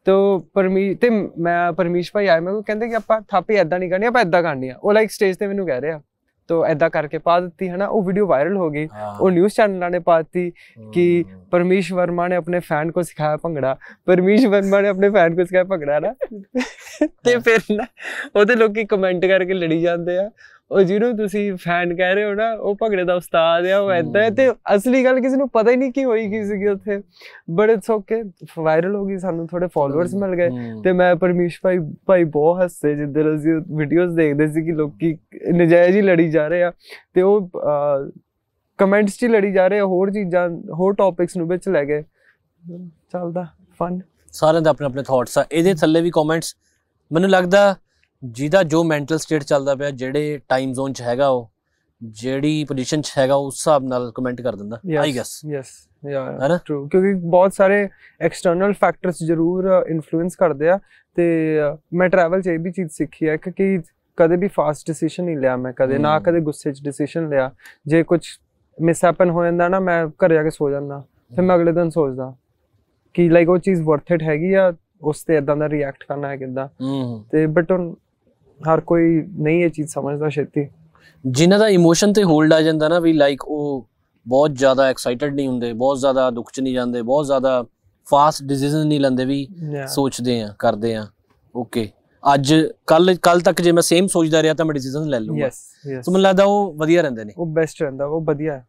ਤੋ ਪਰਮੀ ਤੇ ਮੈਂ ਪਰਮੇਸ਼ ਭਾਈ ਆਏ ਮੈਨੂੰ ਕਹਿੰਦੇ ਕਿ ਆਪਾਂ ਥਾਪੀ ਐਦਾਂ ਨਹੀਂ ਕਰਨੀ ਆਪਾਂ ਐਦਾਂ ਕਰਨੀ ਆ ਉਹ ਲਾਈਕ ਸਟੇਜ ਤੇ ਮੈਨੂੰ ਕਹਿ ਰਿਹਾ ਤੋ ਐਦਾਂ ਕਰਕੇ ਪਾ ਦਿੱਤੀ ਹਨਾ ਉਹ ਵੀਡੀਓ ਵਾਇਰਲ ਹੋ ਗਈ ਉਹ ਨਿਊਜ਼ ਚੈਨਲਾਂ ਨੇ ਪਾ ਦਿੱਤੀ ਕਿ ਪਰਮੇਸ਼ ਵਰਮਾ ਨੇ ਆਪਣੇ ਫੈਨ ਕੋ ਸਿਖਾਇਆ ਭੰਗੜਾ ਪਰਮੇਸ਼ ਵਰਮਾ ਨੇ ਆਪਣੇ ਫੈਨ ਕੋ ਸਿਖਾਇਆ ਭੰਗੜਾ ਨਾ ਤੇ ਫਿਰ ਨਾ ਉਹਦੇ ਲੋਕੀ ਕਮੈਂਟ ਕਰਕੇ ਲੜੀ ਜਾਂਦੇ ਆ ਉਹ ਜਿਹਨੂੰ ਤੁਸੀਂ ਫੈਨ ਕਹਿ ਰਹੇ ਹੋ ਨਾ ਉਹ ਭਗੜੇ ਦਾ ਉਸਤਾਦ ਆ ਉਹ ਐਦਾਂ ਤੇ ਅਸਲੀ ਗੱਲ ਕਿਸੇ ਨੂੰ ਪਤਾ ਹੀ ਨਹੀਂ ਕੀ ਹੋਈ ਕੀ ਸੀਗੀ ਉੱਥੇ ਬੜੇ ਸੋਕੇ ਵਾਇਰਲ ਹੋ ਗਈ ਸਾਨੂੰ ਥੋੜੇ ਫਾਲੋਅਰਸ ਮਿਲ ਗਏ ਤੇ ਮੈਂ ਪਰਮੇਸ਼ ਭਾਈ ਭਾਈ ਬਹੁਤ ਹੱਸੇ ਜਿੱਦਾਂ ਅਸੀਂ ਵੀਡੀਓਜ਼ ਦੇਖਦੇ ਸੀ ਕਿ ਲੋਕੀ ਨਜਾਇਜ਼ ਹੀ ਲੜੀ ਜਾ ਰਹੇ ਆ ਤੇ ਉਹ ਕਮੈਂਟਸ 'ਚ ਲੜੀ ਜਾ ਰਹੇ ਆ ਹੋਰ ਚੀਜ਼ਾਂ ਹੋਰ ਟੌਪਿਕਸ ਨੂੰ ਵਿੱਚ ਲੈ ਗਏ ਚੱਲਦਾ ਫਨ ਸਾਰਿਆਂ ਦੇ ਆਪਣੇ ਆਪਣੇ ਥਾਟਸ ਆ ਇਹਦੇ ਥੱਲੇ ਵੀ ਕਮੈਂਟਸ ਮੈਨੂੰ ਲੱਗਦਾ ਜਿਹਦਾ ਜੋ ਮੈਂਟਲ ਸਟੇਟ ਚੱਲਦਾ ਪਿਆ ਜਿਹੜੇ ਟਾਈਮ ਜ਼ੋਨ 'ਚ ਹੈਗਾ ਉਹ ਜਿਹੜੀ ਪੋਜੀਸ਼ਨ 'ਚ ਹੈਗਾ ਉਸ ਹਿਸਾਬ ਨਾਲ ਕਮੈਂਟ ਕਰ ਦਿੰਦਾ I guess yes yeah true ਕਿਉਂਕਿ ਬਹੁਤ ਸਾਰੇ ਐਕਸਟਰਨਲ ਫੈਕਟਰਸ ਜ਼ਰੂਰ ਇਨਫਲੂਐਂਸ ਕਰਦੇ ਆ ਤੇ ਮੈਂ ਟਰੈਵਲ 'ਚ ਇਹ ਵੀ ਚੀਜ਼ ਸਿੱਖੀ ਹੈ ਕਿ ਕਦੇ ਵੀ ਫਾਸਟ ਡਿਸੀਜਨ ਨਹੀਂ ਲਿਆ ਮੈਂ ਕਦੇ ਨਾ ਕਦੇ ਗੁੱਸੇ 'ਚ ਡਿਸੀਜਨ ਲਿਆ ਜੇ ਕੁਝ ਮਿਸ ਹੈਪਨ ਹੋ ਜਾਂਦਾ ਨਾ ਮੈਂ ਘਰ ਜਾ ਕੇ ਸੋ ਜਾਂਦਾ ਫਿਰ ਮੈਂ ਅਗਲੇ ਦਿਨ ਸੋਚਦਾ ਕਿ ਲਾਈਕ ਉਹ ਚੀਜ਼ ਵਰਥ ਇਟ ਹੈਗੀ ਆ ਉਸ ਤੇ ਇਦਾਂ ਦਾ ਰਿਐਕਟ ਕਰਨਾ ਹੈ ਕਿਦਾਂ ਤੇ ਬਟ ਹਰ ਕੋਈ ਨਹੀਂ ਇਹ ਚੀਜ਼ ਸਮਝਦਾ ਛੇਤੀ ਜਿਨ੍ਹਾਂ ਦਾ ਇਮੋਸ਼ਨ ਤੇ ਹੋਲਡ ਆ ਜਾਂਦਾ ਨਾ ਵੀ ਲਾਈਕ ਉਹ ਬਹੁਤ ਜ਼ਿਆਦਾ ਐਕਸਾਈਟਡ ਨਹੀਂ ਹੁੰਦੇ ਬਹੁਤ ਜ਼ਿਆਦਾ ਦੁੱਖ ਚ ਨਹੀਂ ਜਾਂਦੇ ਬਹੁਤ ਜ਼ਿਆਦਾ ਫਾਸਟ ਡਿਸੀਜਨ ਨਹੀਂ ਲੈਂਦੇ ਵੀ ਸੋਚਦੇ ਆ ਕਰਦੇ ਆ ਓਕੇ ਅੱਜ ਕੱਲ ਕੱਲ ਤੱਕ ਜੇ ਮੈਂ ਸੇਮ ਸੋਚਦਾ ਰਿਹਾ ਤਾਂ ਮੈਂ ਡਿਸੀਜਨ ਲੈ ਲੂੰਗਾ ਯੈਸ ਸੋ ਮੈਨੂੰ ਲੱਗਦਾ ਉਹ ਵਧੀਆ ਰਹਿੰਦੇ ਨੇ ਉਹ ਬੈਸਟ ਰਹਿੰਦਾ ਉਹ ਵਧੀਆ ਹੈ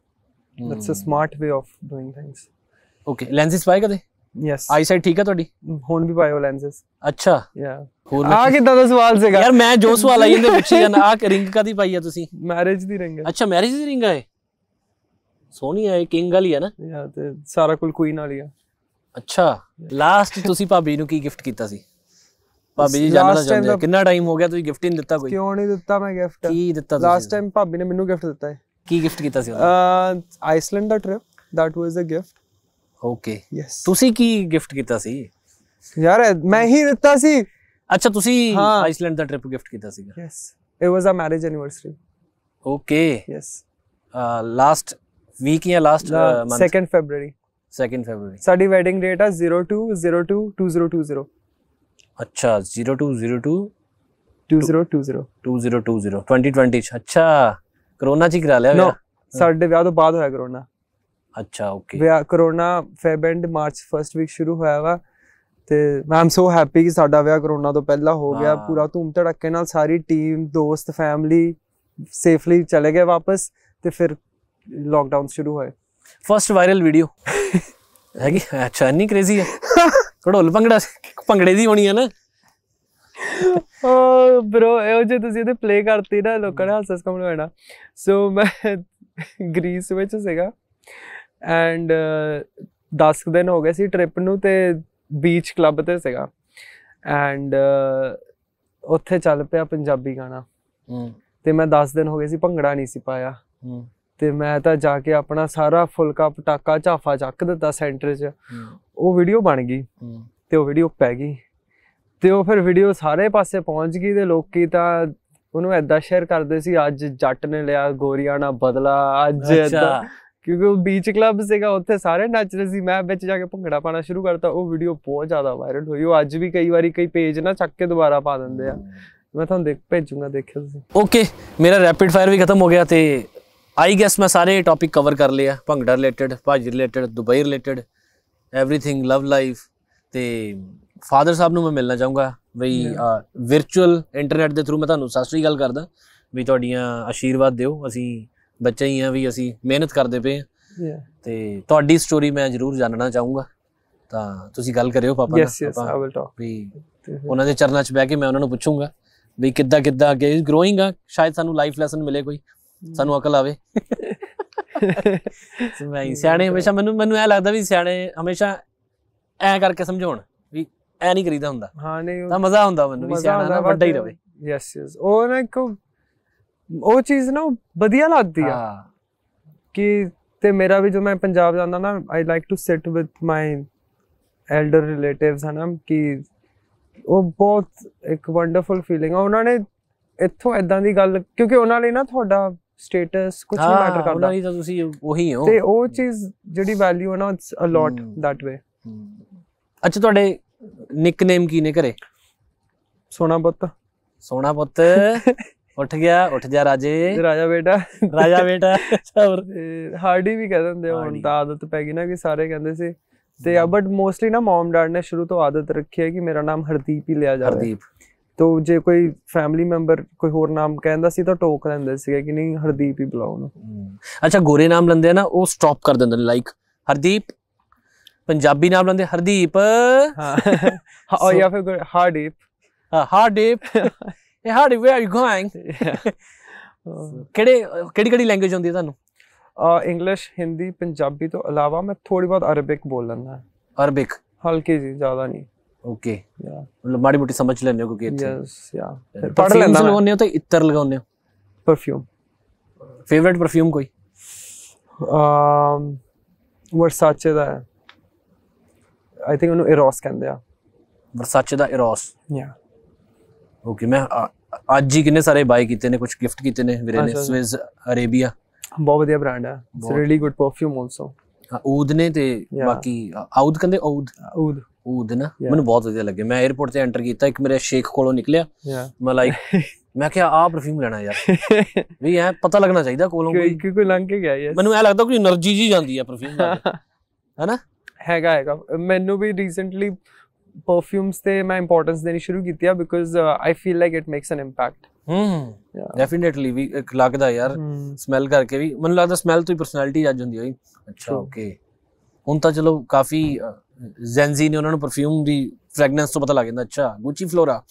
that's a smart way of doing things okay lenses ਪਾਏ ਕਦੇ ਯੈਸ ਆਈਸਾਈਟ ਠੀਕ ਹੈ ਤੁਹਾਡੀ ਹੁਣ ਵੀ ਬਾਇਓ ਲੈਂਸਸ ਅੱਛਾ ਯਾ ਆ ਕਿਦਾਂ ਦਾ ਸਵਾਲ ਸੀਗਾ ਯਾਰ ਮੈਂ ਜੋ ਸਵਾਲ ਆਈ ਇਹਦੇ ਪੁੱਛੀ ਜਾਂਦਾ ਆ ਰਿੰਗ ਕਾਦੀ ਪਾਈ ਆ ਤੁਸੀਂ ਮੈਰਿਜ ਦੀ ਰਿੰਗ ਅੱਛਾ ਮੈਰਿਜ ਦੀ ਰਿੰਗ ਹੈ ਸੋਹਣੀ ਹੈ ਕਿੰਗ ਵਾਲੀ ਹੈ ਨਾ ਯਾ ਤੇ ਸਾਰਾ ਕੁਲ ਕੁਈਨ ਵਾਲੀ ਆ ਅੱਛਾ ਲਾਸਟ ਤੁਸੀਂ ਭਾਬੀ ਨੂੰ ਕੀ ਗਿਫਟ ਕੀਤਾ ਸੀ ਭਾਬੀ ਜੀ ਜਾਨਣਾ ਚਾਹੁੰਦੇ ਹੋ ਕਿੰਨਾ ਟਾਈਮ ਹੋ ਗਿਆ ਤੁਸੀਂ ਗਿਫਟ ਨਹੀਂ ਦਿੱਤਾ ਕੋਈ ਕਿਉਂ ਨਹੀਂ ਦਿੱਤਾ ਮੈਂ ਗਿਫਟ ਕੀ ਦਿੱਤਾ ਤੁਸੀਂ ਲਾਸਟ ਟਾਈਮ ਭਾਬੀ ਨੇ ਮੈਨੂੰ ਗਿਫਟ ਦਿੱਤਾ ਹੈ ਕੀ ਗਿਫਟ ਕੀਤਾ ਸੀ ਆ ਆਈਸਲੈਂਡ ਦਾ trip that was a gift okay yes ਤੁਸੀਂ ਕੀ ਗਿਫਟ ਕੀਤਾ ਸੀ ਯਾਰ ਮੈਂ ਹੀ ਦਿੱਤਾ ਸੀ ਅੱਛਾ ਤੁਸੀਂ ਆਈਸਲੈਂਡ ਦਾ ਟ੍ਰਿਪ ਗਿਫਟ ਕੀਤਾ ਸੀਗਾ yes it was a marriage anniversary okay yes last week ਜਾਂ last month 2nd February 2nd February ਸਾਡੀ ਵੈਡਿੰਗ ਡੇਟ ਆ 02022020 अच्छा zero two zero two two zero two zero two zero two zero twenty twenty अच्छा corona च ही करा लिया no साढ़े ब्याह तो बाद होया कोरोना ਅੱਛਾ okay corona Feb and March first week ਸ਼ੁਰੂ ਹੋਇਆ ਵਾ ਤੇ ਮੈਂ ਆਮ ਸੋ ਹੈਪੀ ਕਿ ਸਾਡਾ ਵਿਆਹ ਕਰੋਨਾ ਤੋਂ ਪਹਿਲਾਂ ਹੋ ਗਿਆ ਪੂਰਾ ਧੂਮ ਧੜੱਕੇ ਨਾਲ ਸਾਰੀ ਟੀਮ ਦੋਸਤ ਫੈਮਿਲੀ ਸੇਫਲੀ ਚਲੇ ਗਏ ਵਾਪਸ ਤੇ ਫਿਰ ਲਾਕਡਾਊਨ ਸ਼ੁਰੂ ਹੋਇਆ ਫਰਸਟ ਵਾਇਰਲ ਵੀਡੀਓ ਹੈਗੀ ਅੱਛਾ ਨਹੀਂ ਕ੍ਰੇਜ਼ੀ ਹੈ ਕੜੋਲ ਪੰਗੜਾ ਪੰਗੜੇ ਦੀ ਹੋਣੀ ਹੈ ਨਾ ਓ oh, ਬ్రో ਇਹੋ ਜੇ ਤੁਸੀਂ ਇਹਦੇ ਪਲੇ ਕਰਤੀ ਨਾ ਲੋਕਾਂ ਨੇ ਹਾਸਸ ਕਮਣਾ ਸੋ ਮੈਂ ਗ੍ਰੀਸ ਵਿੱਚ ਸੀਗਾ ਐਂਡ 10 uh, ਦਿਨ ਹੋ ਗਏ ਸੀ ਟ੍ਰਿਪ ਨੂੰ ਤੇ ਬੀਚ ਕਲੱਬ ਤੇ ਸੀਗਾ ਐਂਡ uh, ਉੱਥੇ ਚੱਲ ਪਿਆ ਪੰਜਾਬੀ ਗਾਣਾ ਤੇ ਮੈਂ 10 ਦਿਨ ਹੋ ਗਏ ਸੀ ਭੰਗੜਾ ਨਹੀਂ ਸੀ ਪਾਇਆ ਤੇ ਮੈਂ ਤਾਂ ਜਾ ਕੇ ਆਪਣਾ ਸਾਰਾ ਫੁਲਕਾ ਪਟਾਕਾ ਝਾਫਾ ਚੱਕ ਦਿੱਤਾ ਸੈਂਟਰ 'ਚ ਉਹ ਵੀਡੀਓ ਬਣ ਗਈ ਤੇ ਉਹ ਵੀਡੀਓ ਪੈ ਗਈ ਤੇ ਉਹ ਫਿਰ ਵੀਡੀਓ ਸਾਰੇ ਪਾਸੇ ਪਹੁੰਚ ਗਈ ਤੇ ਲੋਕੀ ਤਾਂ ਉਹਨੂੰ ਐਦਾਂ ਸ਼ੇਅਰ ਕਰਦੇ ਸੀ ਅੱਜ ਜੱਟ ਨੇ ਲਿਆ ਗੋਰੀਆਂ ਬਦਲਾ ਅੱਜ ਐਦਾਂ ਕਿਉਂਕਿ ਉਹ ਬੀਚ ਕਲੱਬ ਸੀਗਾ ਉੱਥੇ ਸਾਰੇ ਨੱਚ ਰਹੇ ਸੀ ਮੈਂ ਵਿੱਚ ਜਾ ਕੇ ਭੰਗੜਾ ਪਾਣਾ ਸ਼ੁਰੂ ਕਰਤਾ ਉਹ ਵੀਡੀਓ ਬਹੁਤ ਜ਼ਿਆਦਾ ਵਾਇਰਲ ਹੋਈ ਉਹ ਅੱਜ ਵੀ ਕਈ ਵਾਰੀ ਕਈ ਪੇਜ ਨਾ ਚੱਕ ਕੇ ਦੁਬਾਰਾ ਪਾ ਦਿੰਦੇ ਆ ਮੈਂ ਤੁਹਾਨੂੰ ਦੇਖ ਭੇਜੂਗਾ ਦੇਖਿਓ ਤੁਸੀਂ ਓਕੇ ਮੇਰਾ ਰੈਪਿਡ ਫਾਇਰ ਵੀ ਖਤਮ ਹੋ ਗਿਆ ਤੇ ਆਈ ਗੈਸ ਮੈਂ ਸਾਰੇ ਟੌਪਿਕ ਕਵਰ ਕਰ ਲਿਆ ਭੰਗੜਾ ਰਿਲੇਟਡ ਭਾਜ related Dubai related everything love life ਤੇ ਫਾਦਰ ਸਾਹਿਬ ਨੂੰ ਮੈਂ ਮਿਲਣਾ ਚਾਹੂੰਗਾ ਬਈ ਵਰਚੁਅਲ ਇੰਟਰਨੈਟ ਦੇ ਥਰੂ ਮੈਂ ਤੁਹਾਨੂੰ ਸਤਿ ਸ੍ਰੀ ਅਕਾਲ ਕਰਦਾ ਵੀ ਤੁਹਾਡੀਆਂ ਆਸ਼ੀਰਵਾਦ ਦਿਓ ਅਸੀਂ ਬੱਚੇ ਹੀ ਆ ਵੀ ਅਸੀਂ ਮਿਹਨਤ ਕਰਦੇ ਪਏ ਆ ਤੇ ਤੁਹਾਡੀ ਸਟੋਰੀ ਮੈਂ ਜ਼ਰੂਰ ਜਾਨਣਾ ਚਾਹੂੰਗਾ ਤਾਂ ਤੁਸੀਂ ਗੱਲ ਕਰਿਓ ਪਾਪਾ ਨਾਲ ਪਾਪਾ ਆਈ ਵਿਲ ਟਾਕ ਵੀ ਉਹਨਾਂ ਦੇ ਚਰਨਾਂ 'ਚ ਬਹਿ ਕੇ ਮੈਂ ਉਹਨਾਂ ਨੂੰ ਪੁੱਛੂੰਗਾ ਵੀ ਕਿੱਦਾਂ ਕਿੱਦਾਂ ਅੱਗੇ ਗਰੋਇੰਗ ਆ ਸ਼ਾਇਦ ਸਾਨੂੰ ਲਾਈਫ ਲੈਸਨ ਮਿਲੇ ਕੋਈ mm. ਸਾਨੂੰ ਅਕਲ ਆਵੇ ਹੀ ਸਿਆਣੇ ਹਮੇਸ਼ਾ ਮੈਨੂੰ ਮੈਨੂੰ ਇਹ ਲੱਗਦਾ ਵੀ ਸਿਆਣੇ ਹਮੇਸ਼ਾ ਐ ਕਰਕੇ ਸਮਝਾਉਣ ਵੀ ਐ ਨਹੀਂ ਕਰੀਦਾ ਹੁੰਦਾ ਹਾਂ ਨਹੀਂ ਤਾਂ ਮਜ਼ਾ ਆਉਂਦਾ ਮੈਨੂੰ ਵੀ ਸਿਆਣਾ ਨਾ ਵੱਡਾ ਹੀ ਰਵੇ ਯੈਸ ਯੈਸ ਉਹ ਨਾ ਕੋ ਉਹ ਚੀਜ਼ ਨਾ ਵਧੀਆ ਲੱਗਦੀ ਆ ਕਿ ਤੇ ਮੇਰਾ ਵੀ ਜੋ ਮੈਂ ਪੰਜਾਬ ਜਾਂਦਾ ਨਾ I like to sit with my elder relatives ਹਨ ਕਿ ਉਹ ਬਹੁਤ ਇੱਕ ਵੰਡਰਫੁਲ ਫੀਲਿੰਗ ਆ ਉਹਨਾਂ ਨੇ ਇੱਥੋਂ ਐਦਾਂ ਦੀ ਗੱਲ ਕਿਉਂਕਿ ਉਹਨਾਂ ਲਈ ਨਾ ਤੁਹਾਡਾ ਸਟੇਟਸ ਕੁਝ ਨਹੀਂ ਮੈਟਰ ਕਰਦਾ ਉਹਨਾਂ ਲਈ ਤਾਂ ਤੁਸੀਂ ਉਹੀ ਹੋ ਤੇ ਉਹ ਚੀਜ਼ ਜਿਹੜੀ ਵੈਲਿਊ ਹੈ ਨਾ it's a lot that way ਅੱਛਾ ਤੁਹਾਡੇ ਨਿਕਨੇਮ ਕੀ ਨੇ ਘਰੇ ਸੋਨਾ ਪੁੱਤ ਸੋਨਾ ਪੁੱਤ ਉੱਠ ਗਿਆ ਉੱਠ ਜਾ ਰਾਜੇ ਰਾਜਾ ਬੇਟਾ ਰਾਜਾ ਬੇਟਾ ਸਬਰ ਹਾਰਡੀ ਵੀ ਕਹਿ ਦਿੰਦੇ ਹੁਣ ਤਾਂ ਆਦਤ ਪੈ ਗਈ ਨਾ ਕਿ ਸਾਰੇ ਕਹਿੰਦੇ ਸੀ ਤੇ ਬਟ ਮੋਸਟਲੀ ਨਾ ਮਮ ਡਾਡ ਨੇ ਸ਼ੁਰੂ ਤੋਂ ਆਦਤ ਰੱਖੀ ਹੈ ਕਿ ਮੇਰਾ ਨਾਮ ਹਰਦੀਪ ਹੀ ਲਿਆ ਜਾਵੇ ਹਰਦੀਪ ਤੋ ਜੇ ਕੋਈ ਫੈਮਿਲੀ ਮੈਂਬਰ ਕੋਈ ਹੋਰ ਨਾਮ ਕਹਿੰਦਾ ਸੀ ਤਾਂ ਟੋਕ ਲੈਂਦੇ ਸੀਗੇ ਕਿ ਨਹੀਂ ਹਰਦੀਪ ਹੀ ਬੁਲਾਓ ਨਾ ਅੱਛਾ ਗੋਰੇ ਨਾਮ ਲੈਂਦੇ ਆ ਨਾ ਉਹ ਸਟਾਪ ਕਰ ਦਿੰਦੇ ਨੇ ਲਾਈਕ ਹਰਦੀਪ ਪੰਜਾਬੀ ਨਾਮ ਲੈਂਦੇ ਹਰਦੀਪ ਹਾਂ ਆ ਜਾਂ ਫਿਰ Hardeep Hardeep hey Hardy, where are you going? ਕਿਹੜੇ ਕਿਹੜੀ ਕਿਹੜੀ ਲੈਂਗੁਏਜ ਹੁੰਦੀ ਹੈ ਤੁਹਾਨੂੰ ਇੰਗਲਿਸ਼ ਹਿੰਦੀ ਪੰਜਾਬੀ ਤੋਂ ਇਲਾਵਾ ਮੈਂ ਥੋੜੀ ਬਹੁਤ ਅਰਬਿਕ ਬੋਲ ਲੈਂਦਾ ਅਰਬਿਕ ਹਲਕੀ ਜੀ ਜ਼ਿਆਦਾ ਨਹੀਂ ਓਕੇ ਮਤਲਬ ਮਾੜੀ ਮੋਟੀ ਸਮਝ ਲੈਂਦੇ ਹੋ ਕਿਉਂਕਿ ਇੱਥੇ ਯੈਸ ਯਾ ਪੜ ਲੈਂਦਾ ਮੈਂ ਲਗਾਉਂਦੇ ਹੋ ਤਾਂ ਇਤਰ ਲਗਾਉਂਦੇ ਹੋ ਪਰਫਿਊਮ ਫੇਵਰਿਟ ਪਰਫਿਊਮ ਕੋਈ ਅਮ ਵਰਸਾਚੇ ਦਾ ਆਈ ਥਿੰਕ ਉਹਨੂੰ ਇਰੋਸ ਕਹਿੰਦੇ ਆ ਵਰਸਾਚੇ ਦਾ ਇਰੋਸ ਯਾ ਓਕੇ ਮੈਂ ਅੱਜ ਹੀ ਕਿੰਨੇ ਸਾਰੇ ਬਾਈ ਕੀਤੇ ਨੇ ਕੁਝ ਗਿਫਟ ਕੀਤੇ ਨੇ ਵੀਰੇ ਨੇ ਸਵਿਸ ਅਰੇਬੀਆ ਬਹੁਤ ਵਧੀਆ ਬ੍ਰਾਂਡ ਹੈ it's really good perfume also ਉਦ ਨੇ ਤੇ ਬਾਕੀ ਆਊਦ ਕਹਿੰਦੇ ਆਉਦ ਉਦ ਉਦ ਨਾ ਮੈਨੂੰ ਬਹੁਤ ਵਧੀਆ ਲੱਗੇ ਮੈਂ 에어ਪੋਰਟ ਤੇ ਐਂਟਰ ਕੀਤਾ ਇੱਕ ਮੇਰੇ ਸ਼ੇਖ ਕੋਲੋਂ ਨਿਕਲਿਆ ਮੈਂ ਲਾਈਕ ਮੈਂ ਕਿਹਾ ਆ ਪਰਫਿਊਮ ਲੈਣਾ ਯਾਰ ਵੀ ਐ ਪਤਾ ਲੱਗਣਾ ਚਾਹੀਦਾ ਕੋਲੋਂ ਕੋਈ ਕੋਈ ਕੋਈ ਲੰਘ ਕੇ ਗਿਆ ਯਾਰ ਮੈਨੂੰ ਐ ਲੱਗਦਾ ਕੋਈ એનર્ਜੀ ਜੀ ਜਾਂਦੀ ਆ ਪਰਫਿਊਮ ਨਾਲ ਹੈਨਾ ਹੈਗਾ ਹੈਗਾ ਮੈਨੂੰ ਵੀ ਰੀਸੈਂਟਲੀ ਪਰਫਿਊਮਸ ਤੇ ਮੈਂ ਇੰਪੋਰਟੈਂਸ ਦੇਣੀ ਸ਼ੁਰੂ ਕੀਤੀ ਆ because I feel like it makes an impact hmm definitely ਵੀ ਇੱਕ ਲੱਗਦਾ ਯਾਰ ਸਮੈਲ ਕਰਕੇ ਵੀ ਮੈਨੂੰ ਲੱਗਦਾ ਸਮੈਲ ਤੋਂ ਹੀ ਪਰਸਨੈਲਿਟੀ ਜੱਜ ਹੁੰਦੀ ਹੋਈ ਅੱਛਾ ਓਕੇ ਹੁਣ ਤਾਂ ਚਲੋ ਕਾਫੀ ਜ਼ੈਂਜ਼ੀ ਨੇ ਉਹਨਾਂ ਨੂੰ ਪਰਫਿਊਮ ਦੀ ਫ੍ਰੈਗਨੈਂਸ ਤੋਂ ਪਤਾ ਲੱਗ ਜਾਂਦਾ ਅੱਛਾ ਗੁੱਚੀ ਫਲੋਰਾ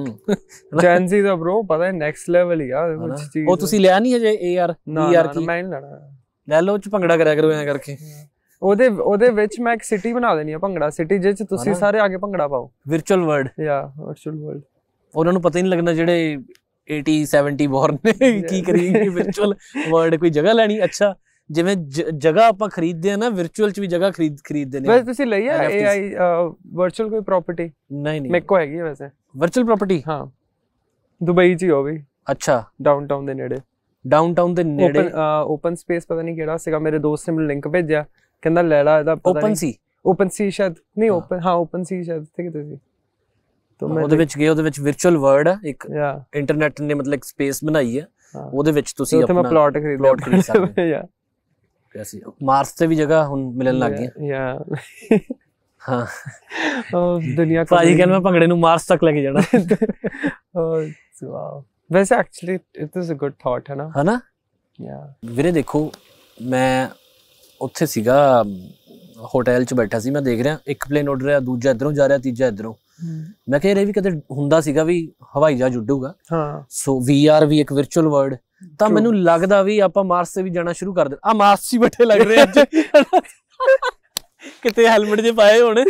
ਜ਼ੈਂਜ਼ੀ ਦਾ ਬ్రో ਪਤਾ ਹੈ ਨੈਕਸਟ ਲੈਵਲ ਹੀ ਆ ਕੁਝ ਚੀਜ਼ ਉਹ ਤੁਸੀਂ ਲਿਆ ਨਹੀਂ ਹਜੇ ਏਆਰ ਆਰ ਕੀ ਮੈਂ ਨਹੀਂ ਲੈਣਾ ਲੈ ਲਓ ਚ ਭੰਗੜਾ ਕਰਿਆ ਕਰੋ ਐਂ ਕਰਕੇ ਉਹਦੇ ਉਹਦੇ ਵਿੱਚ ਮੈਂ ਇੱਕ ਸਿਟੀ ਬਣਾ ਦੇਣੀ ਆ ਭੰਗੜਾ ਸਿਟੀ ਜਿੱਥੇ ਤੁਸੀਂ ਸਾਰੇ ਆ ਕੇ ਭੰਗੜਾ ਪਾਓ ਵਰਚੁਅਲ ਵਰਲਡ ਯਾ ਵਰਚੁਅਲ ਵਰਲਡ ਉਹਨਾਂ ਨੂੰ ਪਤਾ ਹੀ ਨਹੀਂ ਲੱਗਣਾ ਜਿਹੜੇ 80 70 ਬੋਰਨ ਨੇ ਕੀ ਕਰੀਏ ਵਰਚੁਅਲ ਵਰਲਡ ਕੋਈ ਜਗ੍ਹਾ ਲੈਣੀ ਅੱਛਾ ਜਿਵੇਂ ਜਗ੍ਹਾ ਆਪਾਂ ਖਰੀਦਦੇ ਆ ਨਾ ਵਰਚੁਅਲ ਚ ਵੀ ਜਗ੍ਹਾ ਖਰੀਦ ਖਰੀਦਦੇ ਨੇ ਵੈਸੇ ਤੁਸੀਂ ਲਈ ਆ ਏਆਈ ਵਰਚੁਅਲ ਕੋਈ ਪ੍ਰਾਪਰਟੀ ਨਹੀਂ ਨਹੀਂ ਮੇਰੇ ਕੋ ਹੈਗੀ ਵੈਸੇ ਵਰਚੁਅਲ ਪ੍ਰਾਪਰਟੀ ਹਾਂ ਦੁਬਈ ਚ ਹੀ ਹੋ ਵੀ ਅੱਛਾ ਡਾਊਨਟਾਊਨ ਦੇ ਨੇੜੇ ਡਾਊਨਟਾਊਨ ਦੇ ਨੇੜੇ ਓਪਨ ਸਪੇਸ ਪਤਾ ਨਹੀਂ ਕਿਹੜਾ ਸੀਗਾ ਮੇਰੇ ਦੋਸਤ ਨੇ ਮੈਨੂੰ ਲਿੰਕ ਭੇਜਿਆ ਕਹਿੰਦਾ ਲੈਲਾ ਇਹਦਾ ਓਪਨ ਸੀ ਓਪਨ ਸੀ ਸ਼ਾਇਦ ਨਹੀਂ ਓਪਨ ਹਾਂ ਓਪਨ ਸੀ ਸ਼ਾਇਦ ਠੀਕ ਕਿਤੇ ਸੀ ਤੋਂ ਮੈਂ ਉਹਦੇ ਵਿੱਚ ਗਏ ਉਹਦੇ ਵਿੱਚ ਵਰਚੁਅਲ ਵਰਡ ਹੈ ਇੱਕ ਇੰਟਰਨੈਟ ਨੇ ਮਤਲਬ ਇੱਕ ਸਪੇਸ ਬਣਾਈ ਹੈ ਉਹਦੇ ਵਿੱਚ ਤੁਸੀਂ ਆਪਣਾ ਮੈਂ ਪਲਾਟ ਖਰੀਦ ਪਲਾਟ ਖਰੀਦ ਸਕਦੇ ਯਾ ਕੈਸੀ ਮਾਰਸ ਤੇ ਵੀ ਜਗ੍ਹਾ ਹੁਣ ਮਿਲਣ ਲੱਗ ਗਈ ਯਾ ਹਾਂ ਉਹ ਦੁਨੀਆ ਕੋ ਭਾਜੀ ਕਹਿੰਦਾ ਮੈਂ ਭੰਗੜੇ ਨੂੰ ਮਾਰਸ ਤੱਕ ਲੈ ਕੇ ਜਾਣਾ ਉਹ ਵਾਓ ਵੈਸੇ actually it is a good thought ਹੈ ਨਾ ਹੈ ਨਾ ਯਾ ਵੀਰੇ ਦੇਖੋ ਮੈਂ ਉੱਥੇ ਸੀਗਾ ਹੋਟਲ 'ਚ ਬੈਠਾ ਸੀ ਮੈਂ ਦੇਖ ਰਿਹਾ ਇੱਕ ਪਲੇਨ ਉੱਡ ਰਿਹਾ ਦੂਜਾ ਇਧਰੋਂ ਜਾ ਰਿਹਾ ਤੀਜਾ ਇਧਰੋਂ ਮੈਂ ਕਹੇ ਰਿਹਾ ਵੀ ਕਦੇ ਹੁੰਦਾ ਸੀਗਾ ਵੀ ਹਵਾਈ ਜਹਾਜ਼ ਉੱਡੂਗਾ ਹਾਂ ਸੋ ਆਰ ਵੀ ਇੱਕ ਵਰਚੁਅਲ ਵਰਡ ਤਾਂ ਮੈਨੂੰ ਲੱਗਦਾ ਵੀ ਆਪਾਂ ਮਾਰਸ ਤੇ ਵੀ ਜਾਣਾ ਸ਼ੁਰੂ ਕਰ ਦੇ ਆ ਮਾਰਸ 'ਚ ਬੈਠੇ ਲੱਗ ਰਹੇ ਅੱਜ ਕਿਤੇ ਹੈਲਮਟ ਜੇ ਪਾਏ ਹੋਣ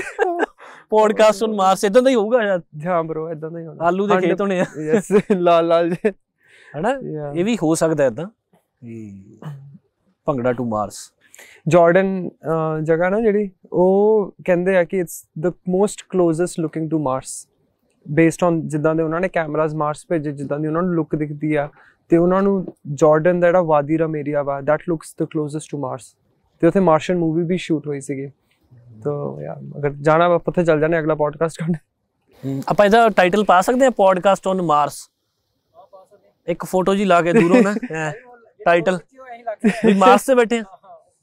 ਪੋਡਕਾਸਟ ਹੁਣ ਮਾਰਸ ਇਦਾਂ ਦਾ ਹੀ ਹੋਊਗਾ ਯਾਰ ਹਾਂ ਬਰੋ ਇਦਾਂ ਦਾ ਹੀ ਹੋਣਾ ਆਲੂ ਦੇ ਖੇਤ ਹੋਣੇ ਆ ਯੈਸ ਲਾਲ ਲਾਲ ਜੇ ਹਨਾ ਇਹ ਵੀ ਹੋ ਸਕਦਾ ਇਦਾਂ ਭੰਗੜਾ ਟੂ ਮਾਰਸ ਜਾਰਡਨ ਜਗ੍ਹਾ ਨਾ ਜਿਹੜੀ ਉਹ ਕਹਿੰਦੇ ਆ ਕਿ it's the most closest looking to Mars based on ਜਿੱਦਾਂ ਦੇ ਉਹਨਾਂ ਨੇ ਕੈਮਰਾਜ਼ ਮਾਰਸ ਭੇਜੇ ਜਿੱਦਾਂ ਦੀ ਉਹਨਾਂ ਨੂੰ ਲੁੱਕ ਦਿਖਦੀ ਆ ਤੇ ਉਹਨਾਂ ਨੂੰ ਜਾਰਡਨ ਦਾ ਜਿਹੜਾ ਵਾਦੀ ਰਮ ਏਰੀਆ ਵਾ that looks the closest to Mars ਤੇ ਉੱਥੇ ਮਾਰਸ਼ੀਅਨ ਮੂਵੀ ਵੀ ਸ਼ੂਟ ਹੋਈ ਸੀਗੀ ਤੋ ਯਾਰ ਅਗਰ ਜਾਣਾ ਵਾ ਪਤਾ ਚੱਲ ਜਾਣਾ ਅਗਲਾ ਪੋਡਕਾਸਟ ਕਰਨ ਆਪਾਂ ਇਹਦਾ ਟਾਈਟਲ ਪਾ ਸਕਦੇ ਆ ਪੋਡਕਾਸਟ ਔਨ ਮਾਰਸ ਇੱਕ ਫੋਟੋ ਜੀ ਲਾ ਕੇ ਦੂਰੋਂ ਨਾ ਟਾਈਟਲ ਵੀ ਮਾਰਸ ਤੇ ਬੈਠੇ ਆ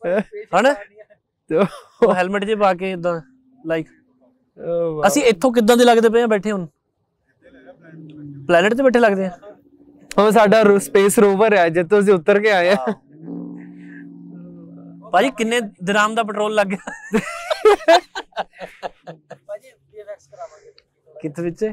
ਹਣਾ ਤੇ ਉਹ ਹੈਲਮਟ ਜੇ ਪਾ ਕੇ ਇਦਾਂ ਲਾਈਕ ਅਸੀਂ ਇੱਥੋਂ ਕਿੱਦਾਂ ਦੇ ਲੱਗਦੇ ਪਏ ਆ ਬੈਠੇ ਹੁਣ ਪਲੈਨਟ ਤੇ ਬੈਠੇ ਲੱਗਦੇ ਆ ਉਹ ਸਾਡਾ ਸਪੇਸ ਰੋਵਰ ਆ ਜਦ ਤੋਂ ਅਸੀਂ ਉਤਰ ਕੇ ਆਏ ਆ ਭਾਜੀ ਕਿੰਨੇ ਦਰਾਮ ਦਾ ਪੈਟਰੋਲ ਲੱਗ ਗਿਆ ਭਾਜੀ ਡੀਐਕਸ ਕਰਾਵਾਂਗੇ ਕਿੱਥੇ ਵਿੱਚ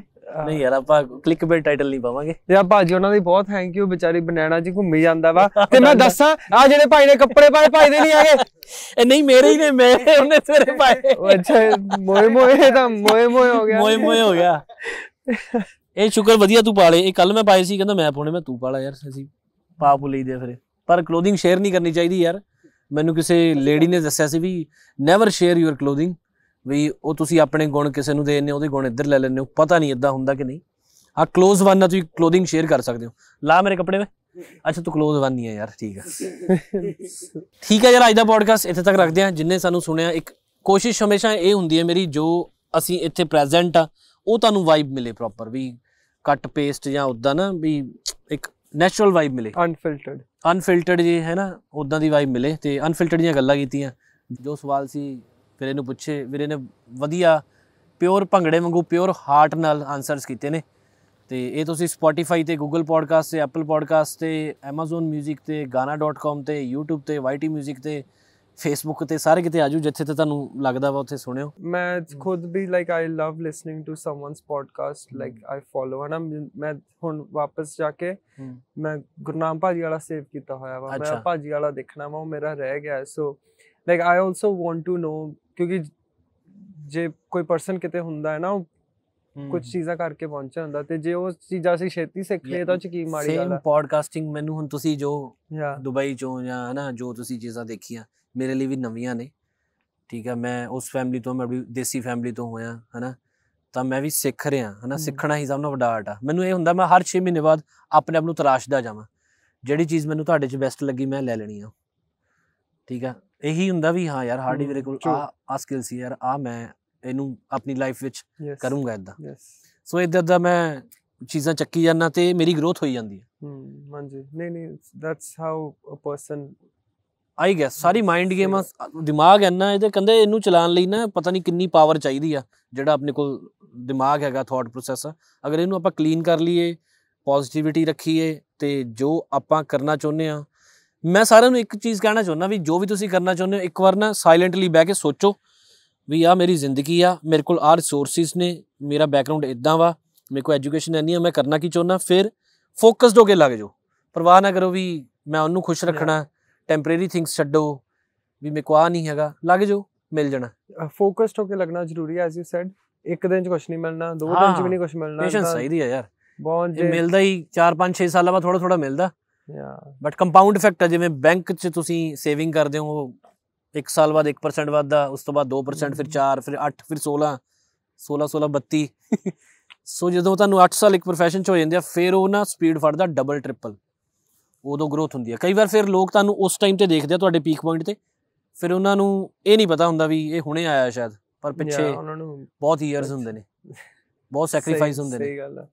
ਨਹੀਂ ਯਾਰ ਆਪਾਂ ਕਲਿੱਕ ਬੇਟ ਟਾਈਟਲ ਨਹੀਂ ਪਾਵਾਂਗੇ ਤੇ ਆਪਾਂ ਭਾਜੀ ਉਹਨਾਂ ਦੀ ਬਹੁਤ ਥੈਂਕ ਯੂ ਵਿਚਾਰੀ ਬਨਾਣਾ ਜੀ ਘੁੰਮੀ ਜਾਂਦਾ ਵਾ ਤੇ ਮੈਂ ਦੱਸਾਂ ਆ ਜਿਹੜੇ ਭਾਈ ਨੇ ਕੱਪੜੇ ਪਾਏ ਭਾਈ ਦੇ ਨਹੀਂ ਆਗੇ ਇਹ ਨਹੀਂ ਮੇਰੇ ਹੀ ਨੇ ਮੈਂ ਉਹਨੇ ਤੇਰੇ ਪਾਏ ਉਹ ਅੱਛਾ ਮੋਏ ਮੋਏ ਤਾਂ ਮੋਏ ਮੋਏ ਹੋ ਗਿਆ ਮੋਏ ਮੋਏ ਹੋ ਗਿਆ ਇਹ ਸ਼ੁਕਰ ਵਧੀਆ ਤੂੰ ਪਾਲੇ ਇਹ ਕੱਲ ਮੈਂ ਪਾਏ ਸੀ ਕਹਿੰਦਾ ਮੈਂ ਪਾਉਣੇ ਮੈਂ ਤੂੰ ਪਾਲਾ ਯਾਰ ਅਸੀਂ ਪਾ ਪੁ ਦੇ ਫਿਰ ਪਰ ਕਲੋਥਿੰਗ ਸ਼ੇਅਰ ਨਹੀਂ ਕਰਨੀ ਚਾਹੀਦੀ ਯਾਰ ਮੈਨੂੰ ਕਿਸੇ ਲੇਡੀ ਨੇ ਦੱਸਿਆ ਸੀ we never share your clothing ਵੀ ਉਹ ਤੁਸੀਂ ਆਪਣੇ ਗੁਣ ਕਿਸੇ ਨੂੰ ਦੇ ਦਿੰਦੇ ਹੋ ਉਹਦੇ ਗੁਣ ਇੱਧਰ ਲੈ ਲੈਂਦੇ ਹੋ ਪਤਾ ਨਹੀਂ ਇਦਾਂ ਹੁੰਦਾ ਕਿ ਨਹੀਂ ਆ ক্লোਜ਼ ਵਨ ਨਾਲ ਤੁਸੀਂ ਕਲੋਥਿੰਗ ਸ਼ੇਅਰ ਕਰ ਸਕਦੇ ਹੋ ਲਾ ਮੇਰੇ ਕੱਪੜੇ ਵਿੱਚ ਅੱਛਾ ਤੂੰ ক্লোਜ਼ ਵਨ ਨਹੀਂ ਹੈ ਯਾਰ ਠੀਕ ਹੈ ਠੀਕ ਹੈ ਯਾਰ ਅੱਜ ਦਾ ਪੋਡਕਾਸਟ ਇੱਥੇ ਤੱਕ ਰੱਖਦੇ ਹਾਂ ਜਿੰਨੇ ਸਾਨੂੰ ਸੁਣਿਆ ਇੱਕ ਕੋਸ਼ਿਸ਼ ਹਮੇਸ਼ਾ ਇਹ ਹੁੰਦੀ ਹੈ ਮੇਰੀ ਜੋ ਅਸੀਂ ਇੱਥੇ ਪ੍ਰੈਜ਼ੈਂਟ ਆ ਉਹ ਤੁਹਾਨੂੰ ਵਾਈਬ ਮਿਲੇ ਪ੍ਰੋਪਰ ਵੀ ਕੱਟ ਪੇਸਟ ਜਾਂ ਉਦਾਂ ਨਾ ਵੀ ਇੱਕ ਨੈਚੁਰਲ ਵਾਈਬ ਮਿਲੇ ਅਨਫਿਲਟਰਡ ਅਨਫਿਲਟਰਡ ਜੀ ਹੈ ਨਾ ਉਦਾਂ ਦੀ ਵਾਈਬ ਮਿਲੇ ਤੇ ਅਨਫਿਲਟਰਡ ਜੀਆਂ ਗੱਲਾਂ ਕੀਤੀਆਂ ਜੋ ਸਵਾਲ ਸੀ ਵੀਰੇ ਨੂੰ ਪੁੱਛੇ ਵੀਰੇ ਨੇ ਵਧੀਆ ਪਿਓਰ ਭੰਗੜੇ ਵਾਂਗੂ ਪਿਓਰ ਹਾਰਟ ਨਾਲ ਆਨਸਰਸ ਕੀਤੇ ਨੇ ਤੇ ਇਹ ਤੁਸੀਂ Spotify ਤੇ Google ਪੋਡਕਾਸਟ ਤੇ Apple ਪੋਡਕਾਸਟ ਤੇ Amazon Music ਤੇ gaana.com ਤੇ YouTube ਤੇ YT Music ਤੇ Facebook ਤੇ ਸਾਰੇ ਕਿਤੇ ਆਜੂ ਜਿੱਥੇ ਤੇ ਤੁਹਾਨੂੰ ਲੱਗਦਾ ਵਾ ਉੱਥੇ ਸੁਣਿਓ ਮੈਂ ਖੁਦ ਵੀ like I love listening to someone's podcast like I follow ਹਨ ਮੈਂ ਹੁਣ ਵਾਪਸ ਜਾ ਕੇ ਮੈਂ ਗੁਰਨਾਮ ਭਾਜੀ ਵਾਲਾ ਸੇਵ ਕੀਤਾ ਹੋਇਆ ਵਾ ਮੈਂ ਭਾਜੀ ਵਾਲਾ ਦੇਖਣਾ ਵਾ ਉਹ ਮੇਰਾ ਰਹਿ ਗਿਆ so like I also want to know ਕਿਉਂਕਿ ਜੇ ਕੋਈ ਪਰਸਨ ਕਿਤੇ ਹੁੰਦਾ ਹੈ ਨਾ ਉਹ ਕੁਝ ਚੀਜ਼ਾਂ ਕਰਕੇ ਪਹੁੰਚਿਆ ਹੁੰਦਾ ਤੇ ਜੇ ਉਹ ਚੀਜ਼ਾਂ ਸੀ ਛੇਤੀ ਸਿੱਖ ਲਏ ਤਾਂ ਚ ਕੀ ਮਾੜੀ ਗੱਲ ਹੈ ਸੇਮ ਪੋਡਕਾਸਟਿੰਗ ਮੈਨੂੰ ਹੁਣ ਤੁਸੀਂ ਜੋ ਦੁਬਈ ਚੋਂ ਜਾਂ ਹਨਾ ਜੋ ਤੁਸੀਂ ਚੀਜ਼ਾਂ ਦੇਖੀਆਂ ਮੇਰੇ ਲਈ ਵੀ ਨਵੀਆਂ ਨੇ ਠੀਕ ਹੈ ਮੈਂ ਉਸ ਫੈਮਿਲੀ ਤੋਂ ਮੈਂ ਵੀ ਦੇਸੀ ਫੈਮਿਲੀ ਤੋਂ ਹੋਇਆ ਹਨਾ ਤਾਂ ਮੈਂ ਵੀ ਸਿੱਖ ਰਿਹਾ ਹਨਾ ਸਿੱਖਣਾ ਹੀ ਸਭ ਨਾਲੋਂ ਵੱਡਾ ਆਰਟ ਆ ਮੈਨੂੰ ਇਹ ਹੁੰਦਾ ਮੈਂ ਹਰ 6 ਮਹੀਨੇ ਬਾਅਦ ਆਪਣੇ ਆਪ ਨੂੰ ਤਰਾਸ਼ਦਾ ਜਾਵਾਂ ਜਿਹੜੀ ਚੀਜ਼ ਮੈਨੂੰ ਤੁਹਾਡੇ 'ਚ ਬੈਸਟ ਲੱਗੀ ਮੈਂ ਲੈ ਲੈਣੀ ਆ ਠੀਕ ਹੈ ਇਹੀ ਹੁੰਦਾ ਵੀ ਹਾਂ ਯਾਰ ਹਾਰਡੀ ਮੇਰੇ ਕੋਲ ਆ ਆ ਸਕਿੱਲ ਸੀ ਯਾਰ ਆ ਮੈਂ ਇਹਨੂੰ ਆਪਣੀ ਲਾਈਫ ਵਿੱਚ ਕਰੂੰਗਾ ਇਦਾਂ ਸੋ ਇਦਾਂ ਦਾ ਮੈਂ ਚੀਜ਼ਾਂ ਚੱਕੀ ਜਾਂਦਾ ਤੇ ਮੇਰੀ ਗਰੋਥ ਹੋਈ ਜਾਂਦੀ ਹੈ ਹੂੰ ਹਾਂਜੀ ਨਹੀਂ ਨਹੀਂ that's how a person I guess ਸਾਰੀ ਮਾਈਂਡ ਗੇਮ ਦਿਮਾਗ ਹੈ ਨਾ ਇਹਦੇ ਕੰਦੇ ਇਹਨੂੰ ਚਲਾਉਣ ਲਈ ਨਾ ਪਤਾ ਨਹੀਂ ਕਿੰਨੀ ਪਾਵਰ ਚਾਹੀਦੀ ਆ ਜਿਹੜਾ ਆਪਣੇ ਕੋਲ ਦਿਮਾਗ ਹੈਗਾ ਥਾਟ ਪ੍ਰੋਸੈਸ ਅਗਰ ਇਹਨੂੰ ਆਪਾਂ ਕਲੀਨ ਕਰ ਲਈਏ ਪੋਜ਼ਿਟਿਵਿਟੀ ਰੱਖੀਏ ਤੇ ਜੋ ਆਪਾਂ ਕਰਨਾ ਚਾਹੁੰਦੇ ਆ ਮੈਂ ਸਾਰਿਆਂ ਨੂੰ ਇੱਕ ਚੀਜ਼ ਕਹਿਣਾ ਚਾਹੁੰਦਾ ਵੀ ਜੋ ਵੀ ਤੁਸੀਂ ਕਰਨਾ ਚਾਹੁੰਦੇ ਹੋ ਇੱਕ ਵਾਰ ਨਾ ਸਾਇਲੈਂਟਲੀ ਬਹਿ ਕੇ ਸੋਚੋ ਵੀ ਆ ਮੇਰੀ ਜ਼ਿੰਦਗੀ ਆ ਮੇਰੇ ਕੋਲ ਆ ਰਿਸੋਰਸਿਸ ਨੇ ਮੇਰਾ ਬੈਕਗ੍ਰਾਉਂਡ ਇਦਾਂ ਵਾ ਮੇਰੇ ਕੋਲ ਐਜੂਕੇਸ਼ਨ ਨਹੀਂ ਆ ਮੈਂ ਕਰਨਾ ਕੀ ਚਾਹੁੰਦਾ ਫਿਰ ਫੋਕਸਡ ਹੋ ਕੇ ਲੱਗ ਜਾਓ ਪਰਵਾਹ ਨਾ ਕਰੋ ਵੀ ਮੈਂ ਉਹਨੂੰ ਖੁਸ਼ ਰੱਖਣਾ ਟੈਂਪਰੇਰੀ ਥਿੰਗਸ ਛੱਡੋ ਵੀ ਮੇਰੇ ਕੋ ਆ ਨਹੀਂ ਹੈਗਾ ਲੱਗ ਜਾਓ ਮਿਲ ਜਾਣਾ ਫੋਕਸਡ ਹੋ ਕੇ ਲੱਗਣਾ ਜ਼ਰੂਰੀ ਹੈ ਐਸ ਯੂ ਸੈਡ ਇੱਕ ਦਿਨ ਚ ਕੁਝ ਨਹੀਂ ਮਿਲਣਾ ਦੋ ਦਿਨ ਚ ਵੀ ਨਹੀਂ ਕੁਝ ਮਿਲਣਾ ਪੇਸ਼ੈਂਸ ਸਹੀ ਦੀ ਆ ਯਾਰ ਬਹੁਤ ਜੇ ਮਿਲਦਾ ਹੀ 4 5 6 ਸਾਲਾਂ ਬਾਅਦ ਥੋੜਾ ਥੋੜਾ ਮਿਲਦਾ ਯਾ ਬਟ ਕੰਪਾਊਂਡ ਇਫੈਕਟ ਹੈ ਜਿਵੇਂ ਬੈਂਕ 'ਚ ਤੁਸੀਂ ਸੇਵਿੰਗ ਕਰਦੇ ਹੋ 1 ਸਾਲ ਬਾਅਦ 1% ਵੱਧਦਾ ਉਸ ਤੋਂ ਬਾਅਦ 2% ਫਿਰ 4 ਫਿਰ 8 ਫਿਰ 16 16 16 32 ਸੋ ਜਦੋਂ ਤੁਹਾਨੂੰ 8 ਸਾਲ ਇੱਕ profession 'ਚ ਹੋ ਜਾਂਦੇ ਆ ਫਿਰ ਉਹ ਨਾ ਸਪੀਡ ਫੜਦਾ ਡਬਲ ਟ੍ਰਿਪਲ ਉਦੋਂ ਗਰੋਥ ਹੁੰਦੀ ਆ ਕਈ ਵਾਰ ਫਿਰ ਲੋਕ ਤੁਹਾਨੂੰ ਉਸ ਟਾਈਮ ਤੇ ਦੇਖਦੇ ਆ ਤੁਹਾਡੇ ਪੀਕ ਪੁਆਇੰਟ ਤੇ ਫਿਰ ਉਹਨਾਂ ਨੂੰ ਇਹ ਨਹੀਂ ਪਤਾ ਹੁੰਦਾ ਵੀ ਇਹ ਹੁਣੇ ਆਇਆ ਸ਼ਾਇਦ ਪਰ ਪਿੱਛੇ ਉਹਨਾਂ ਨੂੰ ਬਹੁਤ ਈਅਰਸ ਹੁੰਦੇ ਨੇ ਬਹੁਤ ਸੈਕਰੀਫਾਈਸ ਹੁੰਦੇ ਨੇ ਸਹੀ ਗੱਲ ਆ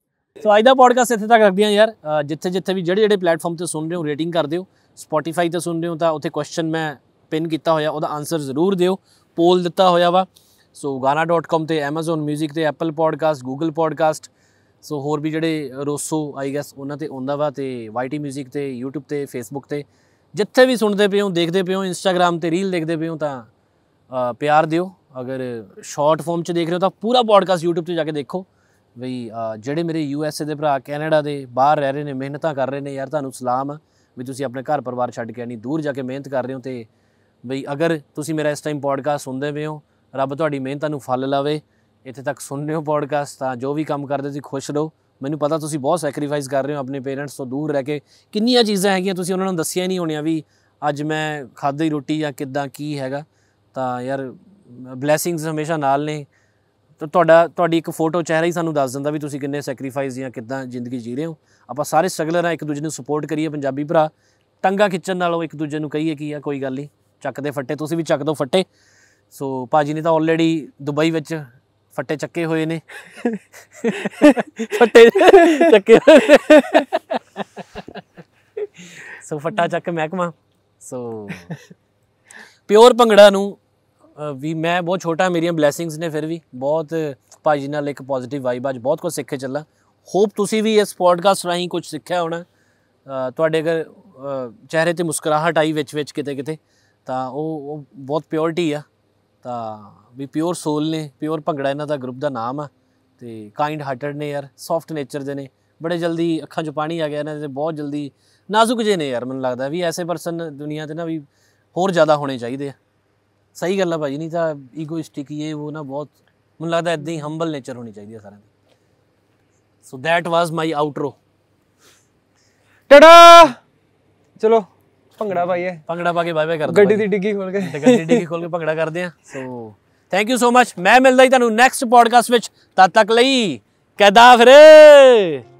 ਸੋ ਅੱਜ ਦਾ ਪੋਡਕਾਸਟ ਇੱਥੇ ਤੱਕ ਰੱਖਦੇ ਯਾਰ ਜਿੱਥੇ ਜਿੱਥੇ ਵੀ ਜਿਹੜੇ ਜਿਹੜੇ ਪਲੇਟਫਾਰਮ ਤੇ ਸੁਣ ਰਹੇ ਹੋ ਰੇਟਿੰਗ ਕਰ ਦਿਓ ਸਪੋਟੀਫਾਈ ਤੇ ਸੁਣ ਰਹੇ ਹੋ ਤਾਂ ਉੱਥੇ ਕੁਐਸਚਨ ਮੈਂ ਪਿਨ ਕੀਤਾ ਹੋਇਆ ਉਹਦਾ ਆਨਸਰ ਜ਼ਰੂਰ ਦਿਓ ਪੋਲ ਦਿੱਤਾ ਹੋਇਆ ਵਾ ਸੋ gaana.com ਤੇ Amazon Music ਤੇ Apple Podcast Google Podcast ਸੋ ਹੋਰ ਵੀ ਜਿਹੜੇ ਰੋਸੋ ਆਈ ਗੈਸ ਉਹਨਾਂ ਤੇ ਆਉਂਦਾ ਵਾ ਤੇ YT Music ਤੇ YouTube ਤੇ Facebook ਤੇ ਜਿੱਥੇ ਵੀ ਸੁਣਦੇ ਪਏ ਹੋ ਦੇਖਦੇ ਪਏ ਹੋ Instagram ਤੇ ਰੀਲ ਦੇਖਦੇ ਪਏ ਹੋ ਤਾਂ ਪਿਆਰ ਦਿਓ ਅਗਰ ਸ਼ਾਰਟ ਫਾਰਮ 'ਚ ਦੇਖ ਰਹੇ ਹੋ ਤਾਂ ਪੂਰਾ ਪੋਡਕਾਸਟ YouTube ਤੇ ਜਾ ਕੇ ਦੇਖੋ ਵੀ ਜਿਹੜੇ ਮੇਰੇ ਯੂ ਐਸ ਏ ਦੇ ਭਰਾ ਕੈਨੇਡਾ ਦੇ ਬਾਹਰ ਰਹਿ ਰਹੇ ਨੇ ਮਿਹਨਤਾਂ ਕਰ ਰਹੇ ਨੇ ਯਾਰ ਤੁਹਾਨੂੰ ਸਲਾਮ ਵੀ ਤੁਸੀਂ ਆਪਣੇ ਘਰ ਪਰਿਵਾਰ ਛੱਡ ਕੇ ਨਹੀਂ ਦੂਰ ਜਾ ਕੇ ਮਿਹਨਤ ਕਰ ਰਹੇ ਹੋ ਤੇ ਵੀ ਅਗਰ ਤੁਸੀਂ ਮੇਰਾ ਇਸ ਟਾਈਮ ਪੋਡਕਾਸਟ ਸੁਣਦੇ ਪਏ ਹੋ ਰੱਬ ਤੁਹਾਡੀ ਮਿਹਨਤਾਂ ਨੂੰ ਫਲ ਲਾਵੇ ਇੱਥੇ ਤੱਕ ਸੁਣ ਰਹੇ ਹੋ ਪੋਡਕਾਸਟ ਤਾਂ ਜੋ ਵੀ ਕੰਮ ਕਰਦੇ ਸੀ ਖੁਸ਼ ਰਹੋ ਮੈਨੂੰ ਪਤਾ ਤੁਸੀਂ ਬਹੁਤ ਸੈਕਰੀਫਾਈਸ ਕਰ ਰਹੇ ਹੋ ਆਪਣੇ ਪੇਰੈਂਟਸ ਤੋਂ ਦੂਰ ਰਹਿ ਕੇ ਕਿੰਨੀਆਂ ਚੀਜ਼ਾਂ ਹੈਗੀਆਂ ਤੁਸੀਂ ਉਹਨਾਂ ਨੂੰ ਦੱਸਿਆ ਨਹੀਂ ਹੋਣੀਆਂ ਵੀ ਅੱਜ ਮੈਂ ਖਾਦੀ ਰੋਟੀ ਜਾਂ ਕਿੱਦਾਂ ਕੀ ਹੈਗਾ ਤਾਂ ਯਾਰ ਬਲੇਸਿੰਗਸ ਹਮੇਸ਼ਾ ਨਾਲ ਨੇ ਤਾਂ ਤੁਹਾਡਾ ਤੁਹਾਡੀ ਇੱਕ ਫੋਟੋ ਚਿਹਰਾ ਹੀ ਸਾਨੂੰ ਦੱਸ ਦਿੰਦਾ ਵੀ ਤੁਸੀਂ ਕਿੰਨੇ ਸੈਕਰੀਫਾਈਸ ਜਾਂ ਕਿਦਾਂ ਜ਼ਿੰਦਗੀ ਜੀ ਰਹੇ ਹੋ ਆਪਾਂ ਸਾਰੇ ਸਟਰਗਲਰ ਆ ਇੱਕ ਦੂਜੇ ਨੂੰ ਸਪੋਰਟ ਕਰੀਏ ਪੰਜਾਬੀ ਭਰਾ ਟੰਗਾ ਖਿੱਚਣ ਨਾਲੋਂ ਇੱਕ ਦੂਜੇ ਨੂੰ ਕਹੀਏ ਕੀ ਆ ਕੋਈ ਗੱਲ ਨਹੀਂ ਚੱਕਦੇ ਫੱਟੇ ਤੁਸੀਂ ਵੀ ਚੱਕ ਦੋ ਫੱਟੇ ਸੋ ਭਾਜੀ ਨੇ ਤਾਂ ਆਲਰੇਡੀ ਦੁਬਈ ਵਿੱਚ ਫੱਟੇ ਚੱਕੇ ਹੋਏ ਨੇ ਫੱਟੇ ਚੱਕੇ ਸੋ ਫੱਟਾ ਚੱਕ ਮਹਿਕਮਾ ਸੋ ਪਿਓਰ ਭੰਗੜਾ ਨੂੰ ਵੀ ਮੈਂ ਬਹੁਤ ਛੋਟਾ ਮੇਰੀਆਂ ਬਲੇਸਿੰਗਸ ਨੇ ਫਿਰ ਵੀ ਬਹੁਤ ਭਾਜੀ ਨਾਲ ਇੱਕ ਪੋਜ਼ਿਟਿਵ ਵਾਈਬ ਅੱਜ ਬਹੁਤ ਕੁਝ ਸਿੱਖੇ ਚੱਲਾ ਹੋਪ ਤੁਸੀਂ ਵੀ ਇਸ ਪੋਡਕਾਸਟ ਰਾਹੀਂ ਕੁਝ ਸਿੱਖਿਆ ਹੋਣਾ ਤੁਹਾਡੇ ਅਗਰ ਚਿਹਰੇ ਤੇ ਮੁਸਕਰਾਹਟ ਆਈ ਵਿੱਚ ਵਿੱਚ ਕਿਤੇ ਕਿਤੇ ਤਾਂ ਉਹ ਬਹੁਤ ਪਿਓਰਟੀ ਆ ਤਾਂ ਵੀ ਪਿਓਰ ਸੋਲ ਨੇ ਪਿਓਰ ਭੰਗੜਾ ਇਹਨਾਂ ਦਾ ਗਰੁੱਪ ਦਾ ਨਾਮ ਆ ਤੇ ਕਾਈਂਡ ਹਾਰਟਡ ਨੇ ਯਾਰ ਸੌਫਟ ਨੇਚਰ ਦੇ ਨੇ ਬੜੇ ਜਲਦੀ ਅੱਖਾਂ 'ਚ ਪਾਣੀ ਆ ਗਿਆ ਇਹਨਾਂ ਦੇ ਬਹੁਤ ਜਲਦੀ ਨਾਜ਼ੁਕ ਜੇ ਨੇ ਯਾਰ ਮੈਨੂੰ ਲੱਗਦਾ ਵੀ ਐਸੇ ਪਰਸਨ ਦੁਨੀਆ ਤੇ ਨਾ ਵੀ ਹੋਰ ਜ਼ਿਆਦਾ ਹੋਣੇ ਚਾਹੀਦੇ ਆ ਸਹੀ ਗੱਲ ਆ ਭਾਜੀ ਨਹੀਂ ਤਾਂ ਈਗੋਇਸਟਿਕ ਇਹ ਉਹ ਨਾ ਬਹੁਤ ਮੈਨੂੰ ਲੱਗਦਾ ਇਦਾਂ ਹੀ ਹੰਬਲ ਨੇਚਰ ਹੋਣੀ ਚਾਹੀਦੀ ਹੈ ਸਾਰਿਆਂ ਦੀ ਸੋ ਦੈਟ ਵਾਸ ਮਾਈ ਆਊਟਰੋ ਟੜਾ ਚਲੋ ਭੰਗੜਾ ਪਾਈਏ ਭੰਗੜਾ ਪਾ ਕੇ ਬਾਏ ਬਾਏ ਕਰਦੇ ਗੱਡੀ ਦੀ ਡਿੱਗੀ ਖੋਲ ਕੇ ਗੱਡੀ ਦੀ ਡਿੱਗੀ ਖੋਲ ਕੇ ਭੰਗੜਾ ਕਰਦੇ ਆ ਸੋ ਥੈਂਕ ਯੂ ਸੋ ਮੱਚ ਮੈਂ ਮਿਲਦਾ ਹੀ ਤੁਹਾਨੂੰ ਨੈਕਸਟ ਪੋਡਕਾਸਟ ਵਿੱਚ ਤਦ ਤੱਕ ਲਈ ਕੈਦਾ ਫਿਰੇ